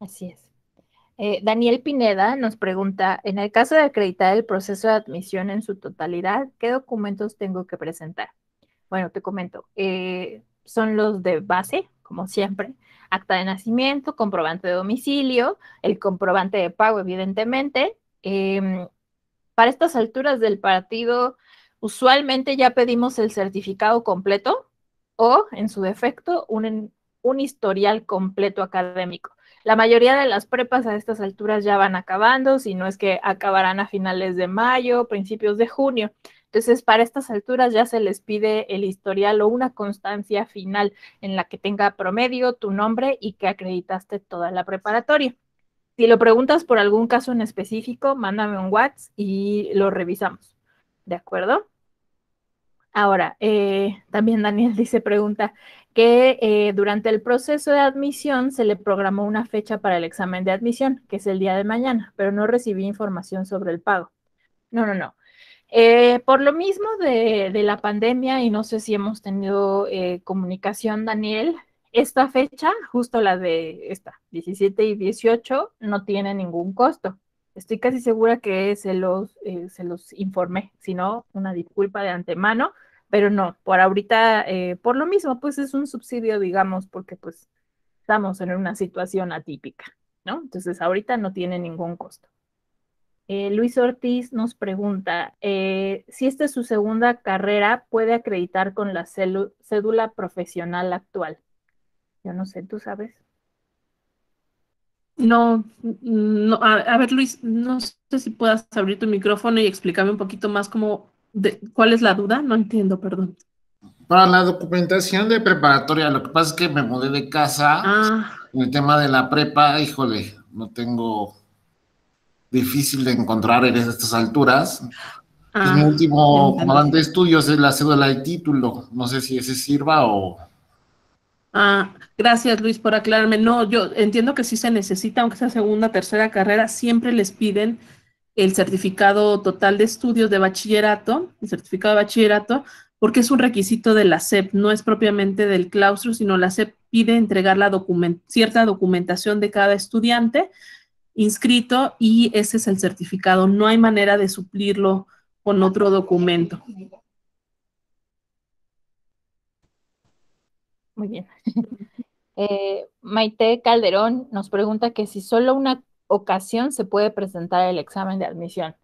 Así es. Eh, Daniel Pineda nos pregunta, en el caso de acreditar el proceso de admisión en su totalidad, ¿qué documentos tengo que presentar? Bueno, te comento, eh, son los de base, como siempre, acta de nacimiento, comprobante de domicilio, el comprobante de pago, evidentemente. Em, para estas alturas del partido, usualmente ya pedimos el certificado completo o, en su defecto, un, un historial completo académico. La mayoría de las prepas a estas alturas ya van acabando, si no es que acabarán a finales de mayo, principios de junio. Entonces, para estas alturas ya se les pide el historial o una constancia final en la que tenga promedio, tu nombre y que acreditaste toda la preparatoria. Si lo preguntas por algún caso en específico, mándame un WhatsApp y lo revisamos. ¿De acuerdo? Ahora, eh, también Daniel (laughs) dice, pregunta, que eh, durante el proceso de admisión se le programó una fecha para el examen de admisión, que es el día de mañana, pero no recibí información sobre el pago. No, no, no. Eh, por lo mismo de, la pandemia, y no sé si hemos tenido eh, comunicación, Daniel, esta fecha, justo la de esta, 17 y 18, no tiene ningún costo. Estoy casi segura que se los, eh, se los informé, si no, una disculpa de antemano, pero no, por ahorita, por lo mismo, pues es un subsidio, digamos, porque pues estamos en una situación atípica, ¿no? Entonces ahorita no tiene ningún costo. Eh, Luis Ortiz nos pregunta, eh, si esta es su segunda carrera, ¿puede acreditar con la cédula profesional actual? Yo no sé, ¿tú sabes? No, mm, no a, ver Luis, no sé si puedas abrir tu micrófono y explicarme un poquito más cómo, cuál es la duda, no entiendo, perdón. Para la documentación de preparatoria, lo que pasa es que me mudé de casa, ah. el tema de la prepa, híjole, no tengo difícil de encontrar en estas alturas. El pues, mi ah, último comandante de estudios es la cédula de título. No sé si ese sirva o... Ah, gracias Luis por aclararme. No, yo entiendo que sí se necesita, aunque sea segunda, tercera carrera, siempre les piden el certificado total de estudios de bachillerato, el certificado de bachillerato, porque es un requisito de la SEP, no es propiamente del claustro, sino la SEP pide entregar la cierta documentación de cada estudiante inscrito y ese es el certificado. No hay manera de suplirlo con otro documento. Muy bien. (laughs) Eh, Maite Calderón nos pregunta que si solo una ocasión se puede presentar el examen de admisión.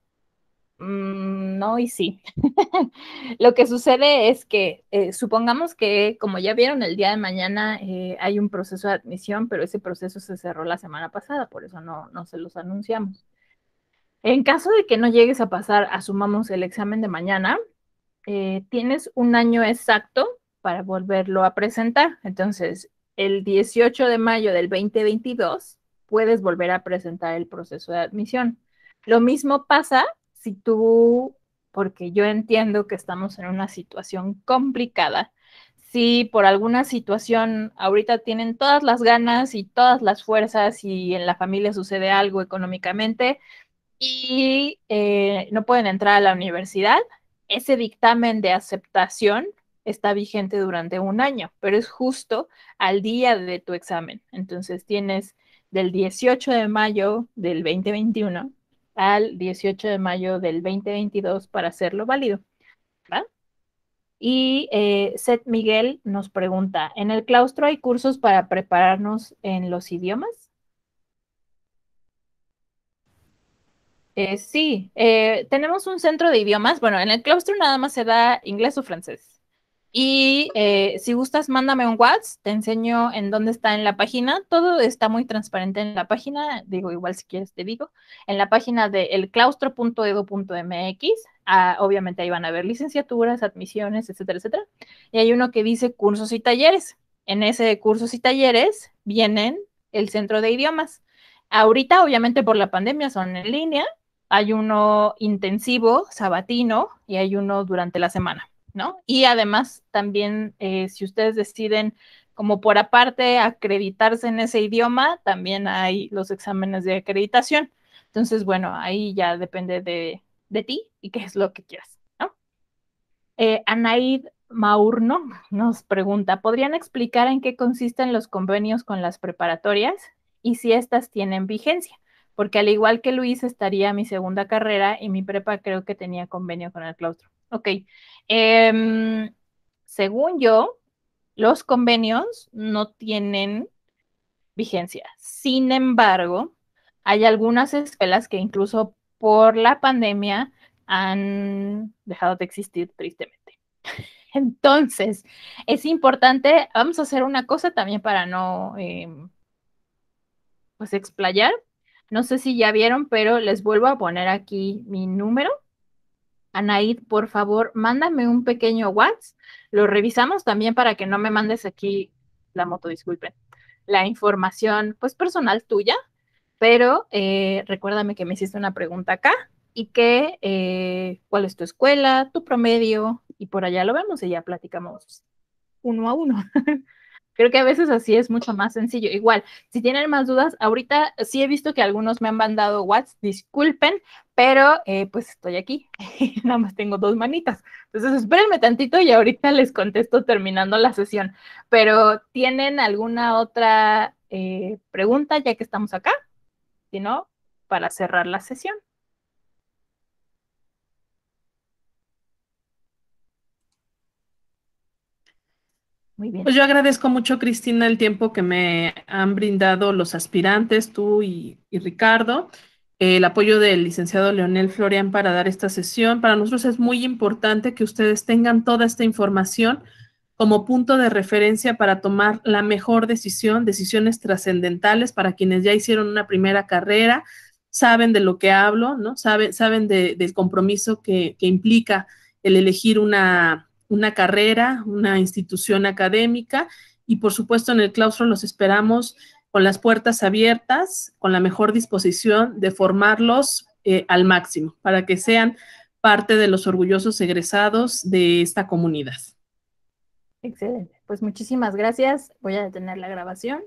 Mm, no y sí. (laughs) Lo que sucede es que eh, supongamos que, como ya vieron, el día de mañana eh, hay un proceso de admisión, pero ese proceso se cerró la semana pasada, por eso no, no se los anunciamos. En caso de que no llegues a pasar, asumamos el examen de mañana, eh, tienes un año exacto para volverlo a presentar. Entonces, el 18 de mayo del 2022 puedes volver a presentar el proceso de admisión. Lo mismo pasa si tú, porque yo entiendo que estamos en una situación complicada, si por alguna situación ahorita tienen todas las ganas y todas las fuerzas y en la familia sucede algo económicamente y eh, no pueden entrar a la universidad, ese dictamen de aceptación está vigente durante un año, pero es justo al día de tu examen. Entonces tienes del 18 de mayo del 2021 al 18 de mayo del 2022 para hacerlo válido. Y eh, Seth Miguel nos pregunta, ¿en el claustro hay cursos para prepararnos en los idiomas? Eh, sí, eh, tenemos un centro de idiomas. Bueno, en el claustro nada más se da inglés o francés. Y eh, si gustas, mándame un WhatsApp, te enseño en dónde está en la página. Todo está muy transparente en la página, digo igual si quieres te digo, en la página de elclaustro.edu.mx. Ah, obviamente ahí van a ver licenciaturas, admisiones, etcétera, etcétera. Y hay uno que dice cursos y talleres. En ese cursos y talleres vienen el centro de idiomas. Ahorita, obviamente por la pandemia, son en línea. Hay uno intensivo, sabatino, y hay uno durante la semana. Y además también eh, si ustedes deciden como por aparte acreditarse en ese idioma, también hay los exámenes de acreditación. Entonces, bueno, ahí ya depende de, ti y qué es lo que quieras, ¿no? Eh, Anaid Maurno nos pregunta, ¿podrían explicar en qué consisten los convenios con las preparatorias y si éstas tienen vigencia? Porque al igual que Luis estaría mi segunda carrera y mi prepa creo que tenía convenio con el claustro. Ok. Em, según yo, los convenios no tienen vigencia. Sin embargo, hay algunas escuelas que incluso por la pandemia han dejado de existir tristemente. (laughs) Entonces, es importante, vamos a hacer una cosa también para no, em, pues, explayar. No sé si ya vieron, pero les vuelvo a poner aquí mi número Anaid, por favor, mándame un pequeño WhatsApp. Lo revisamos también para que no me mandes aquí la moto, disculpen, la información pues personal tuya, pero eh, recuérdame que me hiciste una pregunta acá y que eh, cuál es tu escuela, tu promedio y por allá lo vemos y ya platicamos uno a uno. (laughs) Creo que a veces así es mucho más sencillo. Igual, si tienen más dudas, ahorita sí he visto que algunos me han mandado WhatsApp, disculpen, pero eh, pues estoy aquí. (laughs) Nada más tengo dos manitas. Entonces, espérenme tantito y ahorita les contesto terminando la sesión. Pero, ¿tienen alguna otra eh, pregunta ya que estamos acá? Si no, para cerrar la sesión. Pues yo agradezco mucho, Cristina, el tiempo que me han brindado los aspirantes, tú y, Ricardo, el apoyo del licenciado Leonel Florian para dar esta sesión. Para nosotros es muy importante que ustedes tengan toda esta información como punto de referencia para tomar la mejor decisión, decisiones trascendentales para quienes ya hicieron una primera carrera, saben de lo que hablo, ¿no? saben saben del compromiso que implica el elegir una, una carrera, una institución académica y por supuesto en el claustro los esperamos con las puertas abiertas, con la mejor disposición de formarlos eh, al máximo para que sean parte de los orgullosos egresados de esta comunidad. Excelente. Pues muchísimas gracias. Voy a detener la grabación.